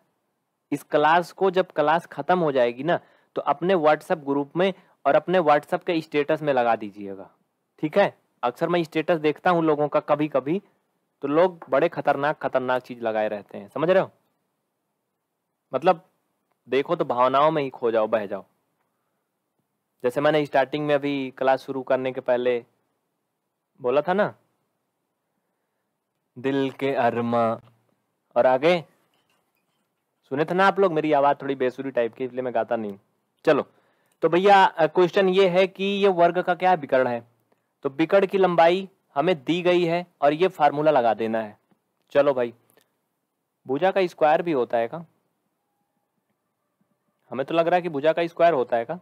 इस क्लास को जब क्लास खत्म हो जाएगी ना तो अपने व्हाट्सएप ग्रुप में और अपने व्हाट्सएप के स्टेटस में लगा दीजिएगा ठीक है अक्सर मैं स्टेटस देखता हूँ लोगों का कभी कभी तो लोग बड़े खतरनाक खतरनाक चीज लगाए रहते हैं समझ रहे हो मतलब देखो तो भावनाओं में ही खो जाओ बह जाओ जैसे मैंने स्टार्टिंग में अभी क्लास शुरू करने के पहले बोला था ना दिल के अरमा और आगे सुने थे ना आप लोग मेरी आवाज़ थोड़ी बेसुरी टाइप की इसलिए मैं गाता नहीं चलो तो भैया क्वेश्चन ये है कि ये वर्ग का क्या बिकर्ण है तो बिकर्ण की लंबाई हमें दी गई है और ये फार्मूला लगा देना है चलो भाई भुजा का स्क्वायर भी होता है का हमें तो लग रहा है कि भुजा का स्क्वायर होता है का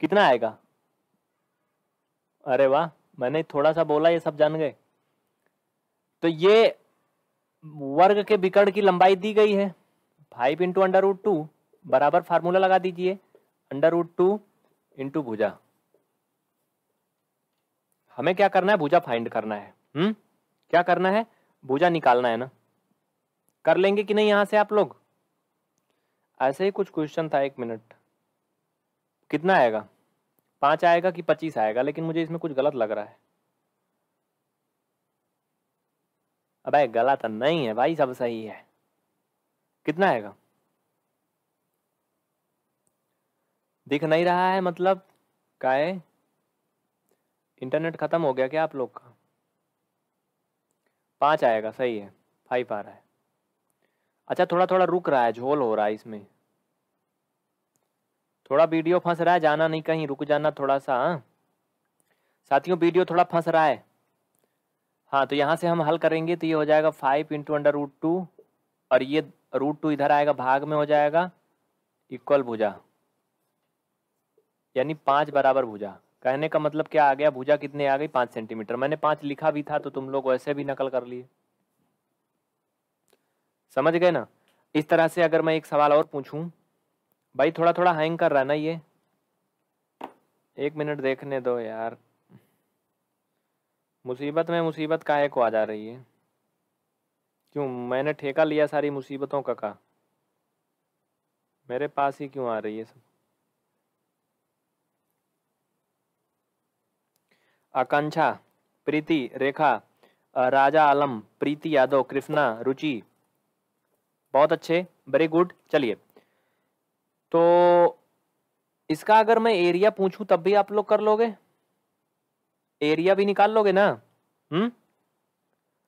कितना आएगा अरे वाह मैंने थोड़ा सा बोला ये सब जान गए तो ये वर्ग के विकर्ण की लंबाई दी गई है five into under root two बराबर फार्मूला लगा दीजिए अंडर रूट टू इंटू भुजा हमें क्या करना है भुजा फाइंड करना है हम्म क्या करना है भुजा निकालना है ना कर लेंगे कि नहीं यहां से आप लोग ऐसे ही कुछ क्वेश्चन था एक मिनट कितना आएगा पांच आएगा कि पच्चीस आएगा लेकिन मुझे इसमें कुछ गलत लग रहा है अबे गलत नहीं है भाई सब सही है कितना आएगा दिख नहीं रहा है मतलब का है इंटरनेट खत्म हो गया क्या आप लोग का पांच आएगा सही है फाइव आ रहा है अच्छा थोड़ा थोड़ा रुक रहा है झोल हो रहा है इसमें थोड़ा वीडियो फंस रहा है जाना नहीं कहीं रुक जाना थोड़ा सा हा? साथियों वीडियो थोड़ा फंस रहा है हाँ तो यहाँ से हम हल करेंगे तो ये हो जाएगा five into under root two और ये रूट टू इधर आएगा भाग में हो जाएगा इक्वल भुजा यानी पाँच बराबर भुजा कहने का मतलब क्या आ गया भुजा कितने आ गई पाँच सेंटीमीटर मैंने पाँच लिखा भी था तो तुम लोग वैसे भी नकल कर लिए समझ गए ना इस तरह से अगर मैं एक सवाल और पूछूं भाई थोड़ा थोड़ा हैंग कर रहा है ना ये एक मिनट देखने दो यार मुसीबत में मुसीबत काहे को आ जा रही है क्यों मैंने ठेका लिया सारी मुसीबतों का का मेरे पास ही क्यों आ रही है सब आकांक्षा प्रीति रेखा राजा आलम प्रीति यादव कृष्णा रुचि बहुत अच्छे वेरी गुड चलिए तो इसका अगर मैं एरिया पूछूं तब भी आप लोग कर लोगे एरिया भी निकाल लोगे ना हम्म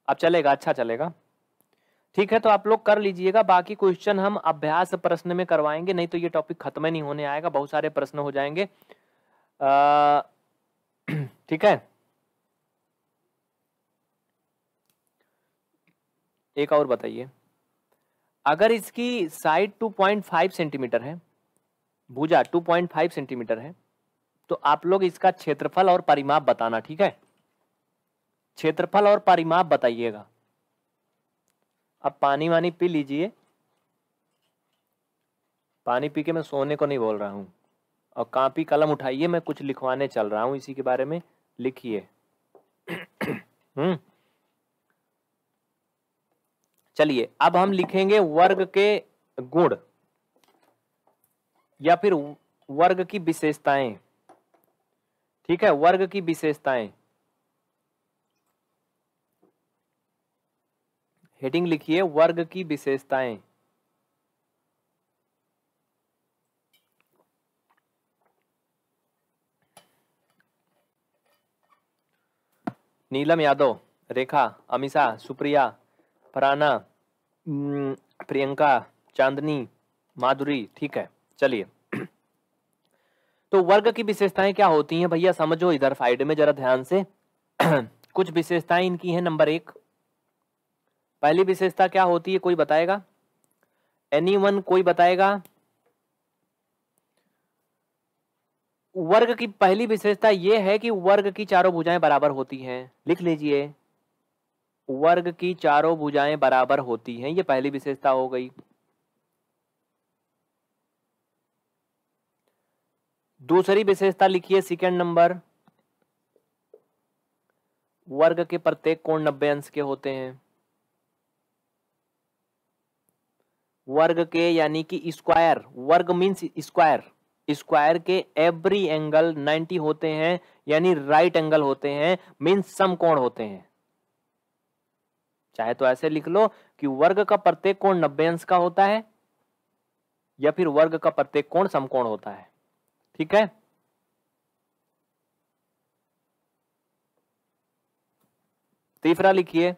अब चलेगा अच्छा चलेगा ठीक है तो आप लोग कर लीजिएगा बाकी क्वेश्चन हम अभ्यास प्रश्न में करवाएंगे नहीं तो ये टॉपिक खत्म ही नहीं होने आएगा बहुत सारे प्रश्न हो जाएंगे ठीक है एक और बताइए अगर इसकी साइड 2.5 सेंटीमीटर है भुजा 2.5 सेंटीमीटर है तो आप लोग इसका क्षेत्रफल और परिमाप बताना ठीक है क्षेत्रफल और परिमाप बताइएगा आप पानी वानी पी लीजिए पानी पी के मैं सोने को नहीं बोल रहा हूँ और कापी कलम उठाइए मैं कुछ लिखवाने चल रहा हूँ इसी के बारे में लिखिए हम्म। चलिए अब हम लिखेंगे वर्ग के गुण या फिर वर्ग की विशेषताएं ठीक है वर्ग की विशेषताएं हेडिंग लिखिए वर्ग की विशेषताएं नीलम यादव रेखा अमिषा सुप्रिया फराना प्रियंका चांदनी माधुरी ठीक है चलिए तो वर्ग की विशेषताएं क्या होती हैं भैया समझो इधर फाइड में जरा ध्यान से कुछ विशेषताएं इनकी हैं नंबर एक पहली विशेषता क्या होती है कोई बताएगा एनी वन कोई बताएगा वर्ग की पहली विशेषता यह है कि वर्ग की चारों भुजाएं बराबर होती हैं लिख लीजिए वर्ग की चारों भुजाएं बराबर होती हैं ये पहली विशेषता हो गई दूसरी विशेषता लिखिए सेकेंड नंबर वर्ग के प्रत्येक कोण नब्बे अंश के होते हैं वर्ग के यानी कि स्क्वायर वर्ग मीन्स स्क्वायर स्क्वायर के एवरी एंगल 90 होते हैं यानी राइट एंगल होते हैं मीन्स समकोण होते हैं चाहे तो ऐसे लिख लो कि वर्ग का प्रत्येक कोण नब्बे अंश का होता है या फिर वर्ग का प्रत्येक कोण समकोण होता है ठीक है तीसरा लिखिए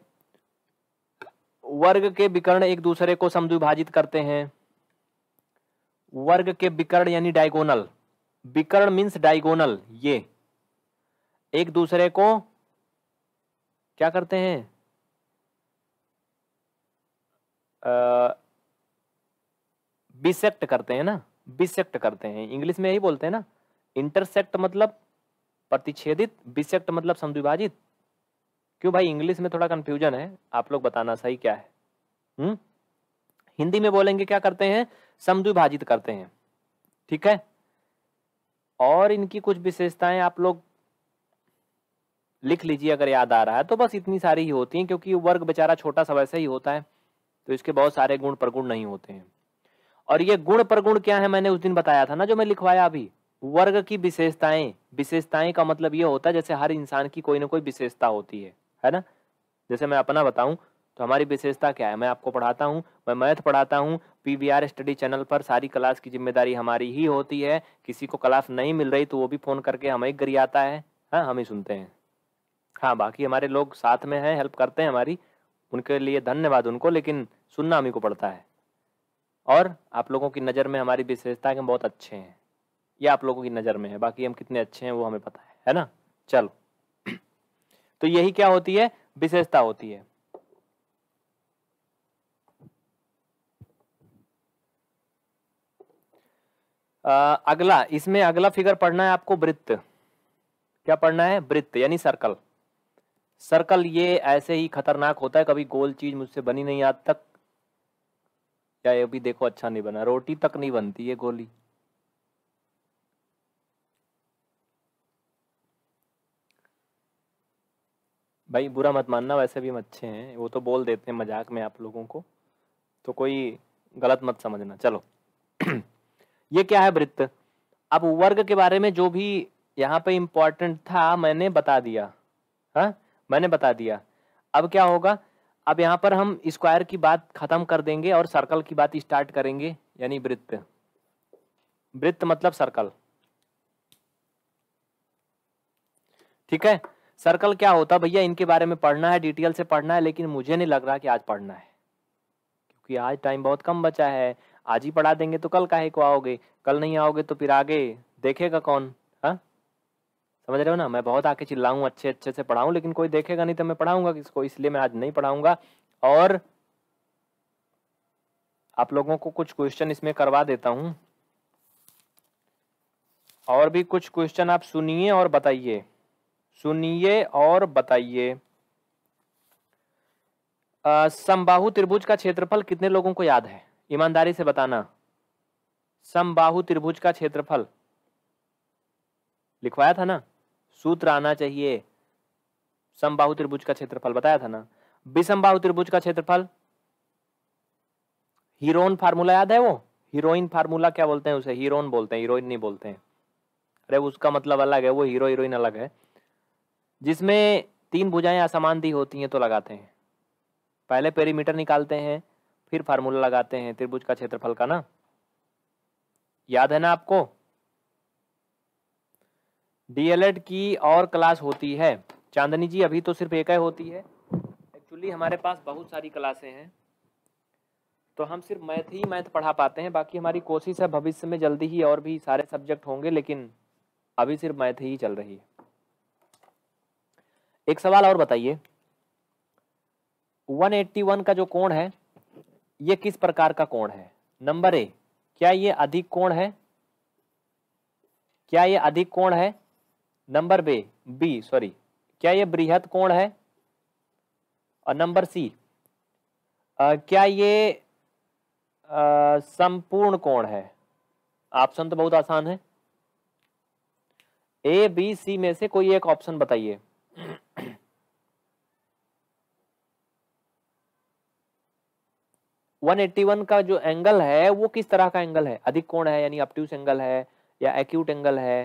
वर्ग के विकर्ण एक दूसरे को समद्विभाजित करते हैं वर्ग के विकर्ण यानी डायगोनल विकर्ण मीन्स डायगोनल ये एक दूसरे को क्या करते हैं बिसेक्ट करते हैं ना बिसेक्ट करते हैं इंग्लिश में यही बोलते हैं ना इंटरसेक्ट मतलब प्रतिच्छेदित बिसेक्ट मतलब समद्विभाजित क्यों भाई इंग्लिश में थोड़ा कंफ्यूजन है आप लोग बताना सही क्या है हुँ? हम्म? हिंदी में बोलेंगे क्या करते हैं समद्विभाजित करते हैं ठीक है और इनकी कुछ विशेषताएं आप लोग लिख लीजिए अगर याद आ रहा है तो बस इतनी सारी ही होती हैं क्योंकि वर्ग बेचारा छोटा सा वैसा ही होता है तो इसके बहुत सारे गुण प्रगुण नहीं होते हैं और ये गुण प्रगुण क्या है मैंने उस दिन बताया था ना जो मैं लिखवाया अभी वर्ग की विशेषताएं विशेषताएं का मतलब ये होता है जैसे हर इंसान की कोई ना कोई विशेषता होती है है ना जैसे मैं अपना बताऊं तो हमारी विशेषता क्या है मैं आपको पढ़ाता हूं मैं मैथ पढ़ाता हूं पीवीआर स्टडी चैनल पर सारी क्लास की जिम्मेदारी हमारी ही होती है किसी को क्लास नहीं मिल रही तो वो भी फ़ोन करके हमें आता है हाँ हम ही सुनते हैं हाँ बाकी हमारे लोग साथ में हैं हेल्प करते हैं हमारी उनके लिए धन्यवाद उनको लेकिन सुनना हम ही को पड़ता है और आप लोगों की नज़र में हमारी विशेषता के हम बहुत अच्छे हैं ये आप लोगों की नज़र में है बाकी हम कितने अच्छे हैं वो हमें पता है है ना चलो तो यही क्या होती है विशेषता होती है आ, अगला इसमें अगला फिगर पढ़ना है आपको वृत्त क्या पढ़ना है वृत्त यानी सर्कल सर्कल ये ऐसे ही खतरनाक होता है कभी गोल चीज मुझसे बनी नहीं आज तक या ये भी देखो अच्छा नहीं बना रोटी तक नहीं बनती ये गोली भाई बुरा मत मानना वैसे भी हम अच्छे हैं वो तो बोल देते हैं मजाक में आप लोगों को तो कोई गलत मत समझना चलो ये क्या है वृत्त अब वर्ग के बारे में जो भी यहाँ पे इम्पोर्टेंट था मैंने बता दिया हा? मैंने बता दिया अब क्या होगा अब यहाँ पर हम स्क्वायर की बात खत्म कर देंगे और सर्कल की बात स्टार्ट करेंगे यानी वृत्त वृत्त मतलब सर्कल ठीक है सर्कल क्या होता भैया इनके बारे में पढ़ना है डिटेल से पढ़ना है लेकिन मुझे नहीं लग रहा कि आज पढ़ना है क्योंकि आज टाइम बहुत कम बचा है आज ही पढ़ा देंगे तो कल काहे को आओगे कल नहीं आओगे तो फिर आगे देखेगा कौन हाँ समझ रहे हो ना मैं बहुत आके चिल्लाऊँ अच्छे अच्छे से पढ़ाऊँ लेकिन कोई देखेगा नहीं तो मैं पढ़ाऊँगा किसको इसलिए मैं आज नहीं पढ़ाऊँगा और आप लोगों को कुछ क्वेश्चन इसमें करवा देता हूँ और भी कुछ क्वेश्चन आप सुनिए और बताइए सुनिए और बताइए समबाहु त्रिभुज का क्षेत्रफल कितने लोगों को याद है ईमानदारी से बताना समबाहु त्रिभुज का क्षेत्रफल लिखवाया था ना सूत्र आना चाहिए समबाहु त्रिभुज का क्षेत्रफल बताया था ना विषमबाहु त्रिभुज का क्षेत्रफल हीरोन फार्मूला याद है वो हीरोइन फार्मूला क्या बोलते हैं उसे हीरोन बोलते हैं हीरोइन नहीं बोलते हैं अरे उसका मतलब अलग है वो हीरो हीरोइन अलग है जिसमें तीन भुजाएं असमान दी होती हैं तो लगाते हैं पहले पेरीमीटर निकालते हैं फिर फार्मूला लगाते हैं त्रिभुज का क्षेत्रफल का ना याद है ना आपको डीएलएड की और क्लास होती है चांदनी जी अभी तो सिर्फ एक ही होती है एक्चुअली हमारे पास बहुत सारी क्लासें हैं तो हम सिर्फ मैथ ही मैथ पढ़ा पाते हैं बाकी हमारी कोशिश है भविष्य में जल्दी ही और भी सारे सब्जेक्ट होंगे लेकिन अभी सिर्फ मैथ ही चल रही है एक सवाल और बताइए 181 का जो कोण है ये किस प्रकार का कोण है नंबर ए क्या ये अधिक कोण है क्या ये अधिक कोण है नंबर बे बी सॉरी क्या ये बृहद कोण है और नंबर सी क्या ये संपूर्ण कोण है ऑप्शन तो बहुत आसान है ए बी सी में से कोई एक ऑप्शन बताइए 181 का जो एंगल है वो किस तरह का एंगल है अधिक कोण है यानी अपट्यूस एंगल है या एक्यूट एंगल है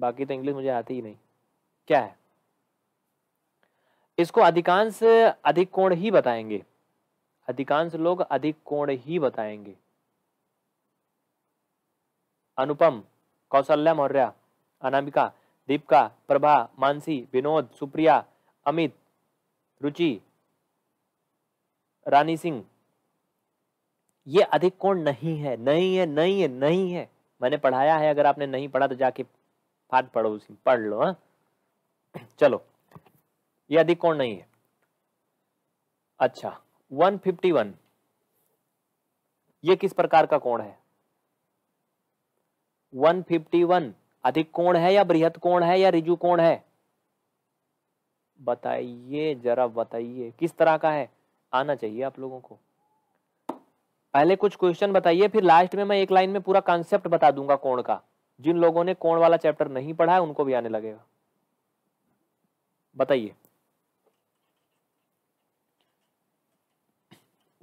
बाकी तो इंग्लिश मुझे आती ही नहीं क्या है इसको अधिकांश अधिक कोण ही बताएंगे अधिकांश लोग अधिक कोण ही बताएंगे अनुपम कौशल्या मौर्य अनामिका दीपिका प्रभा मानसी विनोद सुप्रिया अमित रुचि रानी सिंह ये अधिक कोण नहीं है नहीं है नहीं है नहीं है मैंने पढ़ाया है अगर आपने नहीं पढ़ा तो जाके फाट पढ़ो उसी पढ़ लो हा? चलो ये अधिक कोण नहीं है अच्छा 151 ये किस प्रकार का कोण है 151 अधिक कोण है या बृहत कोण है या रिजु कोण है बताइए जरा बताइए किस तरह का है आना चाहिए आप लोगों को पहले कुछ क्वेश्चन बताइए फिर लास्ट में मैं एक लाइन में पूरा कॉन्सेप्ट बता दूंगा कोण का जिन लोगों ने कोण वाला चैप्टर नहीं पढ़ा है उनको भी आने लगेगा बताइए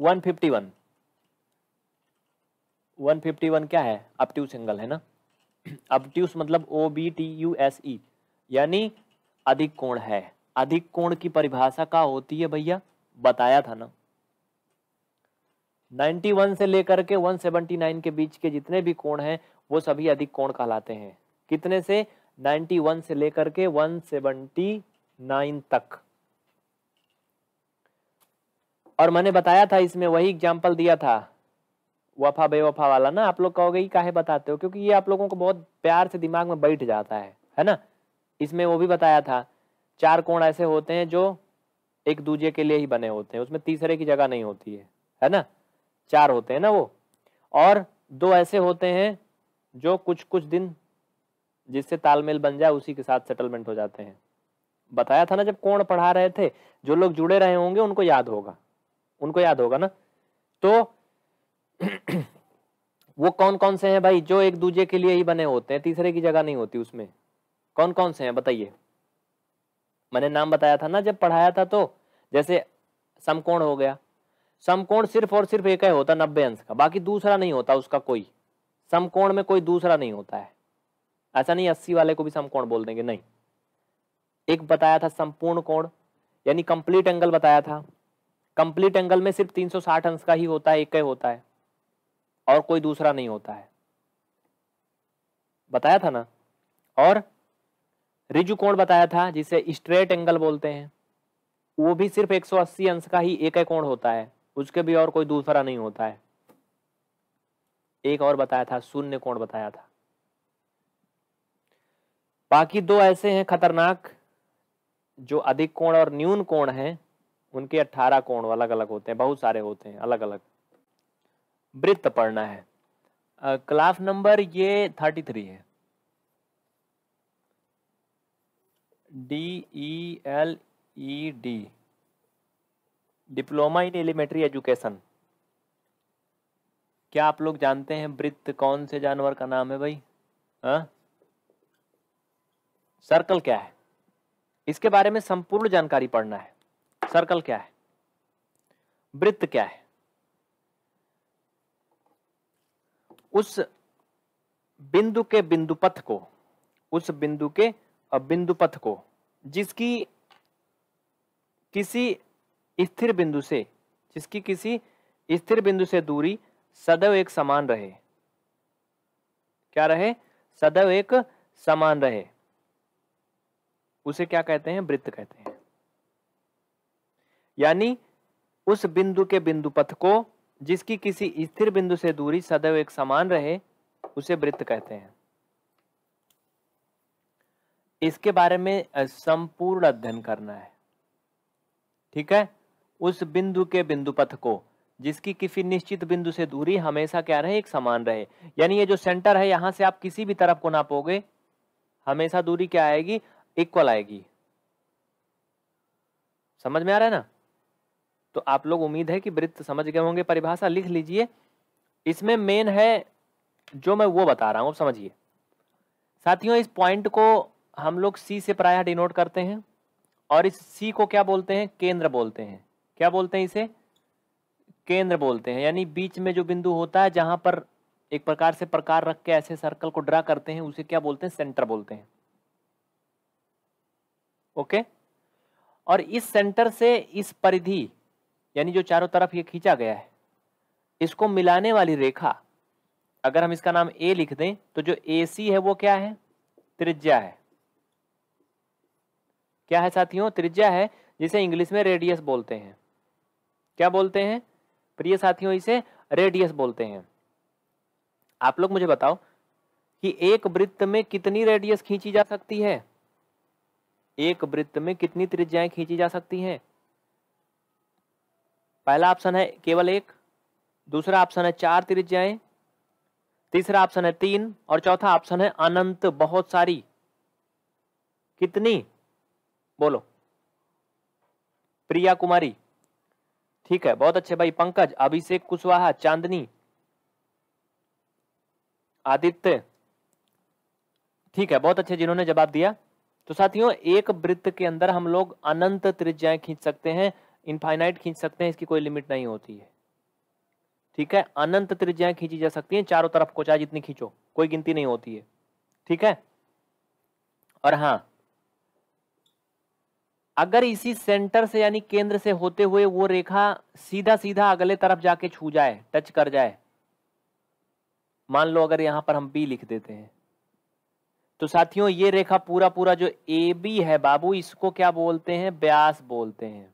151 151 क्या है अपट्यूस एंगल है ना अपट्यूस मतलब O B T U S E यानी अधिक कोण है अधिक कोण की परिभाषा का होती है भैया बताया था ना 91 से लेकर के 179 के बीच के जितने भी कोण हैं वो सभी अधिक कोण कहलाते हैं कितने से 91 से लेकर के 179 तक और मैंने बताया था इसमें वही एग्जाम्पल दिया था वफा बेवफा वाला ना आप लोग कहोगे काहे बताते हो क्योंकि ये आप लोगों को बहुत प्यार से दिमाग में बैठ जाता है है ना इसमें वो भी बताया था चार कोण ऐसे होते हैं जो एक दूजे के लिए ही बने होते हैं उसमें तीसरे की जगह नहीं होती है है ना चार होते हैं ना वो और दो ऐसे होते हैं जो कुछ कुछ दिन जिससे तालमेल बन जाए उसी के साथ सेटलमेंट हो जाते हैं बताया था ना जब कोण पढ़ा रहे थे जो लोग जुड़े रहे होंगे उनको याद होगा उनको याद होगा ना तो वो कौन कौन से हैं भाई जो एक दूजे के लिए ही बने होते हैं तीसरे की जगह नहीं होती उसमें कौन कौन से हैं बताइए मैंने नाम बताया था ना जब पढ़ाया था तो जैसे समकोण हो गया समकोण सिर्फ और सिर्फ एक ही होता नब्बे अंश का बाकी दूसरा नहीं होता उसका कोई समकोण में कोई दूसरा नहीं होता है ऐसा नहीं अस्सी वाले को भी समकोण बोल देंगे नहीं एक बताया था संपूर्ण कोण यानी कंप्लीट एंगल बताया था कंप्लीट एंगल में सिर्फ 360 अंश का ही होता है एक ही होता है और कोई दूसरा नहीं होता है बताया था ना और रिजु कोण बताया था जिसे स्ट्रेट एंगल बोलते हैं वो भी सिर्फ 180 अंश का ही एक कोण होता है उसके भी और कोई दूसरा नहीं होता है एक और बताया था शून्य कोण बताया था बाकी दो ऐसे हैं खतरनाक जो अधिक कोण और न्यून कोण हैं उनके 18 कोण अलग अलग होते हैं बहुत सारे होते हैं अलग अलग वृत्त पढ़ना है क्लास नंबर ये 33 है D E L E D diploma in elementary education क्या आप लोग जानते हैं वृत्त कौन से जानवर का नाम है भाई हा? सर्कल क्या है इसके बारे में संपूर्ण जानकारी पढ़ना है सर्कल क्या है वृत्त क्या है उस बिंदु के बिंदुपथ को उस बिंदु के बिंदुपथ को जिसकी किसी स्थिर बिंदु से जिसकी किसी स्थिर बिंदु से दूरी सदैव एक समान रहे क्या रहे सदैव एक समान रहे उसे क्या कहते हैं वृत्त कहते हैं यानी उस बिंदु के बिंदु पथ को जिसकी किसी स्थिर बिंदु से दूरी सदैव एक समान रहे उसे वृत्त कहते हैं इसके बारे में संपूर्ण अध्ययन करना है ठीक है उस बिंदु के बिंदु पथ को जिसकी किसी निश्चित बिंदु से दूरी हमेशा क्या रहे एक समान रहे यानी ये जो सेंटर है यहां से आप किसी भी तरफ को नापोगे हमेशा दूरी क्या आएगी इक्वल आएगी समझ में आ रहा है ना तो आप लोग उम्मीद है कि वृत्त समझ गए होंगे परिभाषा लिख लीजिए इसमें मेन है जो मैं वो बता रहा हूं समझिए साथियों इस पॉइंट को हम लोग सी से प्रायः डिनोट करते हैं और इस सी को क्या बोलते हैं केंद्र बोलते हैं क्या बोलते हैं इसे केंद्र बोलते हैं यानी बीच में जो बिंदु होता है जहां पर एक प्रकार से प्रकार रख के ऐसे सर्कल को ड्रा करते हैं उसे क्या बोलते हैं सेंटर बोलते हैं ओके और इस सेंटर से इस परिधि यानी जो चारों तरफ ये खींचा गया है इसको मिलाने वाली रेखा अगर हम इसका नाम ए लिख दें तो जो ए सी है वो क्या है त्रिज्या है क्या है साथियों त्रिज्या है जिसे इंग्लिश में रेडियस बोलते हैं क्या बोलते हैं प्रिय साथियों इसे रेडियस बोलते हैं आप लोग मुझे बताओ कि एक वृत्त में कितनी रेडियस खींची जा सकती है एक वृत्त में कितनी त्रिज्याएं खींची जा सकती हैं पहला ऑप्शन है केवल एक दूसरा ऑप्शन है चार त्रिज्याएं तीसरा ऑप्शन है तीन और चौथा ऑप्शन है अनंत बहुत सारी कितनी बोलो प्रिया कुमारी ठीक है बहुत अच्छे भाई पंकज अभिषेक कुशवाहा चांदनी आदित्य ठीक है बहुत अच्छे जिन्होंने जवाब दिया तो साथियों एक वृत्त के अंदर हम लोग अनंत त्रिज्याएं खींच सकते हैं इनफाइनाइट खींच सकते हैं इसकी कोई लिमिट नहीं होती है ठीक है अनंत त्रिज्याएं खींची जा सकती हैं चारों तरफ को चाहे जितनी खींचो कोई गिनती नहीं होती है ठीक है और हाँ अगर इसी सेंटर से यानी केंद्र से होते हुए वो रेखा सीधा सीधा अगले तरफ जाके छू जाए टच कर जाए मान लो अगर यहां पर हम बी लिख देते हैं तो साथियों ये रेखा पूरा पूरा जो ए बी है बाबू इसको क्या बोलते हैं ब्यास बोलते हैं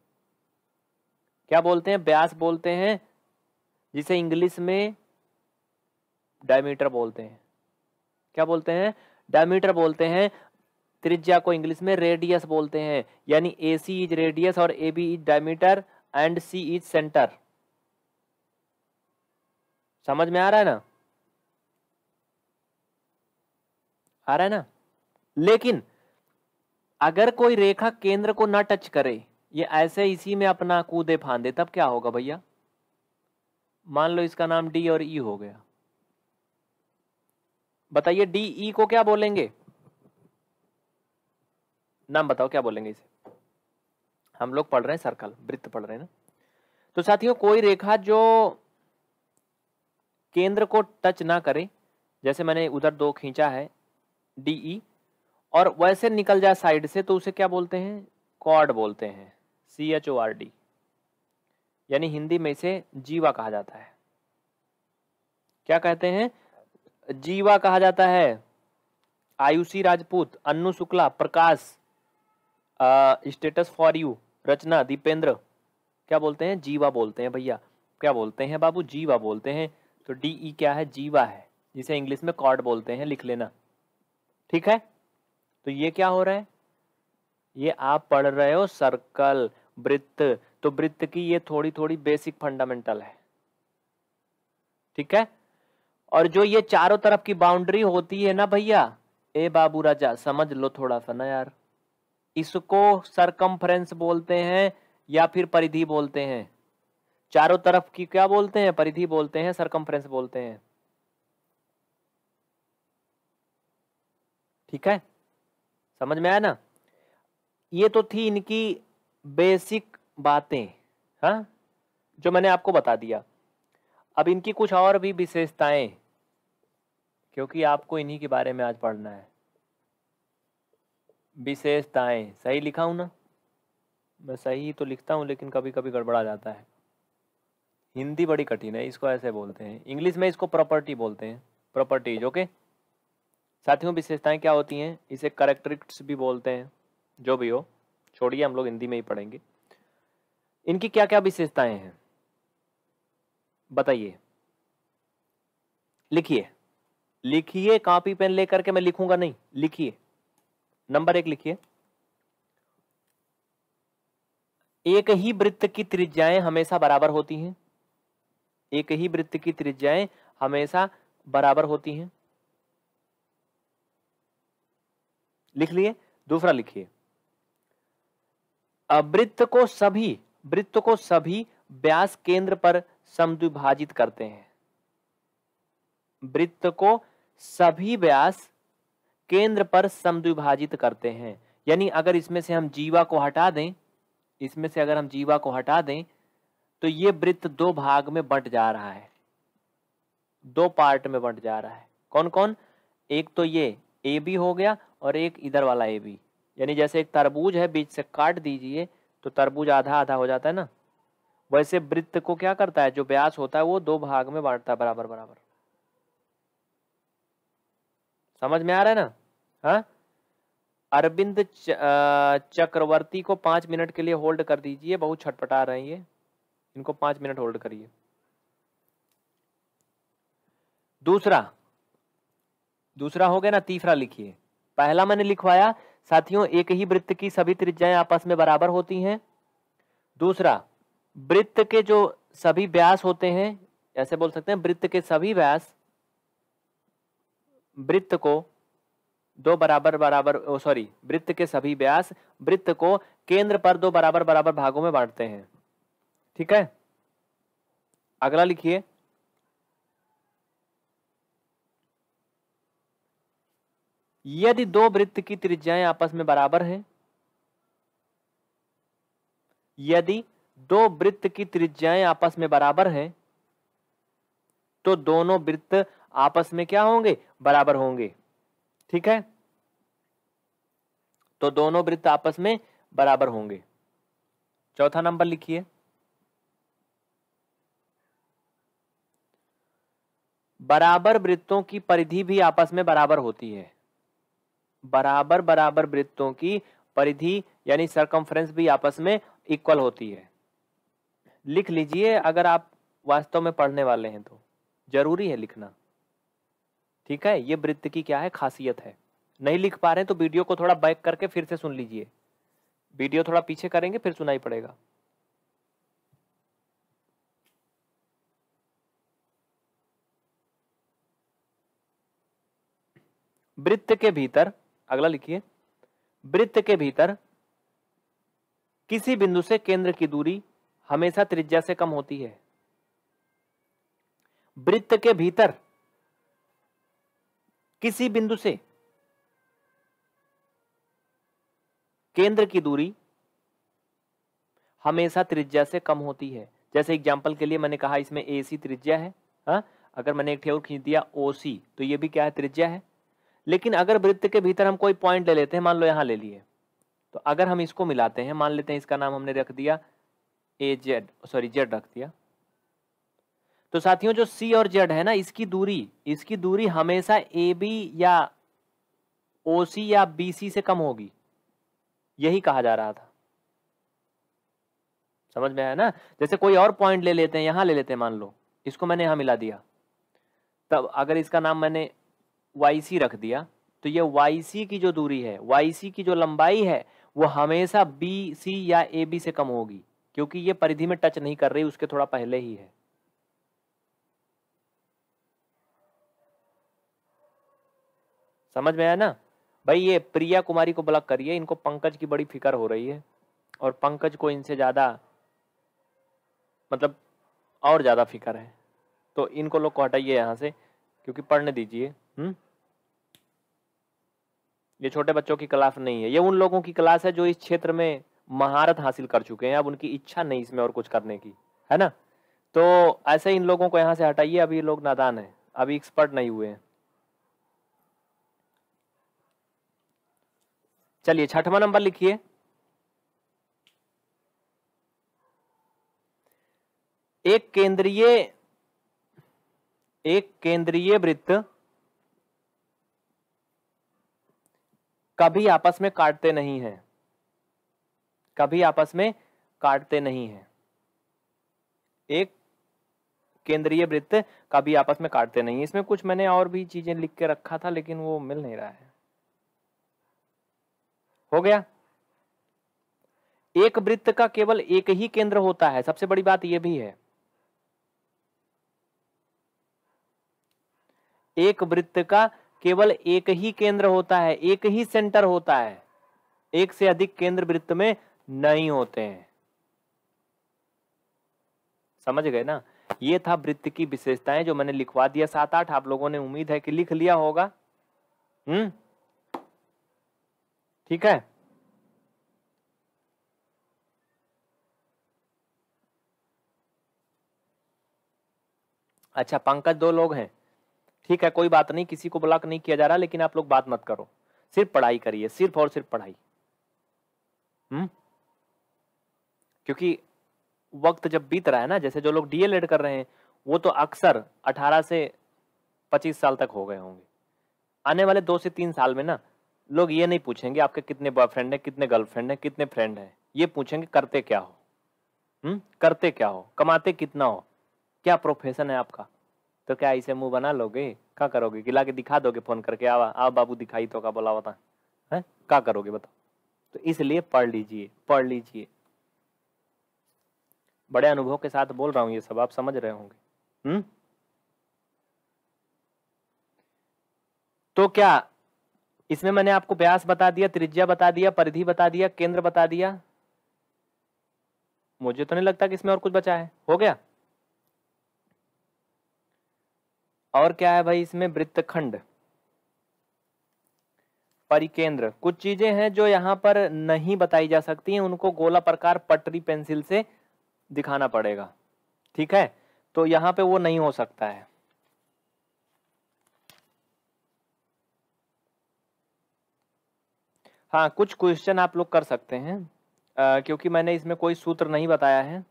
क्या बोलते हैं ब्यास बोलते हैं जिसे इंग्लिश में डायमीटर बोलते हैं क्या बोलते हैं डायमीटर बोलते हैं त्रिज्या को इंग्लिश में रेडियस बोलते हैं यानी ए सी इज रेडियस और A B is diameter and C is centre समझ में आ रहा है ना आ रहा है ना लेकिन अगर कोई रेखा केंद्र को ना टच करे ये ऐसे इसी में अपना कूदे फांदे तब क्या होगा भैया मान लो इसका नाम डी और ई e हो गया बताइए डी ई e को क्या बोलेंगे नाम बताओ क्या बोलेंगे इसे हम लोग पढ़ रहे हैं सर्कल वृत्त पढ़ रहे हैं ना तो साथियों कोई रेखा जो केंद्र को टच ना करे जैसे मैंने उधर दो खींचा है ई e, और वैसे निकल जाए साइड से तो उसे क्या बोलते हैं कॉर्ड बोलते हैं C H O R D यानी हिंदी में इसे जीवा कहा जाता है क्या कहते हैं जीवा कहा जाता है Ayushi Rajput Annu Shukla Prakash status for you Rachna Dipendra क्या बोलते हैं जीवा बोलते हैं भैया क्या बोलते हैं बाबू जीवा बोलते हैं तो डी ई e क्या है जीवा है जिसे इंग्लिश में कॉर्ड बोलते हैं लिख लेना ठीक है तो ये क्या हो रहा है ये आप पढ़ रहे हो सर्कल वृत्त तो वृत्त की ये थोड़ी थोड़ी बेसिक फंडामेंटल है ठीक है और जो ये चारों तरफ की बाउंड्री होती है ना भैया ए बाबू राजा समझ लो थोड़ा सा ना यार इसको सरकमफ्रेंस बोलते हैं या फिर परिधि बोलते हैं चारों तरफ की क्या बोलते हैं परिधि बोलते हैं सरकमफ्रेंस बोलते हैं ठीक है समझ में आया ना ये तो थी इनकी बेसिक बातें हा जो मैंने आपको बता दिया अब इनकी कुछ और भी विशेषताएं क्योंकि आपको इन्हीं के बारे में आज पढ़ना है विशेषताएं सही लिखा हूँ ना मैं सही तो लिखता हूँ लेकिन कभी कभी गड़बड़ा जाता है हिंदी बड़ी कठिन है इसको ऐसे बोलते हैं इंग्लिश में इसको प्रॉपर्टी बोलते हैं प्रॉपर्टीज ओके साथियों विशेषताएं क्या होती हैं इसे करेक्ट्रिक्स भी बोलते हैं जो भी हो छोड़िए हम लोग हिंदी में ही पढ़ेंगे इनकी क्या क्या विशेषताएं हैं बताइए लिखिए लिखिए कॉपी पेन लेकर के मैं लिखूंगा नहीं लिखिए नंबर एक लिखिए एक ही वृत्त की त्रिज्याएं हमेशा बराबर होती हैं एक ही वृत्त की त्रिज्याएं हमेशा बराबर होती हैं लिख लिए दूसरा लिखिए वृत्त को सभी वृत्त को सभी व्यास केंद्र पर समद्विभाजित करते हैं वृत्त को सभी व्यास केंद्र पर समद्विभाजित करते हैं यानी अगर इसमें से हम जीवा को हटा दें इसमें से अगर हम जीवा को हटा दें तो ये वृत्त दो भाग में बंट जा रहा है दो पार्ट में बंट जा रहा है कौन कौन एक तो ये ए बी हो गया और एक इधर वाला ए बी यानी जैसे एक तरबूज है बीच से काट दीजिए तो तरबूज आधा आधा हो जाता है ना वैसे वृत्त को क्या करता है जो व्यास होता है वो दो भाग में बांटता है बराबर बराबर समझ में आ रहा है ना हाँ अरविंद चक्रवर्ती को पाँच मिनट के लिए होल्ड कर दीजिए बहुत छटपटा रहे हैं ये इनको पाँच मिनट होल्ड करिए दूसरा दूसरा हो गया ना तीसरा लिखिए पहला मैंने लिखवाया साथियों एक ही वृत्त की सभी त्रिज्याएं आपस में बराबर होती हैं दूसरा वृत्त के जो सभी व्यास होते हैं ऐसे बोल सकते हैं वृत्त के सभी व्यास वृत्त को दो बराबर बराबर सॉरी वृत्त के सभी व्यास वृत्त को केंद्र पर दो बराबर बराबर भागों में बांटते हैं ठीक है अगला लिखिए यदि दो वृत्त की त्रिज्याएं आपस में बराबर हैं यदि दो वृत्त की त्रिज्याएं आपस में बराबर हैं तो दोनों वृत्त आपस में क्या होंगे बराबर होंगे ठीक है तो दोनों वृत्त आपस में बराबर होंगे चौथा नंबर लिखिए बराबर वृत्तों की परिधि भी आपस में बराबर होती है बराबर बराबर वृत्तों की परिधि यानी सरकमफ्रेंस भी आपस में इक्वल होती है लिख लीजिए अगर आप वास्तव में पढ़ने वाले हैं तो जरूरी है लिखना ठीक है ये वृत्त की क्या है खासियत है नहीं लिख पा रहे हैं तो वीडियो को थोड़ा बैक करके फिर से सुन लीजिए वीडियो थोड़ा पीछे करेंगे फिर सुनाई पड़ेगा वृत्त के भीतर अगला लिखिए वृत्त के भीतर किसी बिंदु से केंद्र की दूरी हमेशा त्रिज्या से कम होती है वृत्त के भीतर किसी बिंदु से केंद्र की दूरी हमेशा त्रिज्या से कम होती है जैसे एग्जाम्पल के लिए मैंने कहा इसमें ए सी त्रिज्या है हा? अगर मैंने एक ठेवर खींच दिया ओ सी तो ये भी क्या है त्रिज्या है लेकिन अगर वृत्त के भीतर हम कोई पॉइंट ले लेते हैं मान लो यहां ले लिए तो अगर हम इसको मिलाते हैं मान लेते हैं इसका नाम हमने रख दिया ए जेड सॉरी जेड रख दिया तो साथियों जो सी और जेड है ना इसकी दूरी इसकी दूरी हमेशा ए बी या ओ सी या बी सी से कम होगी यही कहा जा रहा था समझ में आया ना जैसे कोई और पॉइंट ले लेते हैं यहां ले लेते हैं मान लो इसको मैंने यहां मिला दिया तब अगर इसका नाम मैंने वाई सी रख दिया तो ये वाई सी की जो दूरी है वाई सी की जो लंबाई है वो हमेशा बी सी या ए बी से कम होगी क्योंकि ये परिधि में टच नहीं कर रही उसके थोड़ा पहले ही है समझ में आया ना भाई ये प्रिया कुमारी को ब्लॉक करिए इनको पंकज की बड़ी फिक्र हो रही है और पंकज को इनसे ज़्यादा मतलब और ज़्यादा फिक्र है तो इनको लोग को हटाइए यहाँ से क्योंकि पढ़ने दीजिए हम्म? ये छोटे बच्चों की क्लास नहीं है ये उन लोगों की क्लास है जो इस क्षेत्र में महारत हासिल कर चुके हैं अब उनकी इच्छा नहीं इसमें और कुछ करने की है ना तो ऐसे इन लोगों को यहाँ से हटाइए अभी ये लोग नादान है अभी एक्सपर्ट नहीं हुए हैं चलिए छठवां नंबर लिखिए एक केंद्रीय एक केंद्रीय वृत्त कभी आपस में काटते नहीं है कभी आपस में काटते नहीं है एक केंद्रीय वृत्त कभी आपस में काटते नहीं इसमें कुछ मैंने और भी चीजें लिख के रखा था लेकिन वो मिल नहीं रहा है हो गया एक वृत्त का केवल एक ही केंद्र होता है सबसे बड़ी बात यह भी है एक वृत्त का केवल एक ही केंद्र होता है एक ही सेंटर होता है एक से अधिक केंद्र वृत्त में नहीं होते हैं समझ गए ना ये था वृत्त की विशेषताएं जो मैंने लिखवा दिया सात आठ आप लोगों ने उम्मीद है कि लिख लिया होगा हम्म ठीक है अच्छा पंकज दो लोग हैं ठीक है कोई बात नहीं किसी को ब्लॉक नहीं किया जा रहा लेकिन आप लोग बात मत करो सिर्फ पढ़ाई करिए सिर्फ और सिर्फ पढ़ाई हम्म क्योंकि वक्त जब बीत रहा है ना जैसे जो लोग डीएलएड कर रहे हैं वो तो अक्सर 18 से 25 साल तक हो गए होंगे आने वाले दो से तीन साल में ना लोग ये नहीं पूछेंगे आपके कितने बॉयफ्रेंड हैं कितने गर्लफ्रेंड हैं कितने फ्रेंड हैं ये पूछेंगे करते क्या हो हुँ? हम्म? करते क्या हो कमाते कितना हो क्या प्रोफेशन है आपका तो क्या इसे मुंह बना लोगे क्या करोगे गिला के दिखा दोगे फोन करके आवा आओ बाबू दिखाई तो का बोला बता है क्या करोगे बताओ तो इसलिए पढ़ लीजिए पढ़ लीजिए बड़े अनुभव के साथ बोल रहा हूँ ये सब आप समझ रहे होंगे हम्म तो क्या इसमें मैंने आपको व्यास बता दिया त्रिज्या बता दिया परिधि बता दिया केंद्र बता दिया मुझे तो नहीं लगता कि इसमें और कुछ बचा है हो गया और क्या है भाई इसमें वृत्त खंड परिकेंद्र कुछ चीजें हैं जो यहां पर नहीं बताई जा सकती हैं उनको गोला प्रकार पटरी पेंसिल से दिखाना पड़ेगा ठीक है तो यहां पे वो नहीं हो सकता है हाँ कुछ क्वेश्चन आप लोग कर सकते हैं आ, क्योंकि मैंने इसमें कोई सूत्र नहीं बताया है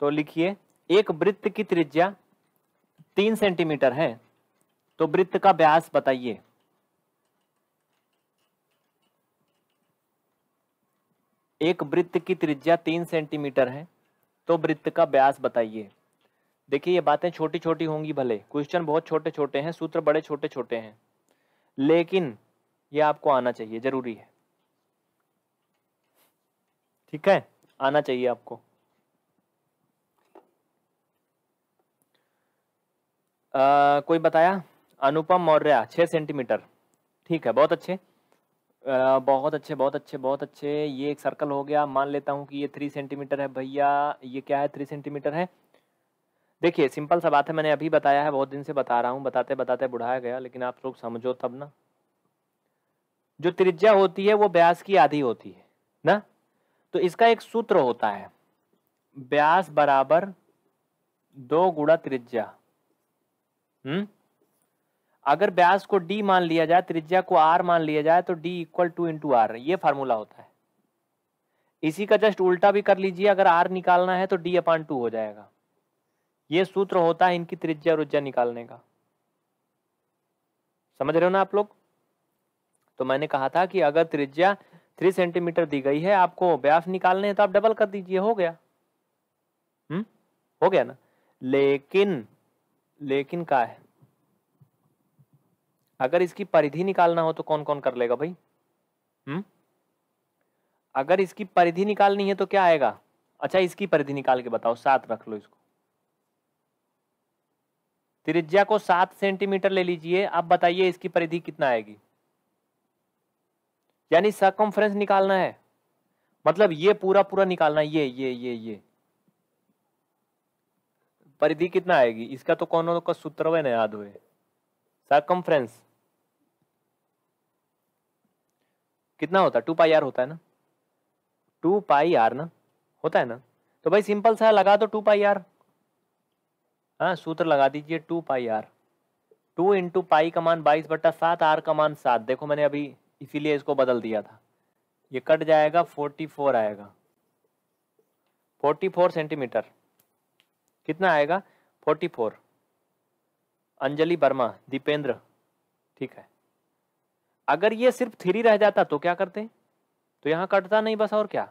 तो लिखिए एक वृत्त की त्रिज्या तीन सेंटीमीटर है तो वृत्त का व्यास बताइए एक वृत्त की त्रिज्या तीन सेंटीमीटर है तो वृत्त का व्यास बताइए देखिए ये बातें छोटी छोटी होंगी भले क्वेश्चन बहुत छोटे छोटे हैं सूत्र बड़े छोटे छोटे हैं लेकिन ये आपको आना चाहिए ज़रूरी है ठीक है आना चाहिए आपको आ, कोई बताया अनुपम मौर्य छः सेंटीमीटर ठीक है बहुत अच्छे आ, बहुत अच्छे बहुत अच्छे बहुत अच्छे ये एक सर्कल हो गया मान लेता हूँ कि ये थ्री सेंटीमीटर है भैया ये क्या है थ्री सेंटीमीटर है देखिए सिंपल सा बात है मैंने अभी बताया है बहुत दिन से बता रहा हूँ बताते बताते बुढ़ाया गया लेकिन आप लोग समझो तब ना जो त्रिज्या होती है वो ब्यास की आधी होती है ना तो इसका एक सूत्र होता है ब्यास बराबर दो गुड़ा त्रिज्या हम्म अगर ब्यास को d मान लिया जाए त्रिज्या को r मान लिया जाए तो d equal two into R ये फार्मूला होता है इसी का जस्ट उल्टा भी कर लीजिए अगर r निकालना है तो d अपान टू हो जाएगा ये सूत्र होता है इनकी त्रिज्या और निकालने का समझ रहे हो ना आप लोग तो मैंने कहा था कि अगर त्रिज्या थ्री सेंटीमीटर दी गई है आपको व्यास निकालने हैं तो आप डबल कर दीजिए हो गया हम्म हो गया ना लेकिन लेकिन का है अगर इसकी परिधि निकालना हो तो कौन कौन कर लेगा भाई हम्म अगर इसकी परिधि निकालनी है तो क्या आएगा अच्छा इसकी परिधि निकाल के बताओ सात रख लो इसको त्रिज्या को सात सेंटीमीटर ले लीजिए आप बताइए इसकी परिधि कितना आएगी यानी सर्कमफ्रेंस निकालना है मतलब ये पूरा पूरा निकालना है ये ये ये ये परिधि कितना आएगी इसका तो कौन का सूत्र हुए ना याद हुए सर्कमफ्रेंस कितना होता है टू पाई आर होता है ना टू पाई आर ना होता है ना तो भाई सिंपल सा लगा दो टू पाई आर हाँ सूत्र लगा दीजिए two pi R two into pi का मान बाईस बट्टा सात आर का मान सात देखो मैंने अभी इसीलिए इसको बदल दिया था ये कट जाएगा 44 आएगा 44 सेंटीमीटर कितना आएगा 44 अंजलि वर्मा दीपेंद्र ठीक है अगर ये सिर्फ थ्री रह जाता तो क्या करते तो यहाँ कटता नहीं बस और क्या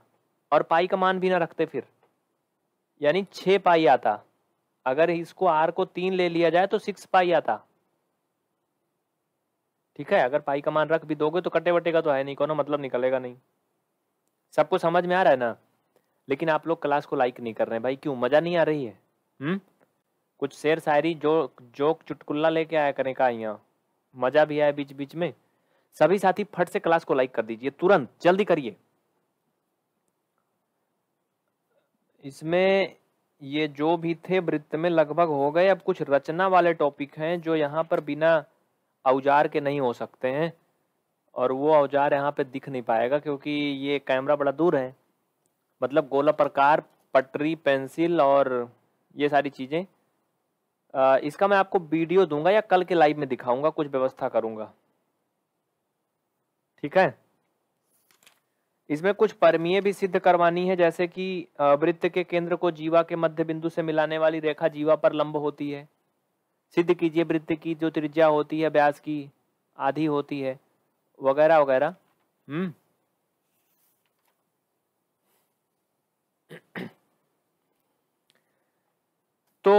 और पाई का मान भी ना रखते फिर यानी छः पाई आता अगर इसको आर को तीन ले लिया जाए तो सिक्स पाई आता ठीक है अगर पाई का मान रख भी दोगे तो कटे वटे का तो है नहीं कोनो मतलब निकलेगा नहीं सबको समझ में आ रहा है ना लेकिन आप लोग क्लास को लाइक नहीं कर रहे हैं भाई क्यों मजा नहीं आ रही है हम्म कुछ शेर शायरी जो जोक चुटकुल्ला लेके आया करें का यहाँ मजा भी आया बीच बीच में सभी साथी फट से क्लास को लाइक कर दीजिए तुरंत जल्दी करिए इसमें ये जो भी थे वृत्त में लगभग हो गए अब कुछ रचना वाले टॉपिक हैं जो यहाँ पर बिना औजार के नहीं हो सकते हैं और वो औजार यहाँ पे दिख नहीं पाएगा क्योंकि ये कैमरा बड़ा दूर है मतलब गोला प्रकार पटरी पेंसिल और ये सारी चीज़ें इसका मैं आपको वीडियो दूंगा या कल के लाइव में दिखाऊंगा कुछ व्यवस्था करूंगा ठीक है इसमें कुछ परमीय भी सिद्ध करवानी है जैसे कि वृत्त के केंद्र को जीवा के मध्य बिंदु से मिलाने वाली रेखा जीवा पर लंब होती है सिद्ध कीजिए वृत्त की जो त्रिज्या होती है ब्यास की आधी होती है वगैरह वगैरह हम्म तो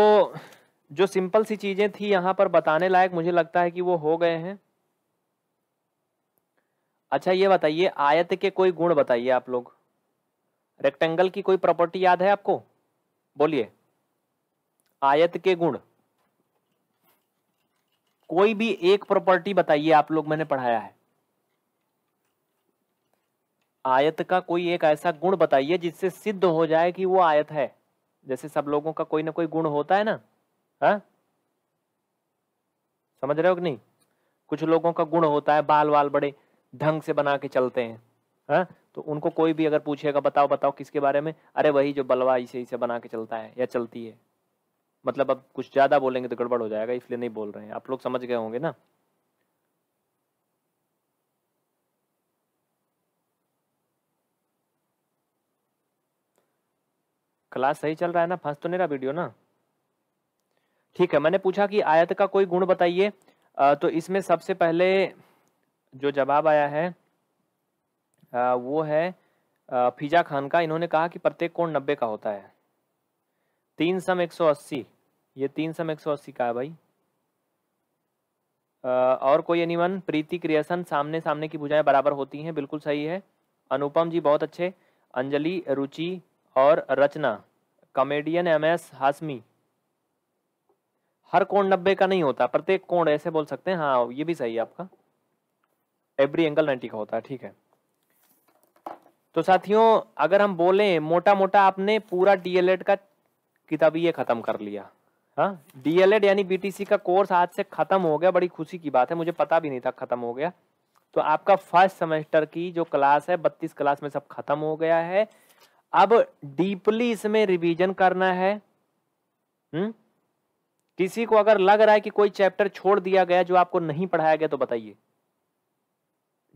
जो सिंपल सी चीज़ें थी यहां पर बताने लायक मुझे लगता है कि वो हो गए हैं अच्छा ये बताइए आयत के कोई गुण बताइए आप लोग रेक्टेंगल की कोई प्रॉपर्टी याद है आपको बोलिए आयत के गुण कोई भी एक प्रॉपर्टी बताइए आप लोग मैंने पढ़ाया है आयत का कोई एक ऐसा गुण बताइए जिससे सिद्ध हो जाए कि वो आयत है जैसे सब लोगों का कोई ना कोई गुण होता है ना हा? समझ रहे हो कि नहीं कुछ लोगों का गुण होता है बाल वाल बड़े ढंग से बना के चलते हैं हा? तो उनको कोई भी अगर पूछेगा बताओ बताओ किसके बारे में अरे वही जो बलवा इसे इसे बना के चलता है या चलती है मतलब अब कुछ ज़्यादा बोलेंगे तो गड़बड़ हो जाएगा इसलिए नहीं बोल रहे हैं आप लोग समझ गए होंगे ना क्लास सही चल रहा है ना फंस तो नहीं रहा वीडियो ना ठीक है मैंने पूछा कि आयत का कोई गुण बताइए तो इसमें सबसे पहले जो जवाब आया है आ, वो है आ, फिजा खान का इन्होंने कहा कि प्रत्येक कोण नब्बे का होता है तीन सम एक सौ अस्सी ये तीन सम एक सौ अस्सी का है भाई आ, और कोई एनीवन प्रीति क्रिएशन सामने सामने की भुजाएं बराबर होती हैं बिल्कुल सही है अनुपम जी बहुत अच्छे अंजलि रुचि और Rachna comedian M S Hashmi हर कोण नब्बे का नहीं होता प्रत्येक कोण ऐसे बोल सकते हैं हाँ ये भी सही है आपका एवरी एंगल नाइन्टी का होता है ठीक है तो साथियों अगर हम बोलें मोटा मोटा आपने पूरा डीएलएड का किताबी ये ख़त्म कर लिया हाँ डीएलएड यानी बीटीसी का कोर्स आज से खत्म हो गया बड़ी खुशी की बात है मुझे पता भी नहीं था खत्म हो गया तो आपका फर्स्ट सेमेस्टर की जो क्लास है बत्तीस क्लास में सब खत्म हो गया है अब डीपली इसमें रिवीजन करना है हुँ? हम्म? किसी को अगर लग रहा है कि कोई चैप्टर छोड़ दिया गया जो आपको नहीं पढ़ाया गया तो बताइए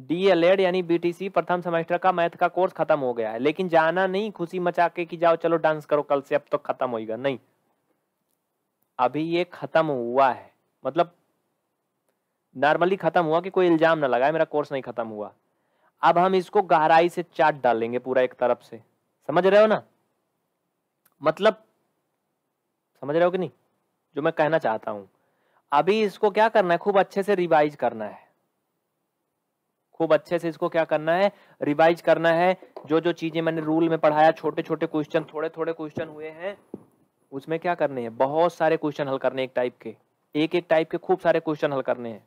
डीएलएड यानी बीटीसी प्रथम सेमेस्टर का मैथ का कोर्स खत्म हो गया है लेकिन जाना नहीं खुशी मचा के कि जाओ चलो डांस करो कल से अब तो खत्म होगा नहीं अभी ये खत्म हुआ है मतलब नॉर्मली खत्म हुआ कि कोई इल्जाम ना लगाए मेरा कोर्स नहीं खत्म हुआ अब हम इसको गहराई से चाट डालेंगे पूरा एक तरफ से समझ रहे हो ना मतलब समझ रहे हो कि नहीं जो मैं कहना चाहता हूं अभी इसको क्या करना है खूब अच्छे से रिवाइज करना है खूब अच्छे से इसको क्या करना है रिवाइज करना है जो जो चीजें मैंने रूल में पढ़ाया छोटे छोटे क्वेश्चन थोड़े थोड़े क्वेश्चन हुए हैं उसमें क्या करने हैं बहुत सारे क्वेश्चन हल करने एक टाइप के एक एक टाइप के खूब सारे क्वेश्चन हल करने हैं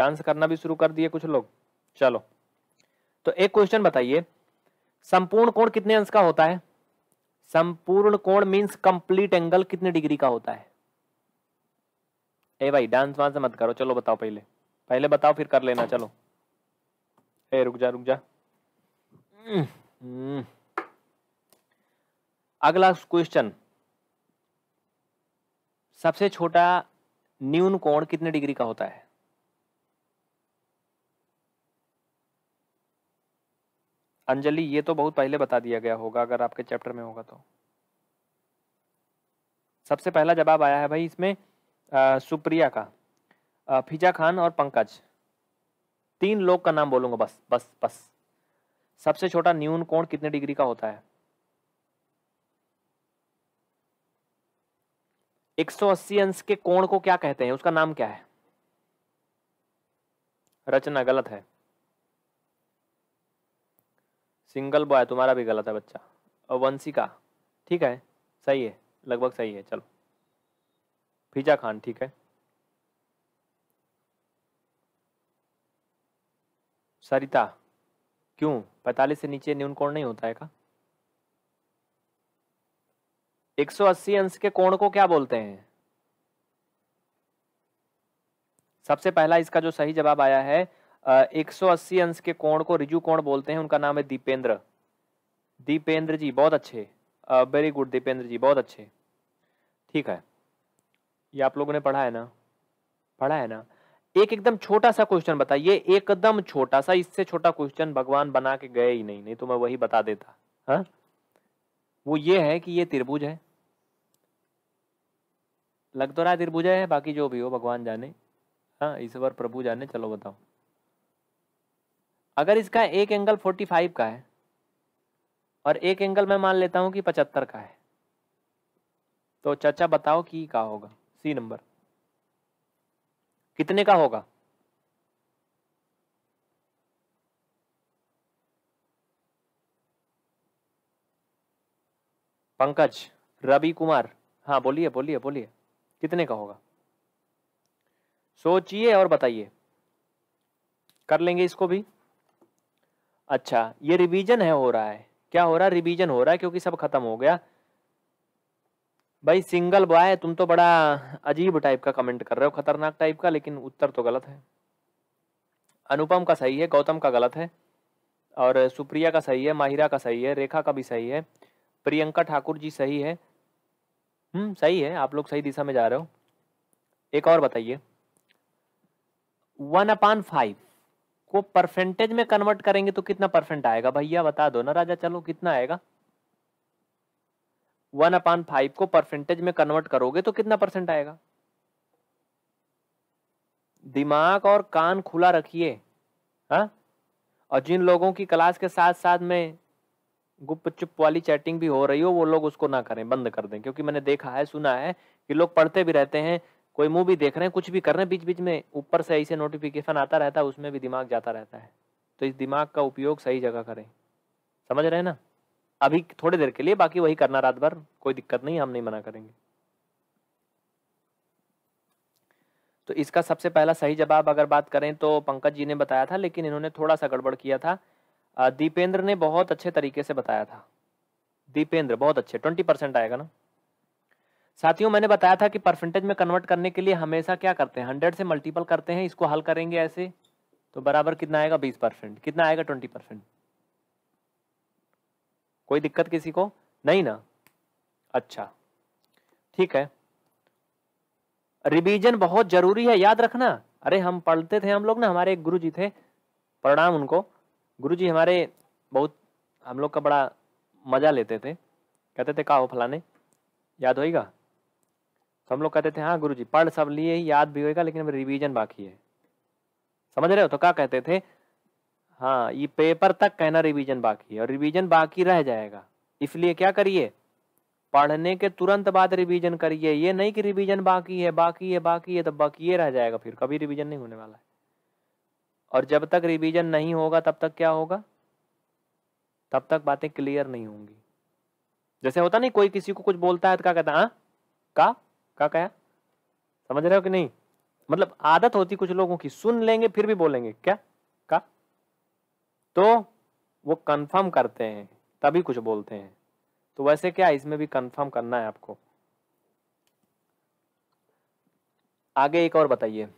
डांस करना भी शुरू कर दिए कुछ लोग चलो तो एक क्वेश्चन बताइए संपूर्ण कोण कितने अंश का होता है संपूर्ण कोण मींस कंप्लीट एंगल कितने डिग्री का होता है ए भाई डांस वांस मत करो चलो बताओ पहले पहले बताओ फिर कर लेना चलो ए रुक जा रुक जा हम्म। अगला क्वेश्चन सबसे छोटा न्यून कोण कितने डिग्री का होता है अंजलि ये तो बहुत पहले बता दिया गया होगा अगर आपके चैप्टर में होगा तो सबसे पहला जवाब आया है भाई इसमें आ, सुप्रिया का आ, फिजा खान और पंकज तीन लोग का नाम बोलूंगा बस बस बस सबसे छोटा न्यून कोण कितने डिग्री का होता है 180 अंश के कोण को क्या कहते हैं उसका नाम क्या है रचना गलत है सिंगल बॉय तुम्हारा भी गलत है बच्चा और वंशी का ठीक है सही है लगभग सही है चलो फिजा खान ठीक है सरिता क्यों पैतालीस से नीचे न्यून कोण नहीं होता है का 180 अंश के कोण को क्या बोलते हैं सबसे पहला इसका जो सही जवाब आया है एक सौ अस्सी अंश के कोण को रिजु कोण बोलते हैं उनका नाम है दीपेंद्र दीपेंद्र जी बहुत अच्छे वेरी गुड दीपेंद्र जी बहुत अच्छे ठीक है ये आप लोगों ने पढ़ा है ना पढ़ा है ना एक एकदम छोटा सा क्वेश्चन बताइए एकदम छोटा सा इससे छोटा क्वेश्चन भगवान बना के गए ही नहीं नहीं तो मैं वही बता देता हा? वो ये है कि ये त्रिभुज है लग तो रहा त्रिभुज है बाकी जो भी हो भगवान जाने हाँ बार प्रभु जाने चलो बताओ अगर इसका एक एंगल फोर्टी फाइव का है और एक एंगल मैं मान लेता हूं कि पचहत्तर का है तो चाचा बताओ कि का होगा सी नंबर कितने का होगा पंकज रवि कुमार हाँ बोलिए बोलिए बोलिए कितने का होगा सोचिए और बताइए कर लेंगे इसको भी अच्छा ये रिवीजन है हो रहा है क्या हो रहा है रिवीजन हो रहा है क्योंकि सब खत्म हो गया भाई सिंगल बॉय तुम तो बड़ा अजीब टाइप का कमेंट कर रहे हो खतरनाक टाइप का लेकिन उत्तर तो गलत है अनुपम का सही है गौतम का गलत है और सुप्रिया का सही है माहिरा का सही है रेखा का भी सही है प्रियंका ठाकुर जी सही है हम्म सही है आप लोग सही दिशा में जा रहे हो एक और बताइए वन अपान फाइव को परसेंटेज में कन्वर्ट करेंगे तो कितना परसेंट आएगा भैया बता दो ना राजा चलो कितना आएगा वन अपान फाइव को परसेंटेज में कन्वर्ट करोगे तो कितना परसेंट आएगा दिमाग और कान खुला रखिए हाँ? और जिन लोगों की क्लास के साथ साथ में गुप्त चुप वाली चैटिंग भी हो रही हो वो लोग उसको ना करें बंद कर दें क्योंकि मैंने देखा है सुना है कि लोग पढ़ते भी रहते हैं कोई मूवी देख रहे हैं कुछ भी कर रहे हैं बीच बीच में ऊपर से ऐसे नोटिफिकेशन आता रहता है उसमें भी दिमाग जाता रहता है तो इस दिमाग का उपयोग सही जगह करें समझ रहे हैं ना अभी थोड़ी देर के लिए बाकी वही करना रात भर कोई दिक्कत नहीं हम नहीं मना करेंगे तो इसका सबसे पहला सही जवाब अगर बात करें तो पंकज जी ने बताया था लेकिन इन्होंने थोड़ा सा गड़बड़ किया था दीपेंद्र ने बहुत अच्छे तरीके से बताया था दीपेंद्र बहुत अच्छे ट्वेंटी परसेंट आएगा ना साथियों मैंने बताया था कि परसेंटेज में कन्वर्ट करने के लिए हमेशा क्या करते हैं हंड्रेड से मल्टीपल करते हैं इसको हल करेंगे ऐसे तो बराबर कितना आएगा बीस परसेंट कितना आएगा ट्वेंटी परसेंट कोई दिक्कत किसी को नहीं ना अच्छा ठीक है रिवीजन बहुत जरूरी है याद रखना अरे हम पढ़ते थे हम लोग ना हमारे एक गुरु जी थे प्रणाम उनको गुरु जी हमारे बहुत हम लोग का बड़ा मज़ा लेते थे कहते थे का हो फलाने याद होएगा तो हम लोग कहते थे हाँ गुरु जी पढ़ सब लिए याद भी होएगा लेकिन अब रिवीजन बाकी है समझ रहे हो तो क्या कहते थे हाँ ये पेपर तक कहना रिवीजन बाकी है और रिवीजन बाकी रह जाएगा इसलिए क्या करिए पढ़ने के तुरंत बाद रिवीजन करिए ये नहीं कि रिवीजन बाकी है बाकी है बाकी है तो बाकी ये रह जाएगा फिर कभी रिवीजन नहीं होने वाला है और जब तक रिवीजन नहीं होगा तब तक क्या होगा तब तक बातें क्लियर नहीं होंगी जैसे होता नहीं कोई किसी को कुछ बोलता है तो क्या कहता है हाँ? का का कह समझ रहे हो कि नहीं मतलब आदत होती कुछ लोगों की सुन लेंगे फिर भी बोलेंगे क्या का तो वो कंफर्म करते हैं तभी कुछ बोलते हैं तो वैसे क्या इसमें भी कंफर्म करना है आपको आगे एक और बताइए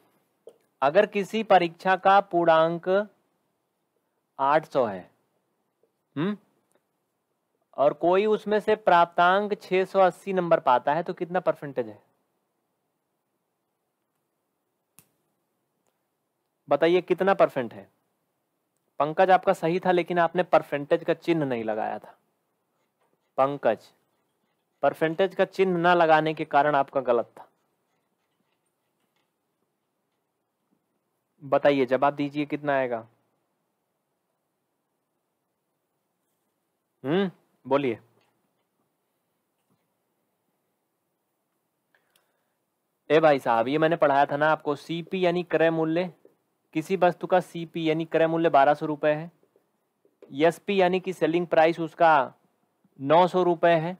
अगर किसी परीक्षा का पूर्णांक 800 है हम्म और कोई उसमें से प्राप्तांक 680 नंबर पाता है तो कितना परसेंटेज है बताइए कितना परसेंट है पंकज आपका सही था लेकिन आपने परसेंटेज का चिन्ह नहीं लगाया था पंकज परसेंटेज का चिन्ह ना लगाने के कारण आपका गलत था बताइए जवाब दीजिए कितना आएगा हम्म बोलिए ए भाई साहब ये मैंने पढ़ाया था ना आपको सीपी यानी क्रय मूल्य किसी वस्तु का सीपी यानी क्रय मूल्य बारह सौ रुपये है एस पी यानी कि सेलिंग प्राइस उसका नौ सौ रुपये है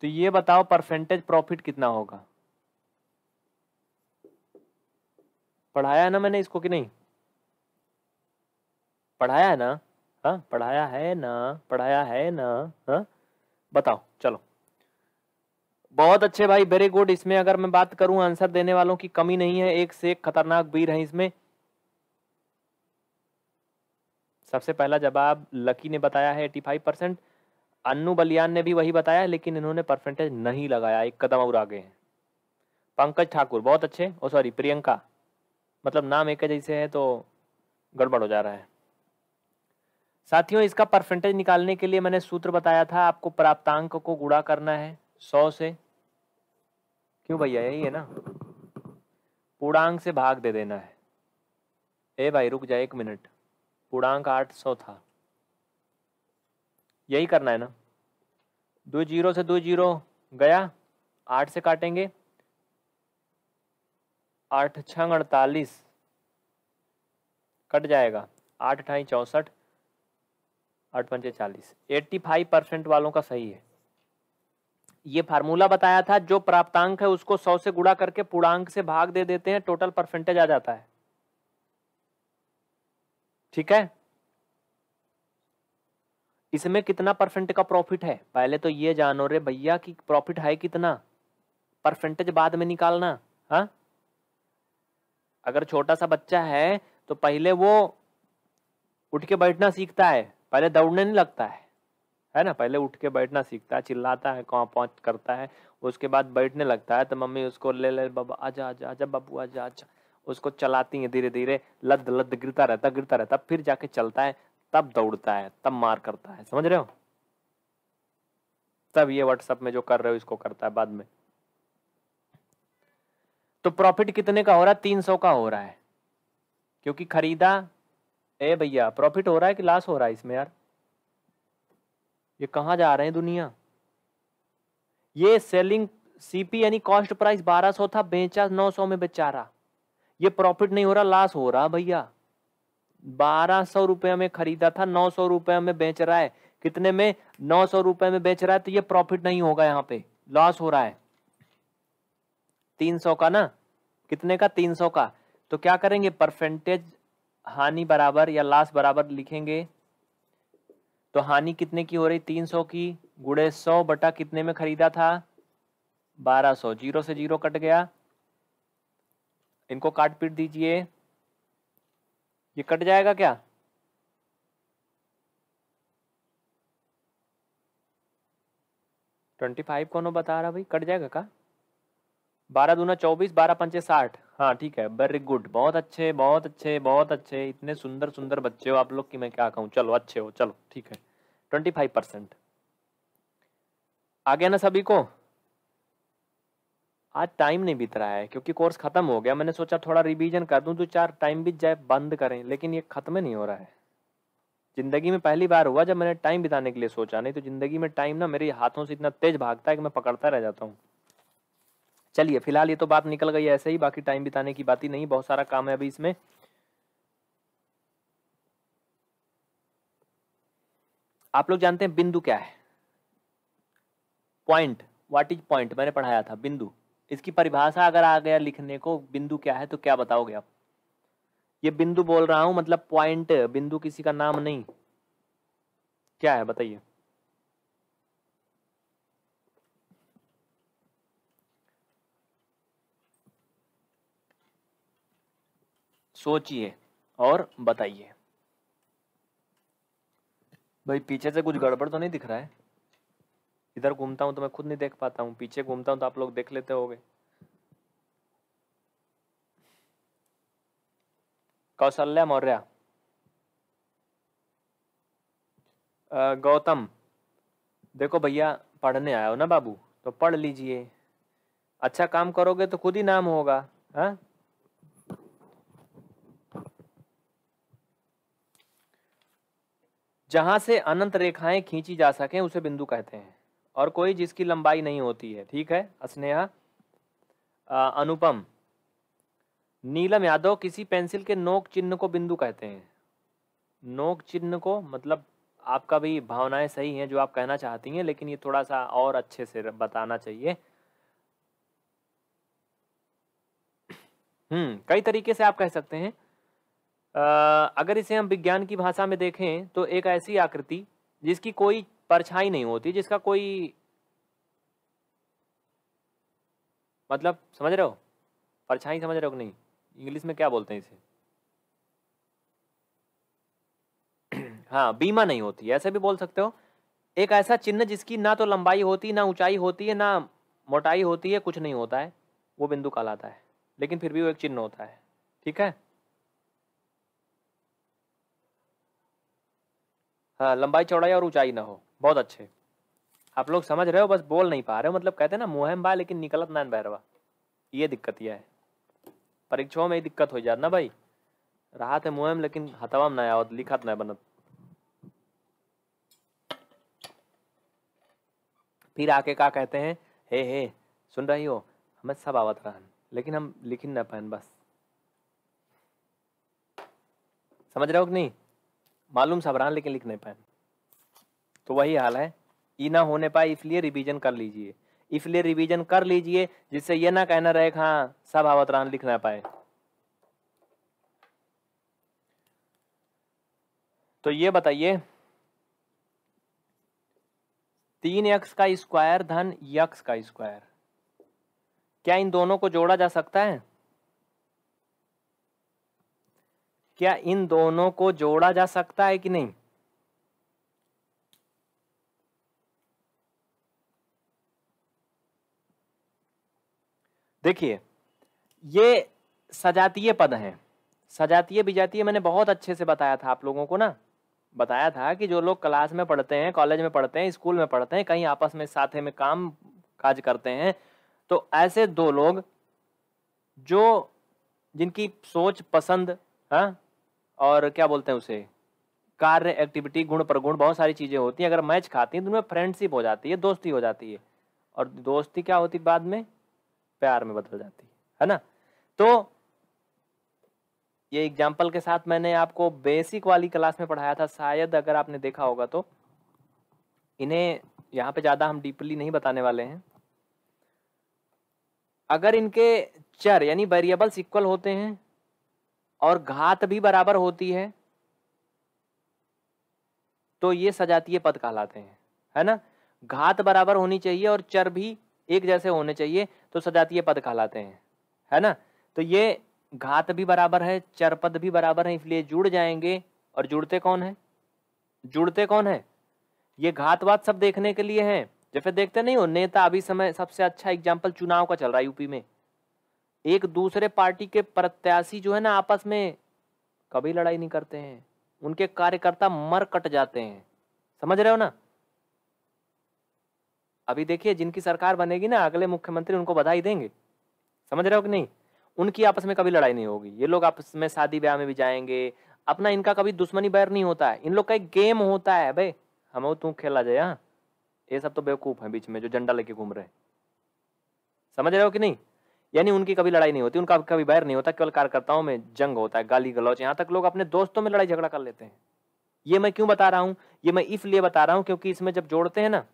तो ये बताओ परसेंटेज प्रॉफिट कितना होगा पढ़ाया ना मैंने इसको कि नहीं पढ़ाया है ना हा? पढ़ाया है ना पढ़ाया है ना हा? बताओ चलो बहुत अच्छे भाई वेरी गुड इसमें अगर मैं बात करूं आंसर देने वालों की कमी नहीं है एक से एक खतरनाक वीर है इसमें सबसे पहला जवाब लकी ने बताया है eighty five percent Annu Baliyan ने भी वही बताया लेकिन इन्होंने परसेंटेज नहीं लगाया एक कदम और आगे हैं पंकज ठाकुर बहुत अच्छे और सॉरी प्रियंका मतलब नाम एक जैसे है तो गड़बड़ हो जा रहा है साथियों इसका परसेंटेज निकालने के लिए मैंने सूत्र बताया था आपको प्राप्तांक को गुड़ा करना है सौ से क्यों भैया यही है ना पूर्णांक से भाग दे देना है ए भाई रुक जाए एक मिनट गुणांक आठ सौ था यही करना है ना दो जीरो से दो जीरो गया आठ से काटेंगे आठ छ अड़तालीस कट जाएगा आठ अठाई चौंसठ आठ पंचे चालीस एट्टी फाइव परसेंट वालों का सही है ये फार्मूला बताया था जो प्राप्तांक है उसको सौ से गुड़ा करके पूर्णांक से भाग दे देते हैं टोटल परसेंटेज आ जाता है ठीक है इसमें कितना परसेंट का प्रॉफिट है पहले तो ये जानो रे भैया कि प्रॉफिट है कितना परसेंटेज बाद में निकालना हा? अगर छोटा सा बच्चा है तो पहले वो उठ के बैठना सीखता है पहले दौड़ने नहीं लगता है है ना पहले उठ के बैठना सीखता है चिल्लाता है कौन पहुँच करता है उसके बाद बैठने लगता है तो मम्मी उसको ले ले बाबा आजा आजा आजा बाबू आजा आजा उसको चलाती है धीरे धीरे लद लद गिरता रहता गिरता रहता फिर जाके चलता है तब दौड़ता है तब मार करता है समझ रहे हो तब ये व्हाट्सएप में जो कर रहे हो इसको करता है बाद में तो प्रॉफिट कितने का हो रहा है तीन सौ का हो रहा है क्योंकि खरीदा ए भैया प्रॉफिट हो रहा है कि लॉस हो रहा है इसमें यार ये कहा जा रहे हैं दुनिया ये सेलिंग सीपी यानी कॉस्ट प्राइस 1200 था बेचा 900 में बेचारा ये प्रॉफिट नहीं हो रहा लॉस हो रहा भैया बारह सौ रुपये में खरीदा था नौ सौ रुपये में बेच रहा है कितने में नौ सौ रुपये में बेच रहा है तो ये प्रॉफिट नहीं होगा यहाँ पे लॉस हो रहा है तीन सौ का ना कितने का तीन सौ का तो क्या करेंगे परसेंटेज हानि बराबर या लॉस बराबर लिखेंगे तो हानि कितने की हो रही तीन सौ की गुड़े सौ बटा कितने में खरीदा था बारह सौ जीरो से जीरो कट गया इनको काट पीट दीजिए ये कट जाएगा क्या ट्वेंटी फाइव कौन बता रहा भाई कट जाएगा का बारह दूना चौबीस बारह पंचे साठ हाँ ठीक है वेरी गुड बहुत अच्छे बहुत अच्छे बहुत अच्छे इतने सुंदर सुंदर बच्चे हो आप लोग की मैं क्या कहूँ चलो अच्छे हो चलो ठीक है ट्वेंटी फाइव परसेंट आ गया ना सभी को आज टाइम नहीं बीत रहा है क्योंकि कोर्स खत्म हो गया मैंने सोचा थोड़ा रिवीजन कर दूं तो चार टाइम बीत जाए बंद करें लेकिन ये खत्म नहीं हो रहा है ज़िंदगी में पहली बार हुआ जब मैंने टाइम बिताने के लिए सोचा नहीं तो ज़िंदगी में टाइम ना मेरे हाथों से इतना तेज भागता है कि मैं पकड़ता रह जाता हूँ चलिए फिलहाल ये तो बात निकल गई ऐसे ही बाकी टाइम बिताने की बात ही नहीं बहुत सारा काम है अभी इसमें आप लोग जानते हैं बिंदु क्या है पॉइंट व्हाट इज पॉइंट मैंने पढ़ाया था बिंदु इसकी परिभाषा अगर आ गया लिखने को बिंदु क्या है तो क्या बताओगे आप ये बिंदु बोल रहा हूं मतलब पॉइंट बिंदु किसी का नाम नहीं क्या है बताइए सोचिए और बताइए भाई पीछे से कुछ गड़बड़ तो नहीं दिख रहा है इधर घूमता हूँ तो मैं खुद नहीं देख पाता हूँ पीछे घूमता हूँ तो आप लोग देख लेते हो कौशल्या मौर्य गौतम देखो भैया पढ़ने आया हो ना बाबू तो पढ़ लीजिए अच्छा काम करोगे तो खुद ही नाम होगा हा? जहां से अनंत रेखाएं खींची जा सके उसे बिंदु कहते हैं और कोई जिसकी लंबाई नहीं होती है ठीक है स्नेहा अनुपम नीलम यादव किसी पेंसिल के नोक चिन्ह को बिंदु कहते हैं नोक चिन्ह को मतलब आपका भी भावनाएं सही हैं जो आप कहना चाहती हैं लेकिन ये थोड़ा सा और अच्छे से बताना चाहिए हम्म कई तरीके से आप कह सकते हैं आ, अगर इसे हम विज्ञान की भाषा में देखें तो एक ऐसी आकृति जिसकी कोई परछाई नहीं होती जिसका कोई मतलब समझ रहे हो परछाई समझ रहे हो कि नहीं इंग्लिश में क्या बोलते हैं इसे हाँ बीमा नहीं होती ऐसे भी बोल सकते हो एक ऐसा चिन्ह जिसकी ना तो लंबाई होती ना ऊंचाई होती है ना मोटाई होती है कुछ नहीं होता है वो बिंदु कहलाता है लेकिन फिर भी वो एक चिन्ह होता है ठीक है हाँ लंबाई चौड़ाई और ऊंचाई ना हो बहुत अच्छे आप लोग समझ रहे हो बस बोल नहीं पा रहे हो मतलब कहते हैं ना मुहम बा लेकिन निकलत नान बहरवा ये दिक्कत यह है परीक्षाओं में ये दिक्कत हो जाती ना भाई रहा थे मुहम लेकिन हतवा में ना आवत लिखत ना बनत फिर आके का कहते हैं हे हे सुन रही हो हमें सब आवत रहन लेकिन हम लिखिन ना पहन बस समझ रहे हो कि नहीं मालूम सबरान लेकिन लिख नहीं पाए तो वही हाल है ई ना होने पाए इसलिए रिवीजन कर लीजिए इसलिए रिवीजन कर लीजिए जिससे ये ना कहना रहे हाँ सब आवतरान लिख ना पाए तो ये बताइए तीन यक्स का स्क्वायर धन यक्स का स्क्वायर क्या इन दोनों को जोड़ा जा सकता है क्या इन दोनों को जोड़ा जा सकता है कि नहीं देखिए ये सजातीय पद हैं सजातीय विजातीय मैंने बहुत अच्छे से बताया था आप लोगों को ना बताया था कि जो लोग क्लास में पढ़ते हैं कॉलेज में पढ़ते हैं स्कूल में पढ़ते हैं कहीं आपस में साथे में काम काज करते हैं तो ऐसे दो लोग जो जिनकी सोच पसंद हाँ और क्या बोलते हैं उसे कार्य एक्टिविटी गुण प्रगुण बहुत सारी चीज़ें होती हैं अगर मैच खाती हैं तो उनमें फ्रेंडशिप हो जाती है दोस्ती हो जाती है और दोस्ती क्या होती बाद में प्यार में बदल जाती है है ना तो ये एग्जाम्पल के साथ मैंने आपको बेसिक वाली क्लास में पढ़ाया था शायद अगर आपने देखा होगा तो इन्हें यहाँ पे ज़्यादा हम डीपली नहीं बताने वाले हैं अगर इनके चर यानी वेरिएबल्स इक्वल होते हैं और घात भी बराबर होती है तो ये सजातीय पद कहलाते हैं है ना घात बराबर होनी चाहिए और चर भी एक जैसे होने चाहिए तो सजातीय पद कहलाते हैं है ना तो ये घात भी बराबर है चर पद भी बराबर है इसलिए जुड़ जाएंगे और जुड़ते कौन है जुड़ते कौन है ये घातवाद सब देखने के लिए है जैसे देखते नहीं हो नेता अभी समय सबसे अच्छा एग्जाम्पल चुनाव का चल रहा है यूपी में एक दूसरे पार्टी के प्रत्याशी जो है ना आपस में कभी लड़ाई नहीं करते हैं उनके कार्यकर्ता मर कट जाते हैं समझ रहे हो ना अभी देखिए जिनकी सरकार बनेगी ना अगले मुख्यमंत्री उनको बधाई देंगे समझ रहे हो कि नहीं उनकी आपस में कभी लड़ाई नहीं होगी ये लोग आपस में शादी ब्याह में भी जाएंगे अपना इनका कभी दुश्मनी बैर नहीं होता है इन लोग का एक गेम होता है भाई हम तू खेला जाए हाँ ये सब तो बेवकूफ़ है बीच में जो झंडा लेके घूम रहे हैं समझ रहे हो कि नहीं यानी उनकी कभी लड़ाई नहीं होती उनका कभी बैर नहीं होता केवल कार्यकर्ताओं में जंग होता है गाली गलौच यहाँ तक लोग अपने दोस्तों में लड़ाई झगड़ा कर लेते हैं ये मैं क्यों बता रहा हूँ ये मैं इसलिए बता रहा हूँ क्योंकि इसमें जब जोड़ते हैं ना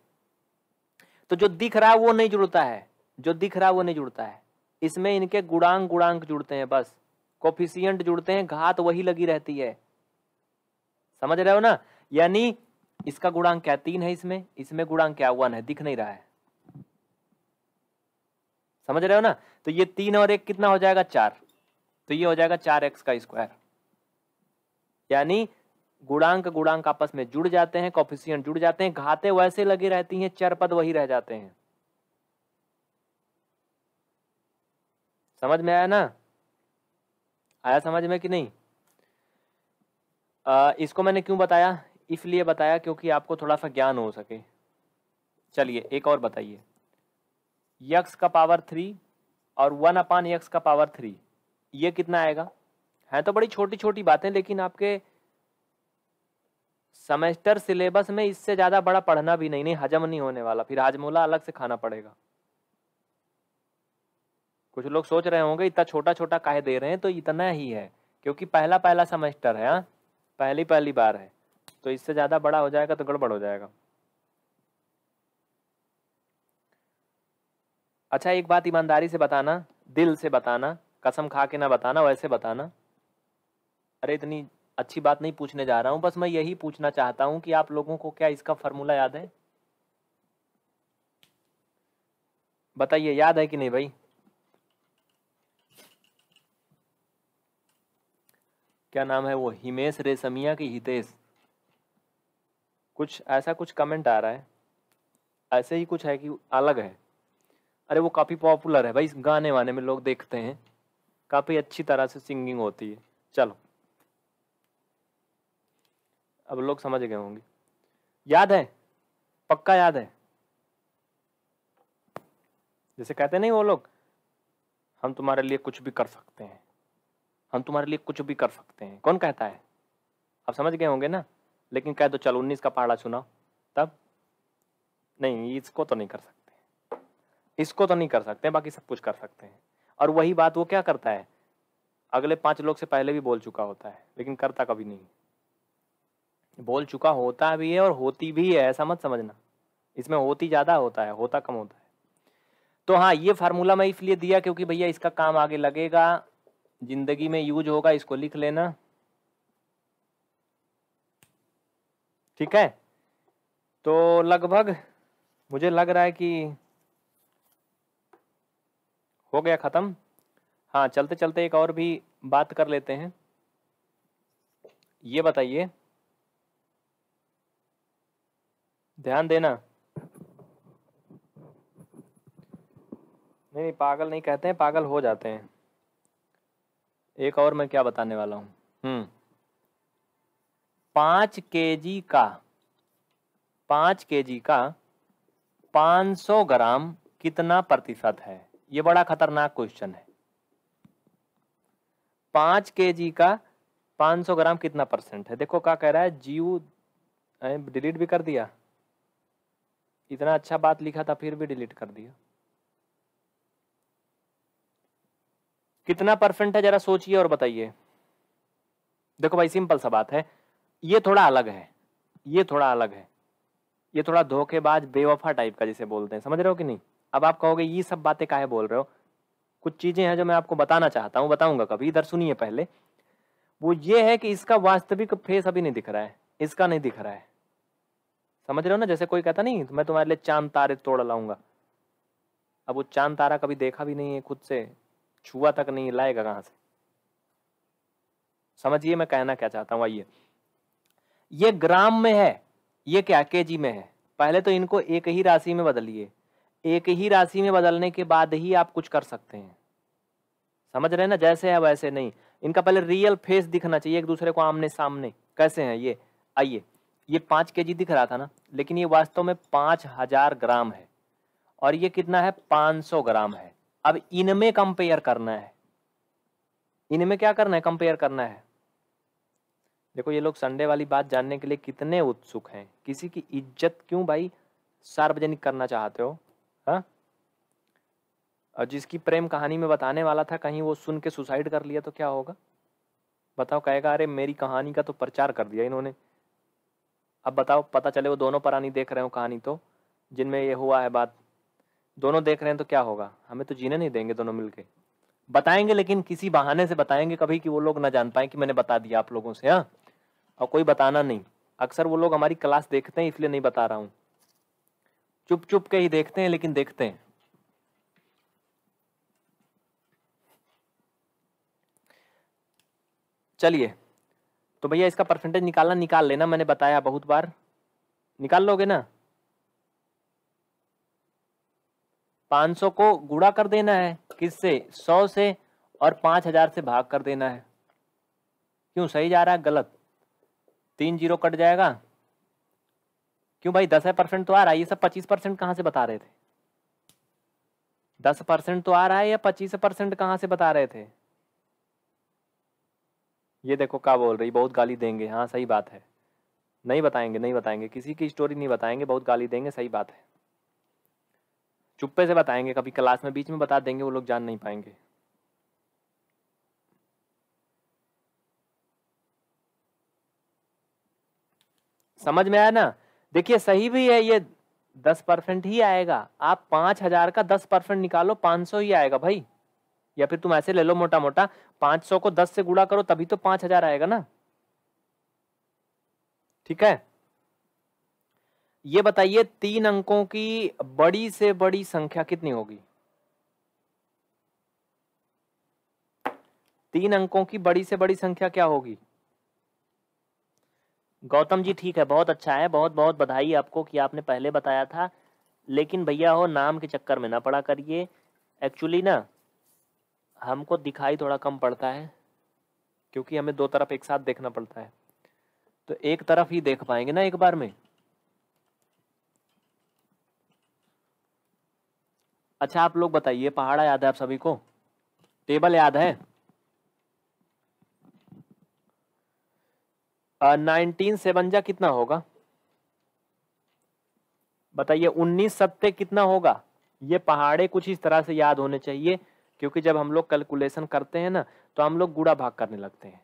तो जो दिख रहा है वो नहीं जुड़ता है जो दिख रहा है वो नहीं जुड़ता है इसमें इनके गुड़ांग गुड़ांग जुड़ते हैं बस कोफिशियंट जुड़ते हैं घात वही लगी रहती है समझ रहे हो ना यानी इसका गुणांक क्या तीन है इसमें इसमें गुणांक क्या वन है दिख नहीं रहा है समझ रहे हो ना तो ये तीन और एक कितना हो जाएगा चार तो ये हो जाएगा चार एक्स का स्क्वायर यानी गुणांक गुणांक आपस में जुड़ जाते हैं कॉफिशियन जुड़ जाते हैं घाते वैसे लगी रहती हैं चरपद पद वही रह जाते हैं समझ में आया ना आया समझ में कि नहीं आ, इसको मैंने क्यों बताया इसलिए बताया क्योंकि आपको थोड़ा सा ज्ञान हो सके चलिए एक और बताइए यक्स का पावर थ्री और वन अपान यक्स का पावर थ्री ये कितना आएगा हैं तो बड़ी छोटी छोटी बातें लेकिन आपके सेमेस्टर सिलेबस में इससे ज़्यादा बड़ा पढ़ना भी नहीं नहीं हजम नहीं होने वाला फिर हाजमोला अलग से खाना पड़ेगा कुछ लोग सोच रहे होंगे इतना छोटा छोटा काहे दे रहे हैं तो इतना ही है क्योंकि पहला पहला सेमेस्टर है हा? पहली पहली बार है तो इससे ज़्यादा बड़ा हो जाएगा तो गड़बड़ हो जाएगा अच्छा एक बात ईमानदारी से बताना दिल से बताना कसम खा के ना बताना वैसे बताना अरे इतनी अच्छी बात नहीं पूछने जा रहा हूँ बस मैं यही पूछना चाहता हूँ कि आप लोगों को क्या इसका फॉर्मूला याद है बताइए याद है कि नहीं भाई क्या नाम है वो हिमेश रेशमिया की हितेश कुछ ऐसा कुछ कमेंट आ रहा है ऐसे ही कुछ है कि अलग है अरे वो काफ़ी पॉपुलर है भाई गाने वाने में लोग देखते हैं काफ़ी अच्छी तरह से सिंगिंग होती है चलो अब लोग समझ गए होंगे याद है पक्का याद है जैसे कहते नहीं वो लोग हम तुम्हारे लिए कुछ भी कर सकते हैं हम तुम्हारे लिए कुछ भी कर सकते हैं कौन कहता है आप समझ गए होंगे ना लेकिन कह दो चलो उन्नीस का पहाड़ा सुनाओ तब नहीं इसको तो नहीं कर सकते इसको तो नहीं कर सकते बाकी सब कुछ कर सकते हैं और वही बात वो क्या करता है अगले पांच लोग से पहले भी बोल चुका होता है लेकिन करता कभी नहीं बोल चुका होता भी है और होती भी है ऐसा मत समझना इसमें होती ज़्यादा होता है होता कम होता है तो हाँ ये फार्मूला मैं इसलिए दिया क्योंकि भैया इसका काम आगे लगेगा जिंदगी में यूज होगा इसको लिख लेना ठीक है तो लगभग मुझे लग रहा है कि हो गया ख़त्म हाँ चलते चलते एक और भी बात कर लेते हैं ये बताइए ध्यान देना नहीं नहीं पागल नहीं कहते हैं पागल हो जाते हैं एक और मैं क्या बताने वाला हूँ हम्म पाँच के जी का पाँच के जी का 500 ग्राम कितना प्रतिशत है ये बड़ा खतरनाक क्वेश्चन है पांच के जी का 500 ग्राम कितना परसेंट है देखो क्या कह रहा है जीव डिलीट भी कर दिया इतना अच्छा बात लिखा था फिर भी डिलीट कर दिया कितना परसेंट है जरा सोचिए और बताइए देखो भाई सिंपल सा बात है ये थोड़ा अलग है ये थोड़ा अलग है ये थोड़ा धोखेबाज बेवफा टाइप का जिसे बोलते हैं समझ रहे हो कि नहीं अब आप कहोगे ये सब बातें काहे बोल रहे हो कुछ चीज़ें हैं जो मैं आपको बताना चाहता हूँ बताऊंगा कभी इधर सुनिए पहले वो ये है कि इसका वास्तविक फेस अभी नहीं दिख रहा है इसका नहीं दिख रहा है समझ रहे हो ना जैसे कोई कहता नहीं मैं तुम्हारे लिए चांद तारे तोड़ लाऊंगा अब वो चांद तारा कभी देखा भी नहीं है खुद से छुआ तक नहीं लाएगा कहां से समझिए मैं कहना क्या चाहता हूँ आइए ये ग्राम में है ये क्या के जी में है पहले तो इनको एक ही राशि में बदलिए एक ही राशि में बदलने के बाद ही आप कुछ कर सकते हैं समझ रहे हैं ना जैसे है वैसे नहीं इनका पहले रियल फेस दिखना चाहिए एक दूसरे को आमने सामने कैसे हैं ये आइए ये पाँच के दिख रहा था ना लेकिन ये वास्तव में पाँच हजार ग्राम है और ये कितना है पाँच सौ ग्राम है अब इनमें कंपेयर करना है इनमें क्या करना है कंपेयर करना है देखो ये लोग संडे वाली बात जानने के लिए कितने उत्सुक हैं किसी की इज्जत क्यों भाई सार्वजनिक करना चाहते हो हा? और जिसकी प्रेम कहानी में बताने वाला था कहीं वो सुन के सुसाइड कर लिया तो क्या होगा बताओ कहेगा अरे मेरी कहानी का तो प्रचार कर दिया इन्होंने अब बताओ पता चले वो दोनों परानी देख रहे हो कहानी तो जिनमें ये हुआ है बात दोनों देख रहे हैं तो क्या होगा हमें तो जीने नहीं देंगे दोनों मिलके बताएंगे लेकिन किसी बहाने से बताएंगे कभी कि वो लोग ना जान पाए कि मैंने बता दिया आप लोगों से हाँ और कोई बताना नहीं अक्सर वो लोग हमारी क्लास देखते हैं इसलिए नहीं बता रहा हूँ चुप चुप के ही देखते हैं लेकिन देखते हैं चलिए तो भैया इसका परसेंटेज निकालना निकाल लेना मैंने बताया बहुत बार निकाल लोगे ना 500 को गुड़ा कर देना है किससे 100 से और 5000 से भाग कर देना है क्यों सही जा रहा है गलत तीन जीरो कट जाएगा क्यों भाई दस परसेंट तो आ रहा है ये सब पच्चीस परसेंट कहाँ से बता रहे थे दस परसेंट तो आ रहा है या पच्चीस परसेंट कहाँ से बता रहे थे ये देखो क्या बोल रही बहुत गाली देंगे हाँ सही बात है नहीं बताएंगे नहीं बताएंगे किसी की स्टोरी नहीं बताएंगे बहुत गाली देंगे सही बात है चुप्पे से बताएंगे कभी क्लास में बीच में बता देंगे वो लोग जान नहीं पाएंगे समझ में आया ना देखिए सही भी है ये दस परसेंट ही आएगा आप पांच हजार का दस परसेंट निकालो पांच सौ ही आएगा भाई या फिर तुम ऐसे ले लो मोटा मोटा पांच सौ को दस से गुड़ा करो तभी तो पांच हजार आएगा ना ठीक है ये बताइए तीन अंकों की बड़ी से बड़ी संख्या कितनी होगी तीन अंकों की बड़ी से बड़ी संख्या क्या होगी गौतम जी ठीक है बहुत अच्छा है बहुत बहुत बधाई आपको कि आपने पहले बताया था लेकिन भैया हो नाम के चक्कर में ना पड़ा करिए एक्चुअली ना हमको दिखाई थोड़ा कम पड़ता है क्योंकि हमें दो तरफ एक साथ देखना पड़ता है तो एक तरफ ही देख पाएंगे ना एक बार में अच्छा आप लोग बताइए पहाड़ा याद है आप सभी को टेबल याद है नाइनटीन सेवंजा कितना होगा बताइए उन्नीस सत्ते कितना होगा ये पहाड़े कुछ इस तरह से याद होने चाहिए क्योंकि जब हम लोग कैलकुलेशन करते हैं ना तो हम लोग गुड़ा भाग करने लगते हैं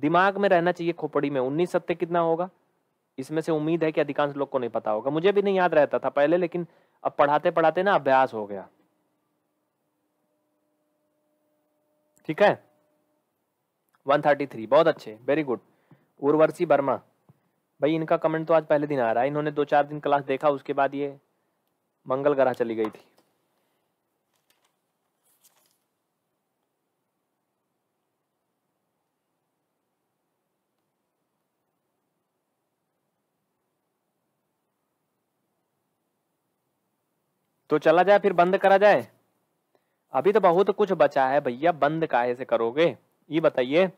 दिमाग में रहना चाहिए खोपड़ी में उन्नीस सत्ते कितना होगा इसमें से उम्मीद है कि अधिकांश लोग को नहीं पता होगा मुझे भी नहीं याद रहता था पहले लेकिन अब पढ़ाते पढ़ाते ना अभ्यास हो गया ठीक है 133 बहुत अच्छे वेरी गुड उर्वशी वर्मा भाई इनका कमेंट तो आज पहले दिन आ रहा है इन्होंने दो चार दिन क्लास देखा उसके बाद ये मंगल ग्रह चली गई थी तो चला जाए फिर बंद करा जाए अभी तो बहुत कुछ बचा है भैया बंद काहे से करोगे ये बताइए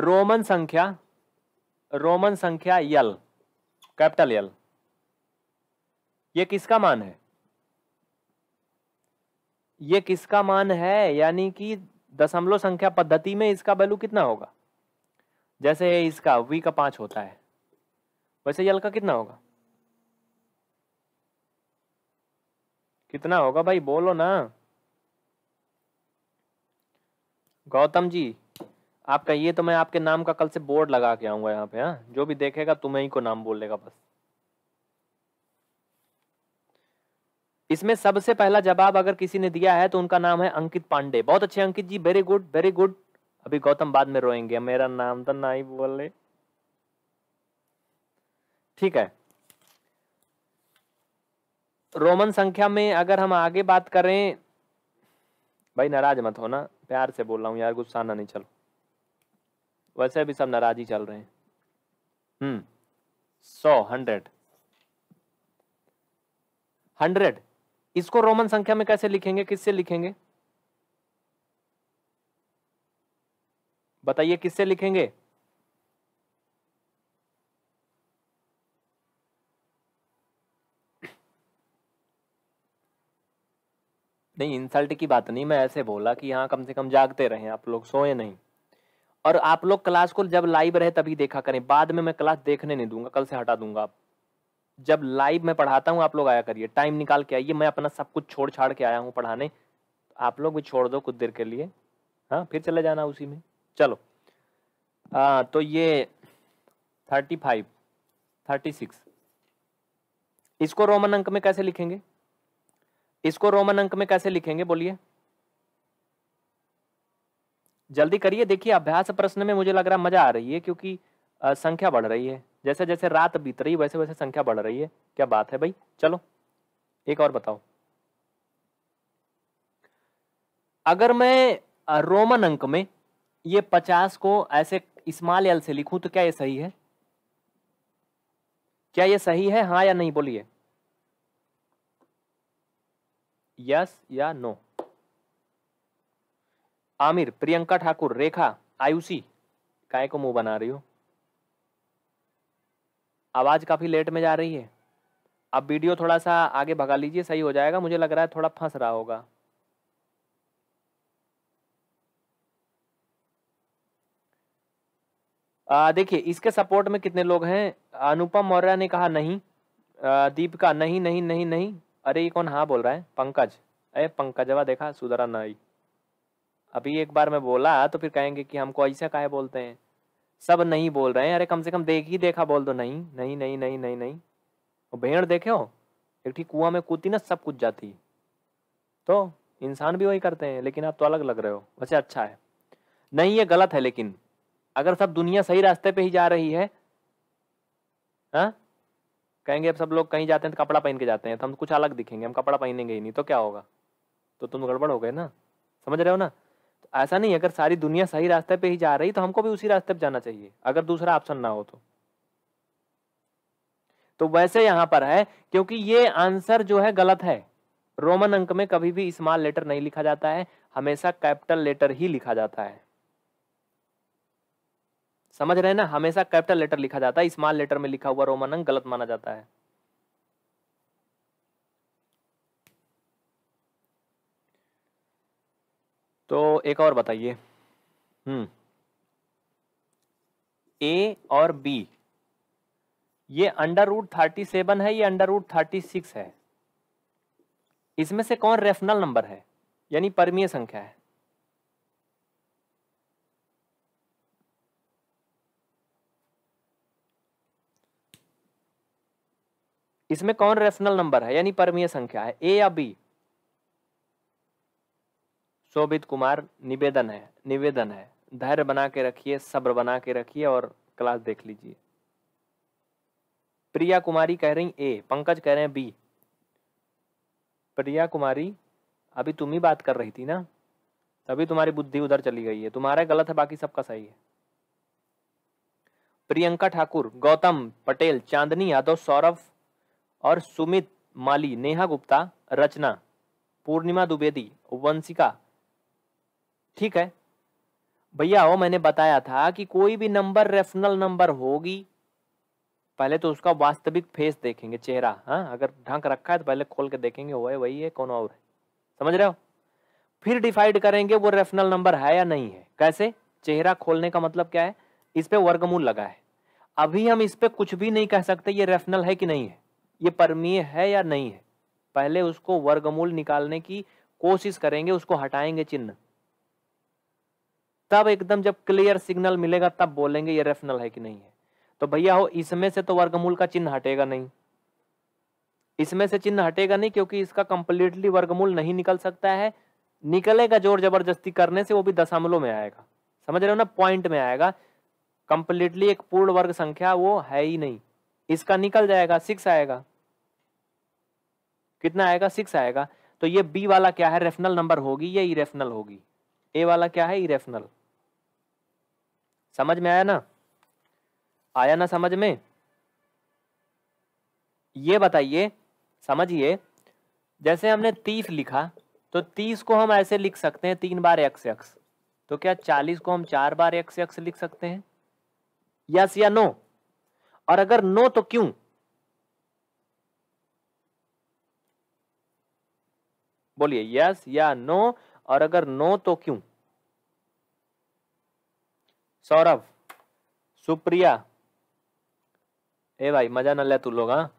रोमन संख्या रोमन संख्या यल कैपिटल यल ये किसका मान है ये किसका मान है यानी कि दशमलव संख्या पद्धति में इसका वैल्यू कितना होगा जैसे इसका वी का पांच होता है वैसे यल का कितना होगा कितना होगा भाई बोलो ना गौतम जी आपका ये तो मैं आपके नाम का कल से बोर्ड लगा के आऊंगा यहाँ पे हाँ जो भी देखेगा तुम्हें ही को नाम बोलेगा बस इसमें सबसे पहला जवाब अगर किसी ने दिया है तो उनका नाम है अंकित पांडे बहुत अच्छे Ankit ji very good very good अभी गौतम बाद में रोएंगे मेरा नाम तो ना ही बोले ठीक है रोमन संख्या में अगर हम आगे बात करें भाई नाराज मत होना प्यार से बोल रहा हूँ यार गुस्सा ना नहीं चलो वैसे भी सब नाराज ही चल रहे हैं हम्म सौ हंड्रेड हंड्रेड इसको रोमन संख्या में कैसे लिखेंगे किससे लिखेंगे बताइए किससे लिखेंगे नहीं इंसल्ट की बात नहीं मैं ऐसे बोला कि यहां कम से कम जागते रहे आप लोग सोए नहीं और आप लोग क्लास को जब लाइव रहे तभी देखा करें बाद में मैं क्लास देखने नहीं दूंगा कल से हटा दूंगा आप जब लाइव मैं पढ़ाता हूँ आप लोग आया करिए टाइम निकाल के आइए मैं अपना सब कुछ छोड़ छाड़ के आया हूँ पढ़ाने आप लोग भी छोड़ दो कुछ देर के लिए हाँ फिर चले जाना उसी में चलो आ, तो ये थर्टी फाइव थर्टी सिक्स इसको रोमन अंक में कैसे लिखेंगे इसको रोमन अंक में कैसे लिखेंगे बोलिए जल्दी करिए देखिए अभ्यास प्रश्न में मुझे लग रहा मजा आ रही है क्योंकि संख्या बढ़ रही है जैसे जैसे रात बीत रही वैसे वैसे संख्या बढ़ रही है क्या बात है भाई चलो एक और बताओ अगर मैं रोमन अंक में ये पचास को ऐसे इस्माल एल से लिखूं तो क्या ये सही है क्या ये सही है हाँ या नहीं बोलिए यस या नो आमिर प्रियंका ठाकुर रेखा आयुषी काय को मुंह बना रही हो आवाज काफी लेट में जा रही है आप वीडियो थोड़ा सा आगे भगा लीजिए सही हो जाएगा मुझे लग रहा है थोड़ा फंस रहा होगा देखिए इसके सपोर्ट में कितने लोग हैं अनुपम मौर्य ने कहा नहीं दीपिका नहीं नहीं नहीं नहीं अरे ये कौन हाँ बोल रहा है पंकज अरे पंकजवा देखा सुधरा नाई अभी एक बार मैं बोला तो फिर कहेंगे कि हमको ऐसा काहे बोलते हैं सब नहीं बोल रहे हैं अरे कम से कम देख ही देखा बोल दो नहीं नहीं नहीं नहीं नहीं नहीं वो भेड़ देखे हो एक ठीक कुआं में कूदती ना सब कुछ जाती तो इंसान भी वही करते हैं लेकिन आप तो अलग लग रहे हो वैसे अच्छा है नहीं ये गलत है लेकिन अगर सब दुनिया सही रास्ते पे ही जा रही है हा? कहेंगे अब सब लोग कहीं जाते हैं तो कपड़ा पहन के जाते हैं तो हम कुछ अलग दिखेंगे हम कपड़ा पहनेंगे ही नहीं तो क्या होगा तो तुम गड़बड़ हो गए ना समझ रहे हो ना ऐसा नहीं अगर सारी दुनिया सही रास्ते पे ही जा रही तो हमको भी उसी रास्ते पे जाना चाहिए अगर दूसरा ऑप्शन ना हो तो तो वैसे यहां पर है क्योंकि ये आंसर जो है गलत है रोमन अंक में कभी भी स्मॉल लेटर नहीं लिखा जाता है हमेशा कैपिटल लेटर ही लिखा जाता है समझ रहे हैं ना हमेशा कैपिटल लेटर लिखा जाता है स्मॉल लेटर में लिखा हुआ रोमन अंक गलत माना जाता है तो एक और बताइए हम्म ए और बी ये अंडर रूट थर्टी सेवन है ये अंडर रूट थर्टी सिक्स है इसमें से कौन रेफनल नंबर है यानी परमीय संख्या है इसमें कौन रेफनल नंबर है यानी परमीय संख्या है ए या बी शोभित कुमार निवेदन है निवेदन है धैर्य बना के रखिए सब्र बना के रखिए और क्लास देख लीजिए प्रिया कुमारी कह रही ए पंकज कह रहे हैं बी प्रिया कुमारी अभी तुम ही बात कर रही थी ना तभी तुम्हारी बुद्धि उधर चली गई है तुम्हारा गलत है बाकी सबका सही है प्रियंका ठाकुर गौतम पटेल चांदनी यादव सौरभ और सुमित माली नेहा गुप्ता रचना पूर्णिमा द्विवेदी वंशिका ठीक है भैया वो मैंने बताया था कि कोई भी नंबर रेफनल नंबर होगी पहले तो उसका वास्तविक फेस देखेंगे चेहरा हाँ अगर ढंक रखा है तो पहले खोल के देखेंगे वो है वही है कौन और है समझ रहे हो फिर डिसाइड करेंगे वो रेफनल नंबर है या नहीं है कैसे चेहरा खोलने का मतलब क्या है इस पर वर्गमूल लगा है अभी हम इस पर कुछ भी नहीं कह सकते ये रेफनल है कि नहीं है ये परमीय है या नहीं है पहले उसको वर्गमूल निकालने की कोशिश करेंगे उसको हटाएंगे चिन्ह तब एकदम जब क्लियर सिग्नल मिलेगा तब बोलेंगे ये रेफनल है कि नहीं है तो भैया हो इसमें से तो वर्गमूल का चिन्ह हटेगा नहीं इसमें से चिन्ह हटेगा नहीं क्योंकि इसका कंप्लीटली वर्गमूल नहीं निकल सकता है निकलेगा जोर जबरदस्ती करने से वो भी दशमलव में आएगा समझ रहे हो ना पॉइंट में आएगा कंप्लीटली एक पूर्ण वर्ग संख्या वो है ही नहीं इसका निकल जाएगा सिक्स आएगा कितना आएगा सिक्स आएगा तो ये बी वाला क्या है रेफनल नंबर होगी या इरेफनल होगी ए वाला क्या है इरेफनल समझ में आया ना आया ना समझ में ये बताइए समझिए जैसे हमने तीस लिखा तो तीस को हम ऐसे लिख सकते हैं तीन बार एक्स एक्स तो क्या चालीस को हम चार बार एक्स एक्स लिख सकते हैं यस या नो और अगर नो तो क्यों बोलिए यस या नो और अगर नो तो क्यों सौरभ सुप्रिया ए भाई मजा न ले तू लोग हाँ